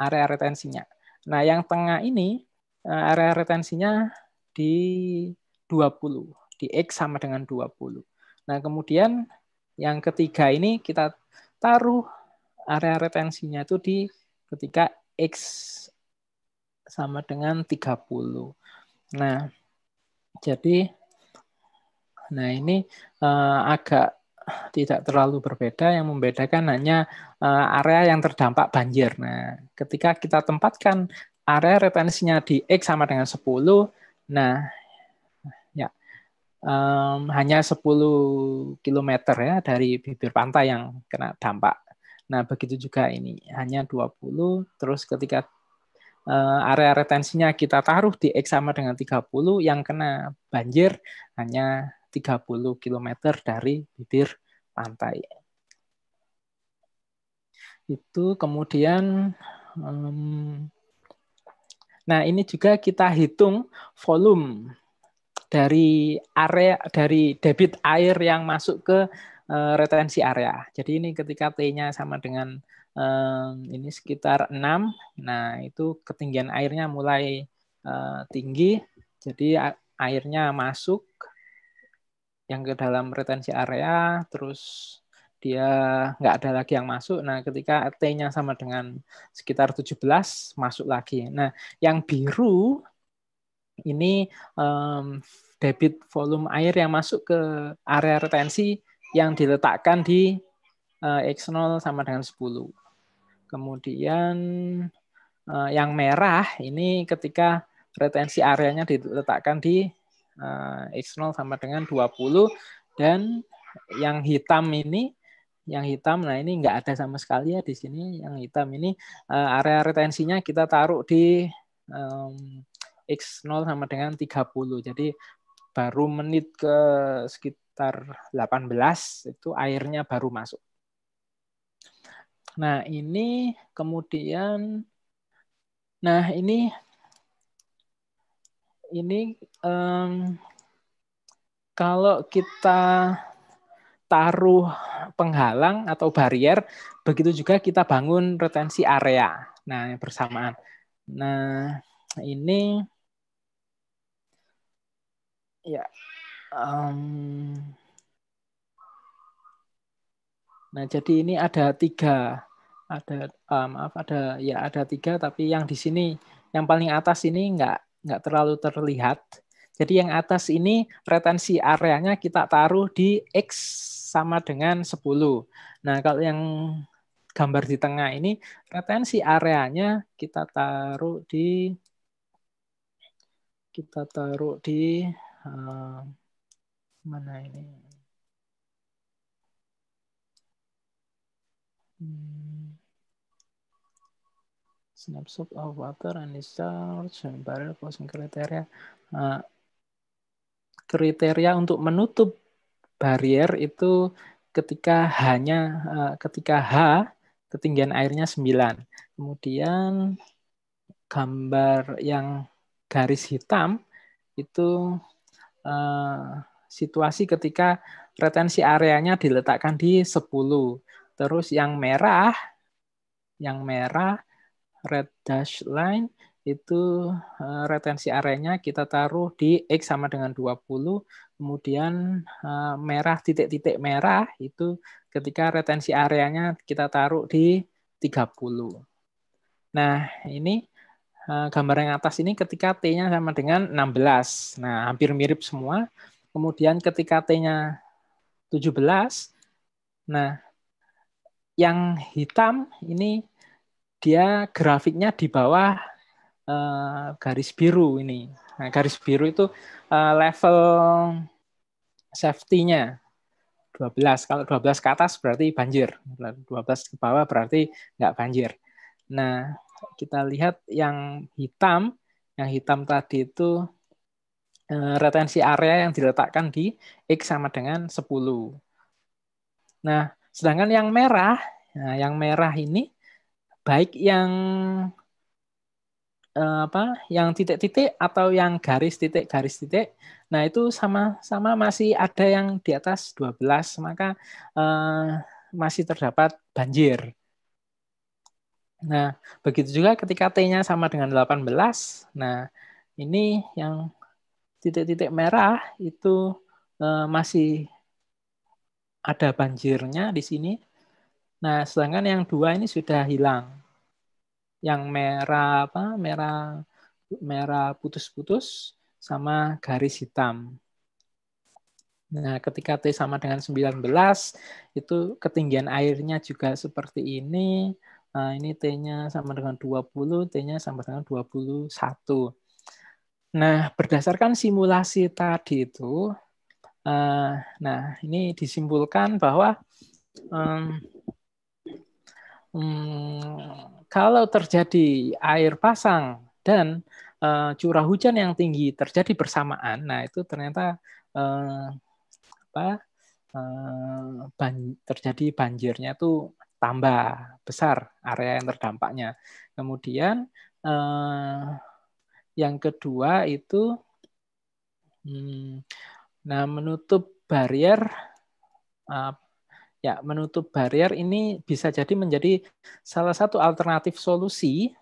Speaker 5: area retensinya. Nah, yang tengah ini, eh, area retensinya di 20 di X sama dengan 20. Nah, kemudian yang ketiga ini kita taruh area retensinya itu di ketika X sama dengan 30. Nah, jadi nah ini uh, agak tidak terlalu berbeda yang membedakan hanya uh, area yang terdampak banjir. Nah, ketika kita tempatkan area retensinya di X sama dengan 10, nah um, hanya 10 km ya dari bibir pantai yang kena dampak. Nah, begitu juga ini hanya 20 terus ketika uh, area retensinya kita taruh di X sama dengan 30 yang kena banjir hanya 30 km dari bibir pantai. Itu kemudian um, Nah, ini juga kita hitung volume dari area dari debit air yang masuk ke uh, retensi area. Jadi ini ketika T-nya sama dengan um, ini sekitar 6. Nah, itu ketinggian airnya mulai uh, tinggi. Jadi airnya masuk yang ke dalam retensi area terus dia nggak ada lagi yang masuk. Nah, ketika T-nya sama dengan sekitar 17, masuk lagi. Nah, yang biru ini um, debit volume air yang masuk ke area retensi yang diletakkan di uh, eh, X0 sama dengan 10. Kemudian uh, yang merah ini ketika retensi areanya diletakkan di uh, eh, X0 sama dengan 20 dan yang hitam ini yang hitam nah ini nggak ada sama sekali ya di sini yang hitam ini uh, area retensinya kita taruh di um, X0 sama dengan 30. Jadi baru menit ke sekitar 18 itu airnya baru masuk. Nah, ini kemudian nah ini ini um, kalau kita taruh penghalang atau barrier, begitu juga kita bangun retensi area. Nah, bersamaan. Nah, ini ya um, nah jadi ini ada tiga ada uh, maaf ada ya ada tiga tapi yang di sini yang paling atas ini nggak nggak terlalu terlihat jadi yang atas ini retensi areanya kita taruh di x sama dengan 10 nah kalau yang gambar di tengah ini retensi areanya kita taruh di kita taruh di mana ini hmm. snapshot of water and discharge barrel closing kriteria uh, kriteria untuk menutup barrier itu ketika hanya uh, ketika H ketinggian airnya 9. Kemudian gambar yang garis hitam itu Eh, situasi ketika retensi areanya diletakkan di 10. Terus yang merah, yang merah red dash line itu eh, retensi areanya kita taruh di X sama dengan 20. Kemudian eh, merah titik-titik merah itu ketika retensi areanya kita taruh di 30. Nah, ini Eh, gambar yang atas ini ketika T-nya sama dengan 16. Nah, hampir mirip semua. Kemudian ketika T-nya 17, nah yang hitam ini dia grafiknya di bawah uh, garis biru ini. Nah, garis biru itu uh, level safety-nya 12. Kalau 12 ke atas berarti banjir. 12 ke bawah berarti nggak banjir. Nah, kita lihat yang hitam, yang hitam tadi itu eh, retensi area yang diletakkan di X sama dengan 10. Nah, sedangkan yang merah, nah yang merah ini baik yang eh, apa yang titik-titik atau yang garis titik garis titik nah itu sama-sama masih ada yang di atas 12 maka eh, masih terdapat banjir Nah, begitu juga ketika T-nya sama dengan 18. Nah, ini yang titik-titik merah itu eh, masih ada banjirnya di sini. Nah, sedangkan yang dua ini sudah hilang. Yang merah apa? Merah merah putus-putus sama garis hitam. Nah, ketika T sama dengan 19, itu ketinggian airnya juga seperti ini. Nah, ini T-nya sama dengan 20, T-nya sama dengan 21. Nah, berdasarkan simulasi tadi itu, uh, nah ini disimpulkan bahwa um, um, kalau terjadi air pasang dan uh, curah hujan yang tinggi terjadi bersamaan, nah itu ternyata uh, apa, uh, ban terjadi banjirnya itu tambah besar area yang terdampaknya. Kemudian eh, yang kedua itu, hmm, nah menutup barrier, eh, ya menutup barrier ini bisa jadi menjadi salah satu alternatif solusi,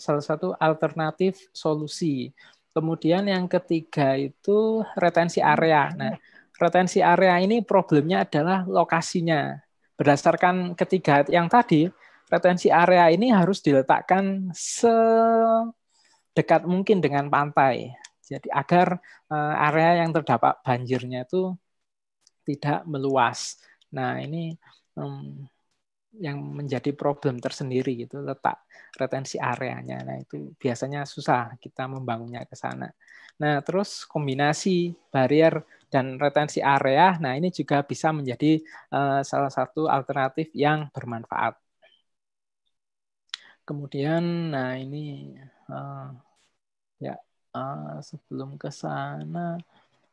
Speaker 5: salah satu alternatif solusi. Kemudian yang ketiga itu retensi area. Nah, retensi area ini problemnya adalah lokasinya. Berdasarkan ketiga yang tadi, retensi area ini harus diletakkan sedekat mungkin dengan pantai. Jadi agar eh, area yang terdapat banjirnya itu tidak meluas. Nah ini hmm, yang menjadi problem tersendiri gitu letak retensi areanya. Nah, itu biasanya susah kita membangunnya ke sana. Nah, terus kombinasi barrier dan retensi area, nah ini juga bisa menjadi uh, salah satu alternatif yang bermanfaat. Kemudian, nah ini uh, ya uh, sebelum ke sana,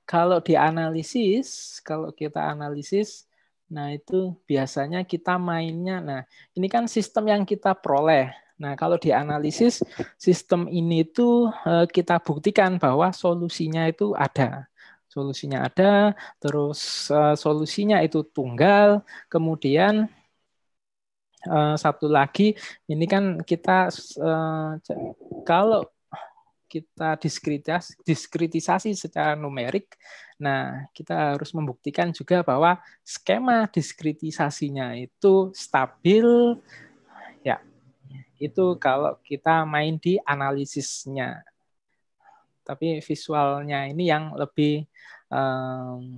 Speaker 5: kalau dianalisis, kalau kita analisis Nah, itu biasanya kita mainnya. Nah, ini kan sistem yang kita peroleh. Nah, kalau dianalisis sistem ini tuh eh, kita buktikan bahwa solusinya itu ada. Solusinya ada, terus eh, solusinya itu tunggal, kemudian eh, satu lagi ini kan kita kalau kita diskritisasi secara numerik, nah kita harus membuktikan juga bahwa skema diskritisasinya itu stabil, ya itu kalau kita main di analisisnya. Tapi visualnya ini yang lebih um,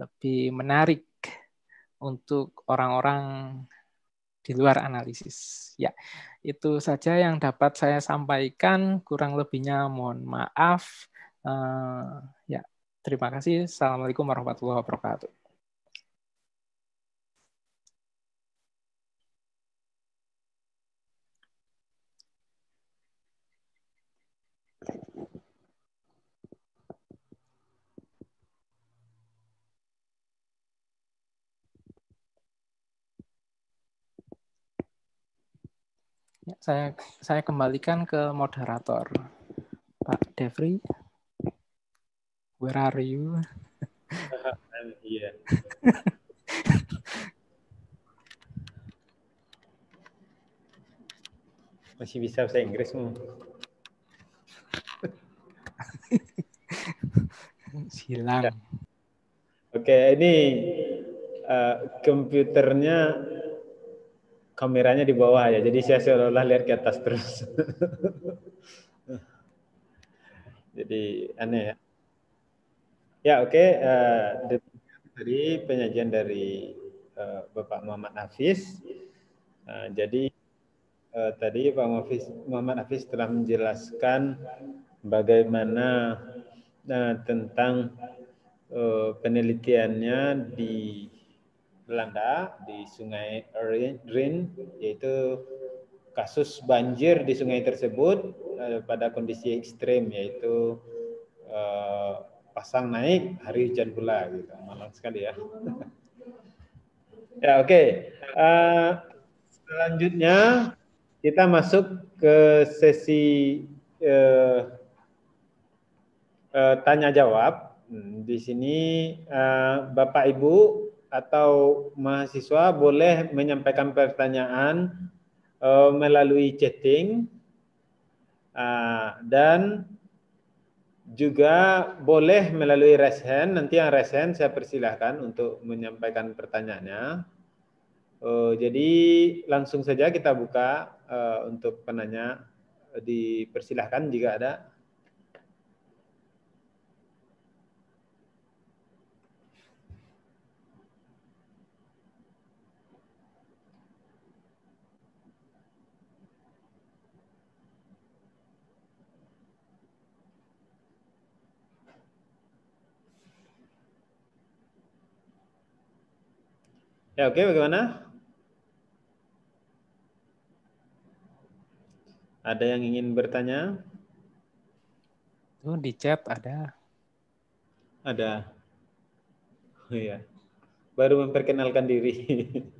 Speaker 5: lebih menarik untuk orang-orang di luar analisis. Ya, itu saja yang dapat saya sampaikan. Kurang lebihnya mohon maaf. Uh, ya, terima kasih. Assalamualaikum warahmatullahi wabarakatuh. Ya, saya saya kembalikan ke moderator. Pak Devri, where are you?
Speaker 6: I'm here.
Speaker 3: Masih bisa bahasa Inggris
Speaker 5: Silang.
Speaker 3: Oke, ini uh, komputernya kameranya di bawah ya. Jadi saya seolah-olah lihat ke atas terus. Jadi aneh ya. Ya oke. Okay. Uh, eh, penyajian dari uh, Bapak Muhammad Hafiz. Uh, jadi uh, tadi Pak Muhammad Hafiz telah menjelaskan bagaimana uh, tentang uh, penelitiannya di Belanda di Sungai Rhin yaitu kasus banjir di sungai tersebut eh, pada kondisi ekstrim yaitu eh, pasang naik hari hujan pula gitu malang sekali ya ya oke okay. uh, eh, selanjutnya kita masuk ke sesi uh, uh, tanya jawab hmm, di sini uh, bapak ibu atau mahasiswa boleh menyampaikan pertanyaan uh, melalui chatting uh, dan juga boleh melalui raise Nanti yang raise saya persilahkan untuk menyampaikan pertanyaannya. Uh, jadi langsung saja kita buka uh, untuk penanya. Dipersilahkan jika ada. Ya oke okay, bagaimana? Ada yang ingin bertanya?
Speaker 5: Tuh di chat ada.
Speaker 3: Ada. Oh iya. Baru memperkenalkan diri.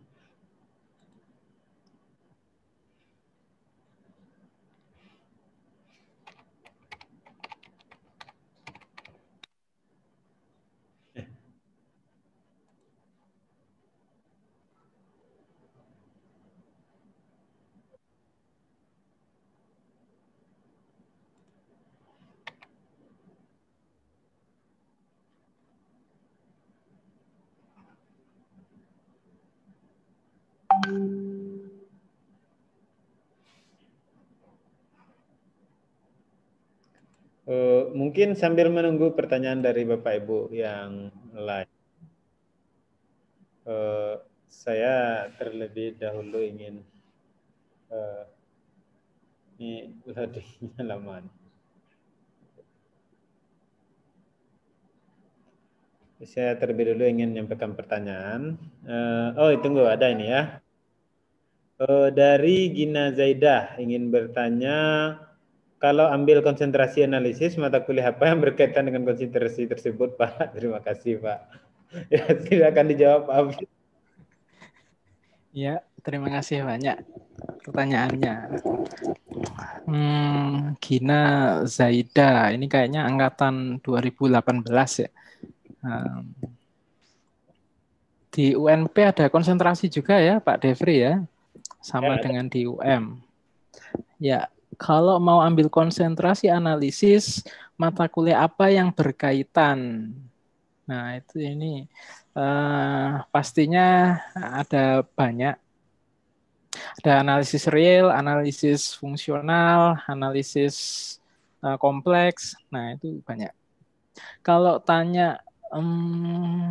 Speaker 3: Mungkin sambil menunggu pertanyaan dari Bapak Ibu yang lain. Uh, saya terlebih dahulu ingin uh, ini loadingnya lama. Saya terlebih dahulu ingin menyampaikan pertanyaan. Uh, oh, tunggu ada ini ya. Uh, dari Gina Zaidah ingin bertanya kalau ambil konsentrasi analisis mata kuliah apa yang berkaitan dengan konsentrasi tersebut Pak? Terima kasih Pak. Ya silakan dijawab Pak.
Speaker 5: Ya terima kasih banyak pertanyaannya. Hmm, Gina Zaida ini kayaknya angkatan 2018 ya. Hmm, di UNP ada konsentrasi juga ya Pak Devri ya sama ya, dengan di UM. Ya, kalau mau ambil konsentrasi analisis mata kuliah apa yang berkaitan. Nah, itu ini uh, pastinya ada banyak. Ada analisis real, analisis fungsional, analisis eh, kompleks. Nah, itu banyak. Kalau tanya um, mmm,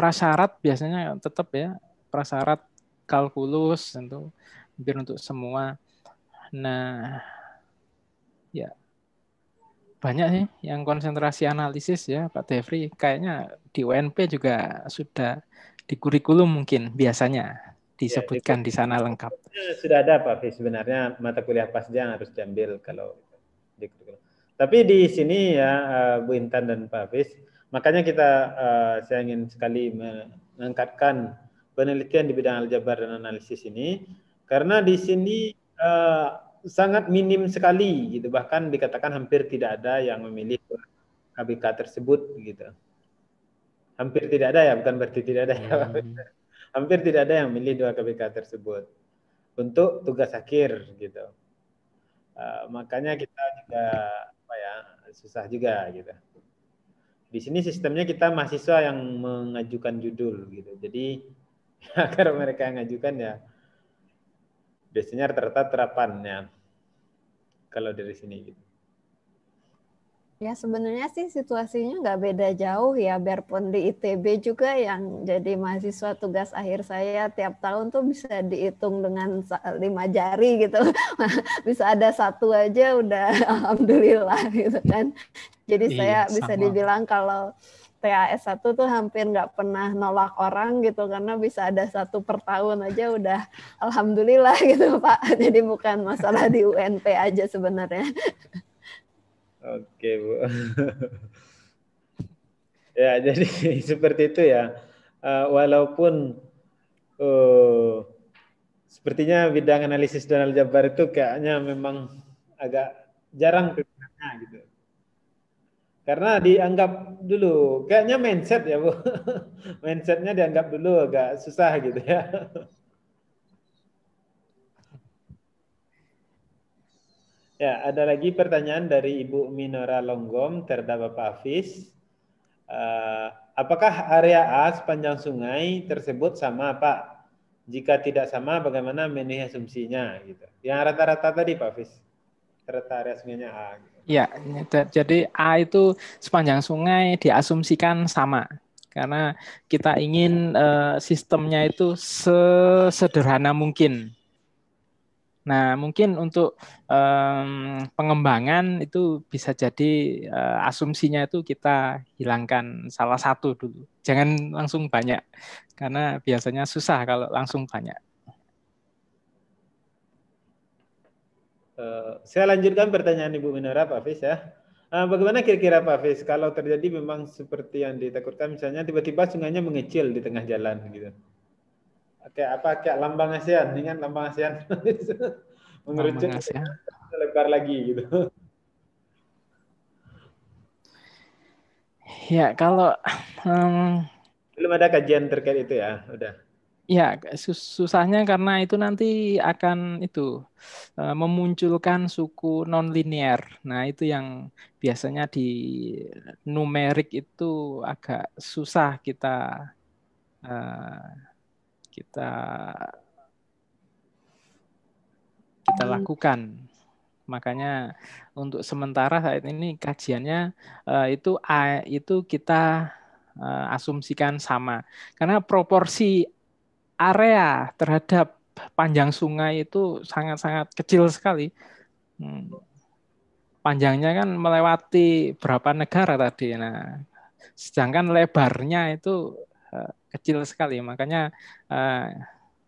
Speaker 5: prasyarat biasanya tetap ya prasyarat kalkulus tentu hampir untuk semua. Nah, ya banyak sih yang konsentrasi analisis ya Pak Devri kayaknya di UNP juga sudah di kurikulum mungkin biasanya ya, disebutkan ya, di sana lengkap.
Speaker 3: Sudah ada Pak Fis sebenarnya mata kuliah pas yang harus diambil kalau di kurikulum. Tapi di sini ya eh, Bu Intan dan Pak Fis, makanya kita eh, saya ingin sekali mengangkatkan penelitian di bidang aljabar dan analisis ini karena di sini eh, sangat minim sekali gitu bahkan dikatakan hampir tidak ada yang memilih KBK tersebut gitu hampir tidak ada ya bukan berarti tidak ada ya hmm. hampir tidak ada yang memilih dua KBK tersebut untuk tugas akhir gitu uh, makanya kita juga apa ya susah juga gitu di sini sistemnya kita mahasiswa yang mengajukan judul gitu jadi agar mereka yang ngajukan ya biasanya rata terapannya kalau dari sini gitu?
Speaker 4: Ya sebenarnya sih situasinya nggak beda jauh ya, biarpun di ITB juga yang jadi mahasiswa tugas akhir saya tiap tahun tuh bisa dihitung dengan lima jari gitu, bisa ada satu aja udah alhamdulillah gitu kan. Jadi iya, saya bisa dibilang kalau TAS 1 tuh hampir nggak pernah nolak orang gitu karena bisa ada satu per tahun aja udah alhamdulillah gitu Pak. Jadi bukan masalah di UNP aja sebenarnya.
Speaker 3: Oke Bu. ya jadi seperti itu ya. Eh, walaupun uh, sepertinya bidang analisis dan aljabar itu kayaknya memang agak jarang karena dianggap dulu, kayaknya mindset ya Bu. Mindsetnya dianggap dulu agak susah gitu ya. Ya, ada lagi pertanyaan dari Ibu Minora Longgom, terhadap Bapak Hafiz. Eh, apakah area A sepanjang sungai tersebut sama, Pak? Jika tidak sama, bagaimana menih asumsinya? Gitu. Yang rata-rata tadi, Pak Hafiz. Rata area sungainya A. Gitu.
Speaker 5: Ya, jadi A itu sepanjang sungai diasumsikan sama karena kita ingin uh, sistemnya itu sesederhana mungkin. Nah, mungkin untuk um, pengembangan itu bisa jadi uh, asumsinya itu kita hilangkan salah satu dulu. Jangan langsung banyak, karena biasanya susah kalau langsung banyak.
Speaker 3: Eh, saya lanjutkan pertanyaan Ibu Minora, Pak Fis ya. Eh, bagaimana kira-kira Pak Fis kalau terjadi memang seperti yang ditakutkan misalnya tiba-tiba sungainya mengecil di tengah jalan gitu. Kayak apa? Kayak lambang ASEAN, ingat lambang ASEAN. Mengerucut lebar lagi gitu.
Speaker 5: Ya, kalau um,
Speaker 3: belum ada kajian terkait itu ya, udah.
Speaker 5: Ya, susahnya karena itu nanti akan itu eh, memunculkan suku nonlinier. Nah, itu yang biasanya di numerik itu agak susah kita eh, kita kita hmm. lakukan. Makanya untuk sementara saat ini kajiannya eh, itu itu kita asumsikan sama. Karena proporsi area terhadap panjang sungai itu sangat-sangat kecil sekali. Hmm. Panjangnya kan melewati berapa negara tadi. Nah, sedangkan lebarnya itu eh, kecil sekali. Makanya eh,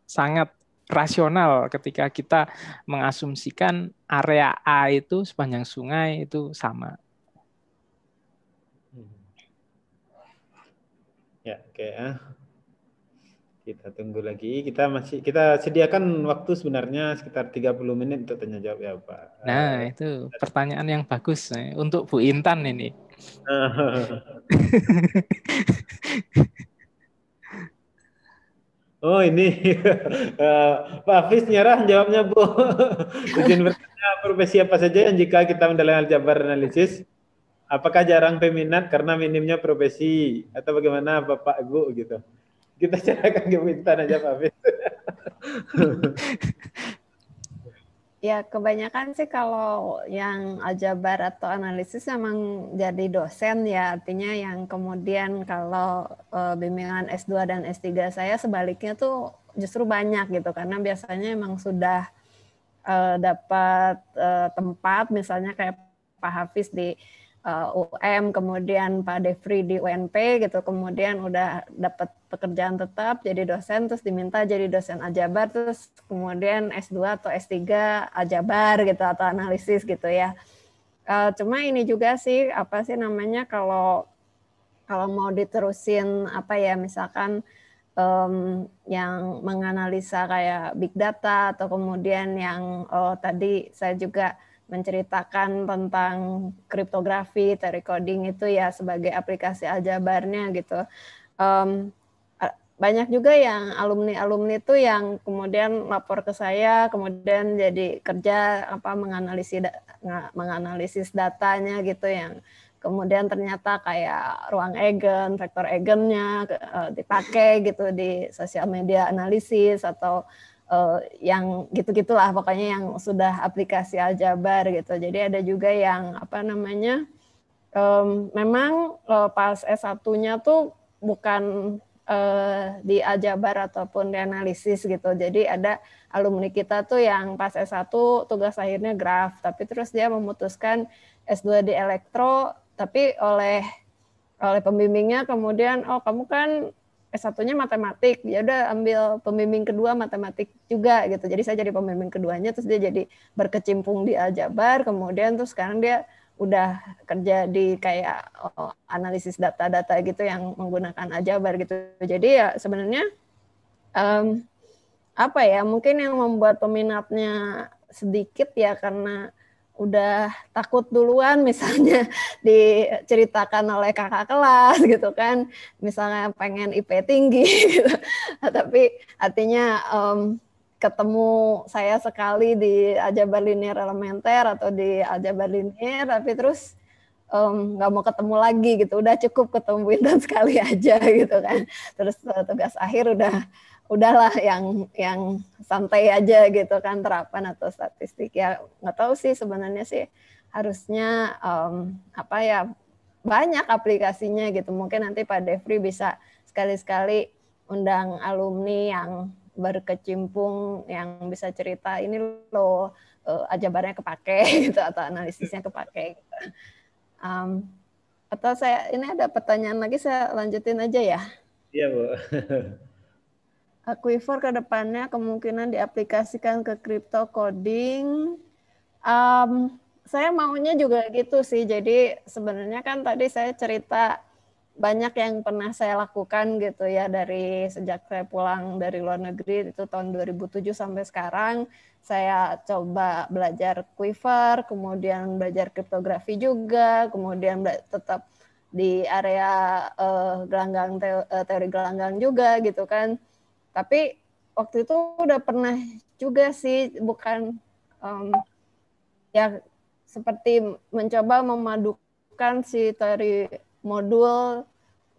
Speaker 5: sangat rasional ketika kita mengasumsikan area A itu sepanjang sungai itu sama.
Speaker 3: Hmm. Ya, oke okay, eh. ya. Kita tunggu lagi. Kita masih kita sediakan waktu sebenarnya sekitar 30 menit untuk tanya jawab ya, Pak.
Speaker 5: Nah, itu pertanyaan yang bagus eh, untuk Bu Intan ini. oh, ini eh,
Speaker 3: Pak Fis nyerah jawabnya, Bu. Izin bertanya profesi apa saja yang jika kita mendalami aljabar analisis apakah jarang peminat karena minimnya profesi atau bagaimana Bapak Ibu gitu? kita cerahkan ke Wintan aja Pak Fit.
Speaker 4: ya kebanyakan sih kalau yang aljabar atau analisis memang jadi dosen ya artinya yang kemudian kalau e, bimbingan S2 dan S3 saya sebaliknya tuh justru banyak gitu karena biasanya emang sudah e, dapat e, tempat misalnya kayak Pak Hafiz di uh, UM, kemudian Pak Devri di UNP gitu, kemudian udah dapat pekerjaan tetap jadi dosen, terus diminta jadi dosen ajabar, terus kemudian S2 atau S3 ajabar gitu atau analisis gitu ya. Uh, cuma ini juga sih apa sih namanya kalau kalau mau diterusin apa ya misalkan um, yang menganalisa kayak big data atau kemudian yang oh, tadi saya juga menceritakan tentang kriptografi, teori itu ya sebagai aplikasi aljabarnya gitu. Um, banyak juga yang alumni-alumni itu yang kemudian lapor ke saya, kemudian jadi kerja apa menganalisis menganalisis datanya gitu yang kemudian ternyata kayak ruang egen, vektor egennya eh, dipakai gitu di sosial media analisis atau uh, yang gitu-gitulah pokoknya yang sudah aplikasi aljabar gitu. Jadi ada juga yang apa namanya um, memang uh, pas S1-nya tuh bukan uh, di aljabar ataupun di analisis gitu. Jadi ada alumni kita tuh yang pas S1 tugas akhirnya graf, tapi terus dia memutuskan S2 di elektro tapi oleh oleh pembimbingnya kemudian oh kamu kan S1-nya matematik, dia udah ambil pembimbing kedua matematik juga gitu. Jadi saya jadi pembimbing keduanya, terus dia jadi berkecimpung di aljabar, kemudian terus sekarang dia udah kerja di kayak oh, analisis data-data gitu yang menggunakan aljabar gitu. Jadi ya sebenarnya um, apa ya mungkin yang membuat peminatnya sedikit ya karena udah takut duluan misalnya diceritakan oleh kakak kelas gitu kan misalnya pengen IP tinggi gitu. Nah, tapi artinya um, ketemu saya sekali di aljabar linear elementer atau di aljabar linear tapi terus nggak um, mau ketemu lagi gitu udah cukup ketemu dan sekali aja gitu kan terus eh, tugas akhir udah udahlah yang yang santai aja gitu kan terapan atau statistik ya nggak tahu sih sebenarnya sih harusnya um, apa ya banyak aplikasinya gitu mungkin nanti Pak Devri bisa sekali-sekali undang alumni yang berkecimpung yang bisa cerita ini lo uh, eh, ajabarnya kepake gitu atau analisisnya kepake um, atau saya ini ada pertanyaan lagi saya lanjutin aja ya
Speaker 3: iya bu
Speaker 4: Aquifer ke depannya kemungkinan diaplikasikan ke crypto coding. Um, saya maunya juga gitu sih. Jadi sebenarnya kan tadi saya cerita banyak yang pernah saya lakukan gitu ya dari sejak saya pulang dari luar negeri itu tahun 2007 sampai sekarang saya coba belajar Quiver, kemudian belajar kriptografi juga, kemudian tetap di area uh, gelanggang teori, uh, eh, teori gelanggang juga gitu kan. Tapi waktu itu udah pernah juga sih bukan um, ya seperti mencoba memadukan si teori modul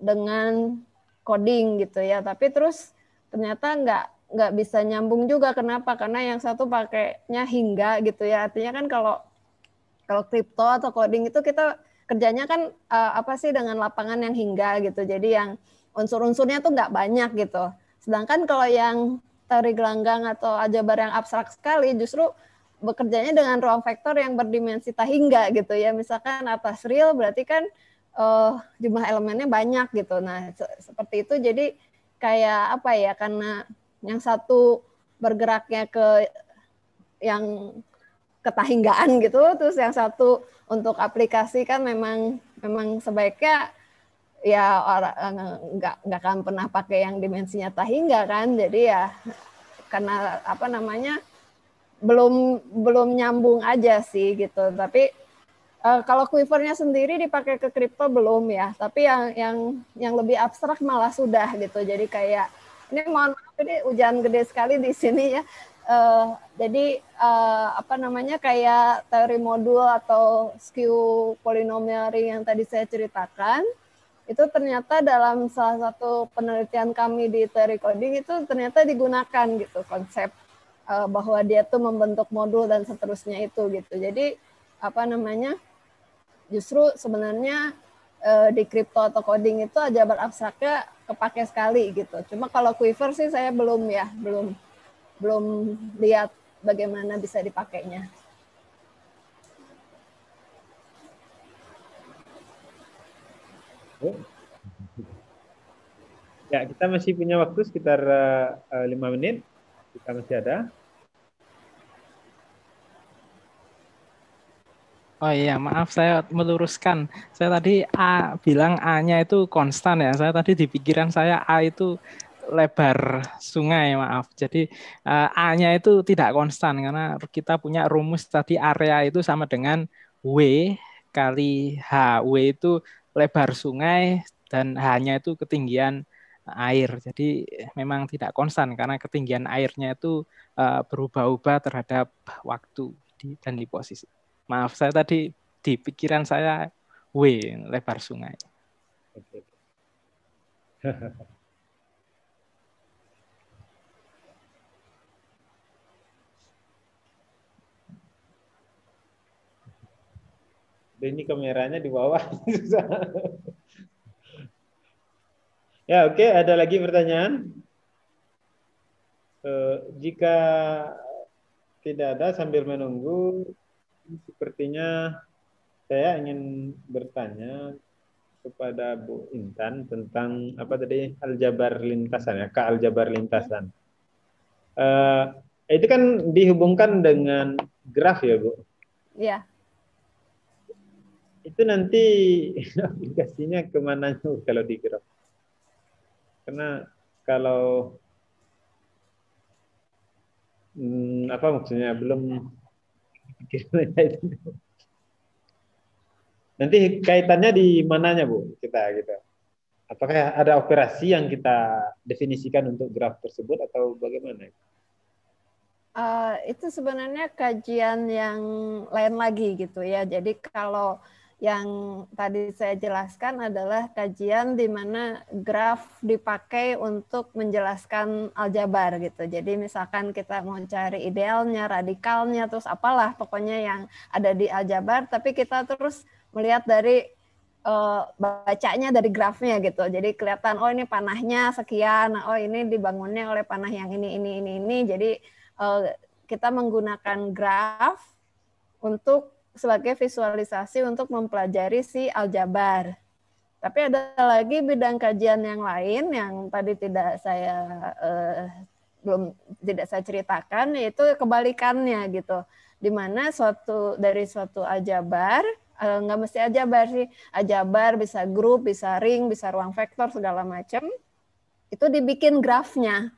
Speaker 4: dengan coding gitu ya tapi terus ternyata nggak nggak bisa nyambung juga kenapa karena yang satu pakainya hingga gitu ya artinya kan kalau kalau kripto atau coding itu kita kerjanya kan uh, apa sih dengan lapangan yang hingga gitu jadi yang unsur-unsurnya tuh nggak banyak gitu Sedangkan kalau yang teori gelanggang atau aljabar yang abstrak sekali justru bekerjanya dengan ruang vektor yang berdimensi tak hingga gitu ya. Misalkan atas real berarti kan uh, jumlah elemennya banyak gitu. Nah, se seperti itu jadi kayak apa ya? Karena yang satu bergeraknya ke yang ketahinggaan gitu, terus yang satu untuk aplikasi kan memang memang sebaiknya ya orang eh, nggak nggak akan pernah pakai yang dimensinya tahingga kan jadi ya karena apa namanya belum belum nyambung aja sih gitu tapi uh, kalau quivernya sendiri dipakai ke kripto belum ya tapi yang yang yang lebih abstrak malah sudah gitu jadi kayak ini mohon maaf ini hujan gede sekali di sini ya uh, jadi uh, apa namanya kayak teori modul atau skew polinomial ring yang tadi saya ceritakan itu ternyata dalam salah satu penelitian kami di teori coding itu ternyata digunakan gitu konsep uh, bahwa dia tuh membentuk modul dan seterusnya itu gitu. Jadi apa namanya? Justru sebenarnya uh, di kripto atau coding itu aljabar abstraknya kepake sekali gitu. Cuma kalau quiver sih saya belum ya, belum belum lihat bagaimana bisa dipakainya.
Speaker 3: Ya, kita masih punya waktu sekitar eh, eh, lima menit. Kita masih ada.
Speaker 5: Oh iya, maaf saya meluruskan. Saya tadi A bilang A-nya itu konstan ya. Saya tadi di pikiran saya A itu lebar sungai, maaf. Jadi uh, A-nya itu tidak konstan karena kita punya rumus tadi area itu sama dengan W kali H. W itu lebar sungai dan hanya itu ketinggian eh, air. Jadi eh, memang tidak konstan karena ketinggian airnya itu eh, berubah-ubah terhadap waktu dan di posisi. Maaf saya tadi di pikiran saya W lebar sungai.
Speaker 3: ini kameranya di bawah. ya oke, okay. ada lagi pertanyaan? Uh, jika tidak ada sambil menunggu, sepertinya saya ingin bertanya kepada Bu Intan tentang apa tadi aljabar lintasan ya, ke aljabar lintasan. Uh, itu kan dihubungkan dengan graf ya, Bu? Iya itu nanti aplikasinya kemana kalau di grab karena kalau hmm, apa maksudnya belum nanti kaitannya di mananya bu kita gitu apakah ada operasi yang kita definisikan untuk graf tersebut atau bagaimana
Speaker 4: Uh, itu sebenarnya kajian yang lain lagi gitu ya. Jadi kalau yang tadi saya jelaskan adalah kajian di mana graf dipakai untuk menjelaskan aljabar gitu. Jadi misalkan kita mau cari idealnya, radikalnya, terus apalah pokoknya yang ada di aljabar, tapi kita terus melihat dari eh, bacanya dari grafnya gitu. Jadi kelihatan oh ini panahnya sekian, oh ini dibangunnya oleh panah yang ini ini ini ini. Jadi eh, kita menggunakan graf untuk sebagai visualisasi untuk mempelajari si aljabar. Tapi ada lagi bidang kajian yang lain yang tadi tidak saya eh, belum tidak saya ceritakan yaitu kebalikannya gitu. Di mana suatu dari suatu aljabar eh, nggak mesti aljabar sih, aljabar bisa grup, bisa ring, bisa ruang vektor segala macam. Itu dibikin grafnya.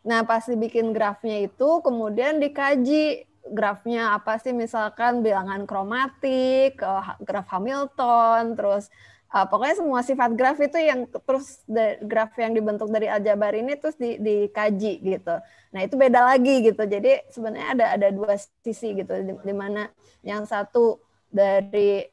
Speaker 4: Nah, pasti bikin grafnya itu kemudian dikaji grafnya apa sih misalkan bilangan kromatik, eh, graf Hamilton, terus uh, pokoknya semua sifat graf itu yang terus graf yang dibentuk dari aljabar ini terus di, dikaji gitu. Nah itu beda lagi gitu. Jadi sebenarnya ada ada dua sisi gitu, di, di mana yang satu dari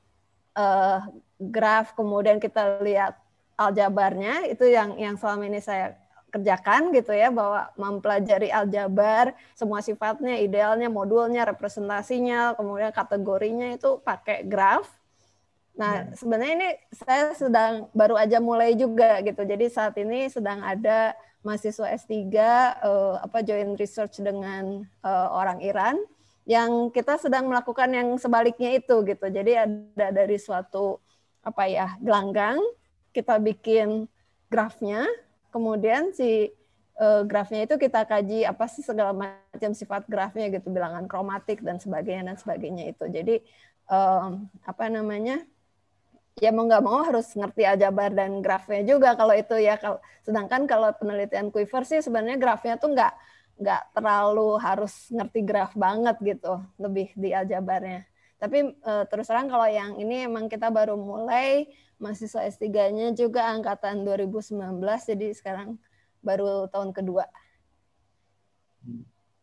Speaker 4: uh, graf kemudian kita lihat aljabarnya itu yang yang selama ini saya kerjakan gitu ya bahwa mempelajari aljabar semua sifatnya idealnya modulnya representasinya kemudian kategorinya itu pakai graf Nah, ya. sebenarnya ini saya sedang baru aja mulai juga gitu. Jadi saat ini sedang ada mahasiswa S3 uh, eh, apa join research dengan uh, orang Iran yang kita sedang melakukan yang sebaliknya itu gitu. Jadi ada dari suatu apa ya, gelanggang kita bikin grafnya kemudian si uh, grafnya itu kita kaji apa sih segala macam sifat grafnya gitu bilangan kromatik dan sebagainya dan sebagainya itu jadi um, apa namanya ya mau nggak mau harus ngerti aljabar dan grafnya juga kalau itu ya kalau sedangkan kalau penelitian quiver sih sebenarnya grafnya tuh nggak nggak terlalu harus ngerti graf banget gitu lebih di aljabarnya tapi uh, terus terang kalau yang ini emang kita baru mulai mahasiswa S3-nya juga angkatan 2019 jadi sekarang baru tahun kedua.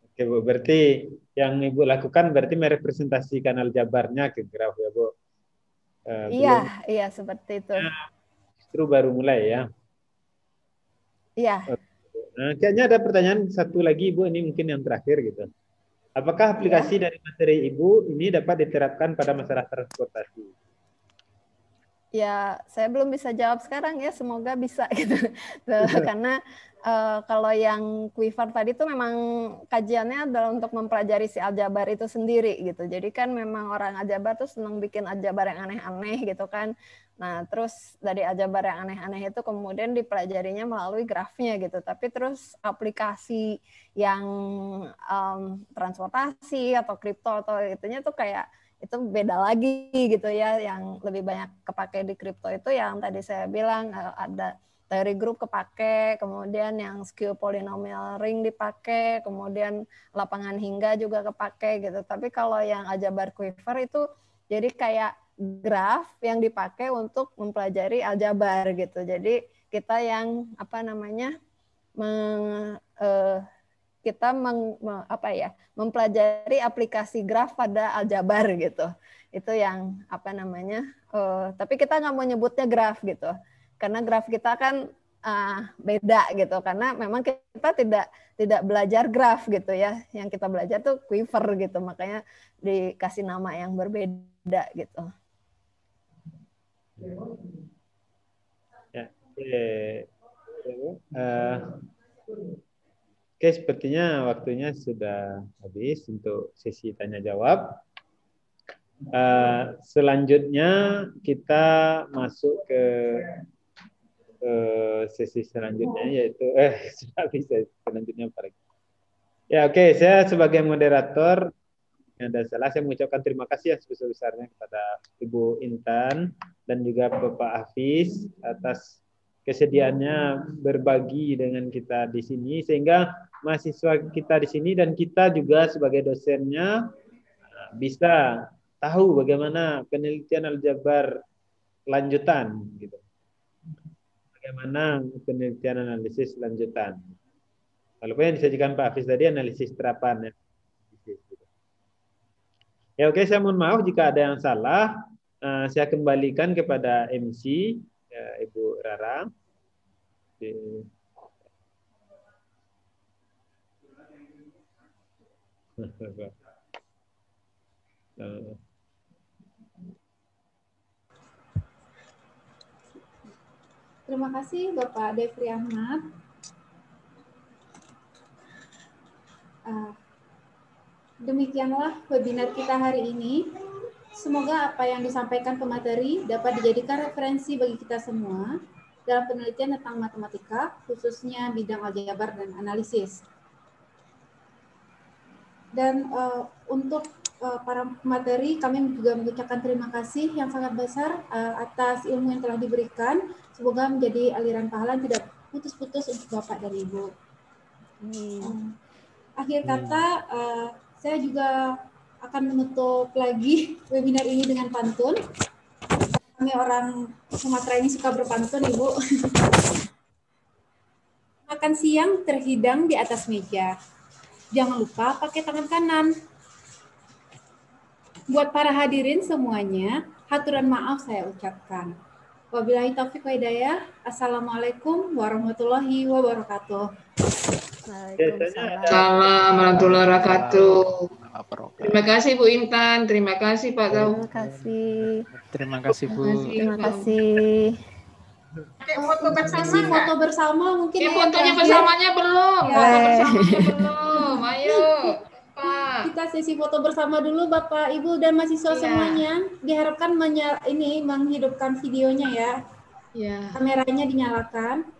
Speaker 3: Oke Bu, berarti yang Ibu lakukan berarti merepresentasikan aljabarnya ke graf ya Bu? Uh, iya,
Speaker 4: belum. iya seperti itu. Nah,
Speaker 3: justru baru mulai ya? Iya. Nah, kayaknya ada pertanyaan satu lagi Bu, ini mungkin yang terakhir gitu. Apakah aplikasi ya. dari materi Ibu ini dapat diterapkan pada masalah transportasi?
Speaker 4: Ya, saya belum bisa jawab sekarang ya. Semoga bisa gitu. Iya. Karena uh, kalau yang Quiver tadi itu memang kajiannya adalah untuk mempelajari si aljabar itu sendiri gitu. Jadi kan memang orang aljabar tuh senang bikin aljabar yang aneh-aneh gitu kan. Nah, terus dari aljabar yang aneh-aneh itu kemudian dipelajarinya melalui grafnya gitu. Tapi terus aplikasi yang um, transportasi atau kripto atau itunya tuh kayak itu beda lagi gitu ya. Yang lebih banyak kepake di kripto itu yang tadi saya bilang eh, ada teori grup kepake, kemudian yang skew polynomial ring dipake kemudian lapangan hingga juga kepake gitu. Tapi kalau yang aljabar quiver itu jadi kayak graf yang dipakai untuk mempelajari aljabar gitu. Jadi kita yang apa namanya meng, eh, kita meng, apa ya mempelajari aplikasi graf pada aljabar gitu. Itu yang apa namanya. Eh, tapi kita nggak mau nyebutnya graf gitu karena graf kita kan uh, beda gitu karena memang kita tidak tidak belajar graf gitu ya yang kita belajar tuh quiver gitu makanya dikasih nama yang berbeda gitu
Speaker 3: Ya, eh, uh, oke sepertinya waktunya sudah habis untuk sesi tanya jawab. Uh, eh, selanjutnya kita masuk ke uh, sesi selanjutnya yaitu eh sudah bisa selanjutnya Pak. Ya oke okay. saya sebagai moderator ada salah saya mengucapkan terima kasih ya sebesar-besarnya kepada Ibu Intan dan juga Bapak Hafiz atas kesediaannya berbagi dengan kita di sini sehingga mahasiswa kita di sini dan kita juga sebagai dosennya bisa tahu bagaimana penelitian aljabar lanjutan gitu. Bagaimana penelitian analisis lanjutan. Walaupun yang disajikan Pak Hafiz tadi analisis terapan ya. Ya oke saya mohon maaf jika ada yang salah. Eh, saya kembalikan kepada MC uh, ya, Ibu Rara. Okay.
Speaker 1: Terima kasih Bapak Devri Ahmad. Ah, demikianlah webinar kita hari ini. Semoga apa yang disampaikan pemateri dapat dijadikan referensi bagi kita semua dalam penelitian tentang matematika, khususnya bidang aljabar dan analisis. Dan uh, untuk uh, para pemateri, kami juga mengucapkan terima kasih yang sangat besar uh, atas ilmu yang telah diberikan. Semoga menjadi aliran pahala tidak putus-putus untuk Bapak dan Ibu. Hmm. akhir kata, uh, saya juga akan menutup lagi webinar ini dengan pantun. Kami orang Sumatera ini suka berpantun, Ibu. Makan siang terhidang di atas meja. Jangan lupa pakai tangan kanan. Buat para hadirin semuanya, haturan maaf saya ucapkan. Wabillahi taufiq wa hidayah. Assalamualaikum warahmatullahi wabarakatuh.
Speaker 5: Assalamualaikum warahmatullahi wabarakatuh.
Speaker 4: Terima kasih Bu Intan, terima kasih Pak Gaung. Terima kasih.
Speaker 5: Terima kasih Bu. Terima kasih.
Speaker 4: foto bersama. foto
Speaker 1: bersama mungkin. Ya, fotonya bersamanya belum. Ya. Foto iya. bersamanya
Speaker 6: belum. Ayo.
Speaker 1: Pak. Kita sesi foto bersama dulu Bapak, Ibu dan mahasiswa iya. semuanya. Diharapkan ini menghidupkan videonya ya. Iya. Kameranya dinyalakan.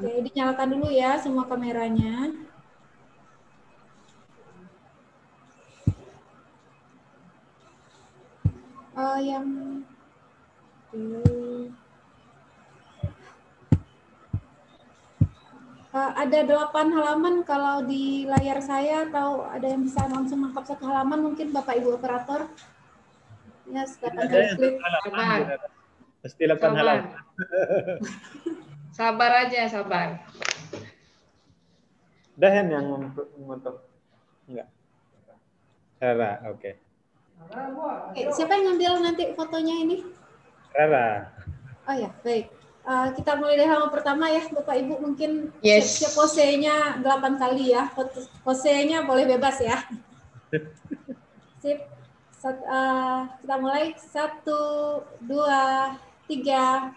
Speaker 1: Oke, dinyalakan dulu ya semua kameranya. Uh, yang uh, ada delapan halaman kalau di layar saya atau ada yang bisa langsung mengkap satu halaman mungkin Bapak Ibu operator. Ya, sudah. Ada
Speaker 3: Pasti delapan halaman.
Speaker 1: Sabar aja, sabar.
Speaker 3: Dahen yang ngutuk. Enggak. Rara, oke.
Speaker 1: Okay. Eh, siapa yang ngambil nanti fotonya ini? Rara. Oh ya, baik. Uh, kita mulai dari halaman pertama ya, Bapak Ibu mungkin yes. siap-siap posenya 8 kali ya. Posenya boleh bebas ya. Sip. Sat, uh, kita mulai. Satu, dua, tiga,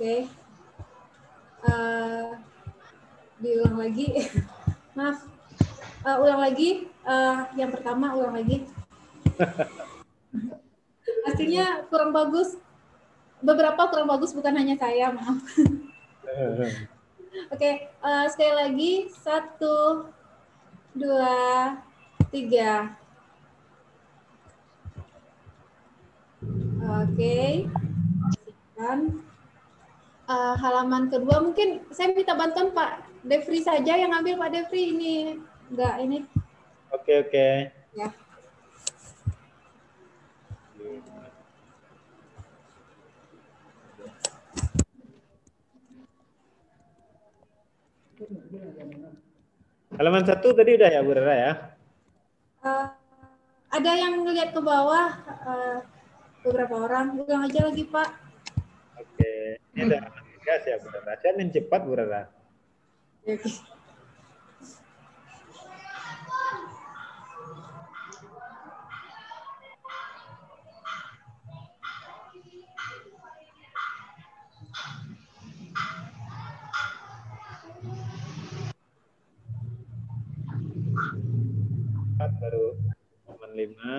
Speaker 1: okay. uh, eh, diulang lagi maaf uh, ulang lagi uh, yang pertama ulang lagi hasilnya kurang bagus beberapa kurang bagus bukan hanya saya maaf
Speaker 6: oke
Speaker 1: okay, uh, sekali lagi satu dua tiga oke okay uh, halaman kedua mungkin saya minta bantuan Pak Devri saja yang ambil Pak Devri ini enggak ini oke okay, oke okay. ya
Speaker 3: Halaman satu tadi udah ya Bu Rara ya?
Speaker 1: Uh, ada yang melihat ke bawah uh, beberapa orang. Udah aja lagi Pak.
Speaker 3: Oke, okay. ini hmm gas ya Bu Rara. Saya main cepat Bu Rara. Empat baru halaman lima.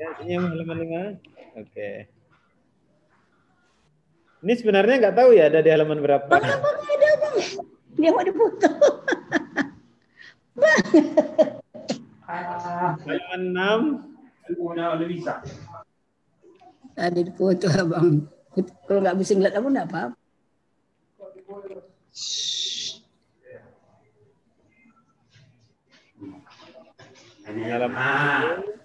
Speaker 3: Ya, senyum halaman lima. Oke. Okay. Ini sebenarnya nggak tahu ya ada di halaman berapa. Bang, nggak ada bang. Dia mau difoto. bang. Halaman enam.
Speaker 4: Ada di foto abang. Kalau nggak bisa ngeliat kamu, nggak
Speaker 3: apa-apa. Ini halaman.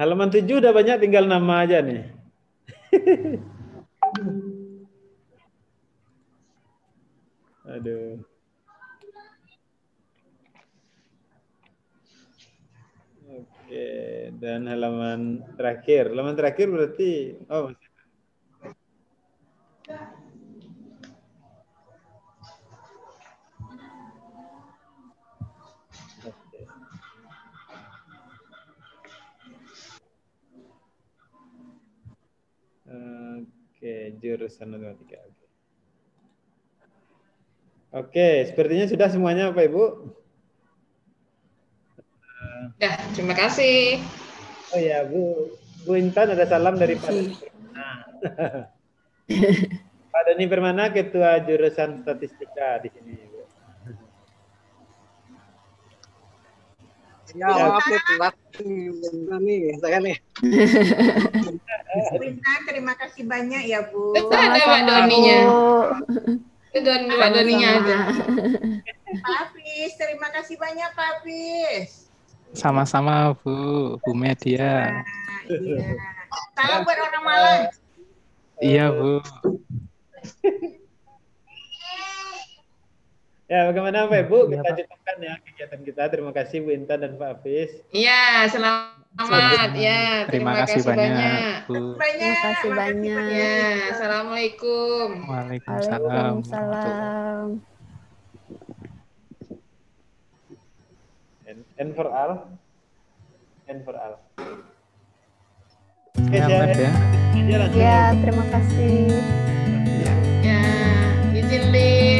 Speaker 3: Halaman tujuh udah banyak tinggal nama aja nih. Aduh. Oke, dan halaman terakhir. Halaman terakhir berarti oh Oke, jurusan matematika. Oke. Oke, sepertinya sudah semuanya Pak Ibu.
Speaker 4: Ya, terima kasih.
Speaker 3: Oh ya, Bu Bu Intan ada salam dari Pak Doni Permana. Pak Doni Permana Ketua Jurusan Statistika di sini. Ya,
Speaker 6: iya. maaf nih telat nih saya nih.
Speaker 1: Bintang, eh, terima kasih banyak ya Bu. Betul ada Pak Doninya. Itu Don, Doninya aja. Pak terima kasih banyak Pak
Speaker 5: Sama-sama Bu, Bu Media.
Speaker 6: Iya.
Speaker 3: Salam buat orang Malang.
Speaker 5: Iya Bu.
Speaker 3: Ya, bagaimana iya, Pak Ibu? Kita ya, ya kegiatan kita. Terima kasih Bu Intan dan Pak Hafiz.
Speaker 4: Iya, selamat.
Speaker 3: Selamat ya.
Speaker 4: Terima, terima kasih, banyak.
Speaker 6: Terima
Speaker 4: kasih banyak. Ya, Assalamualaikum. Waalaikumsalam. Waalaikumsalam.
Speaker 3: And, and for all. And for all.
Speaker 4: ya,
Speaker 6: ya.
Speaker 4: Ya, terima kasih. Ya, izin, deh.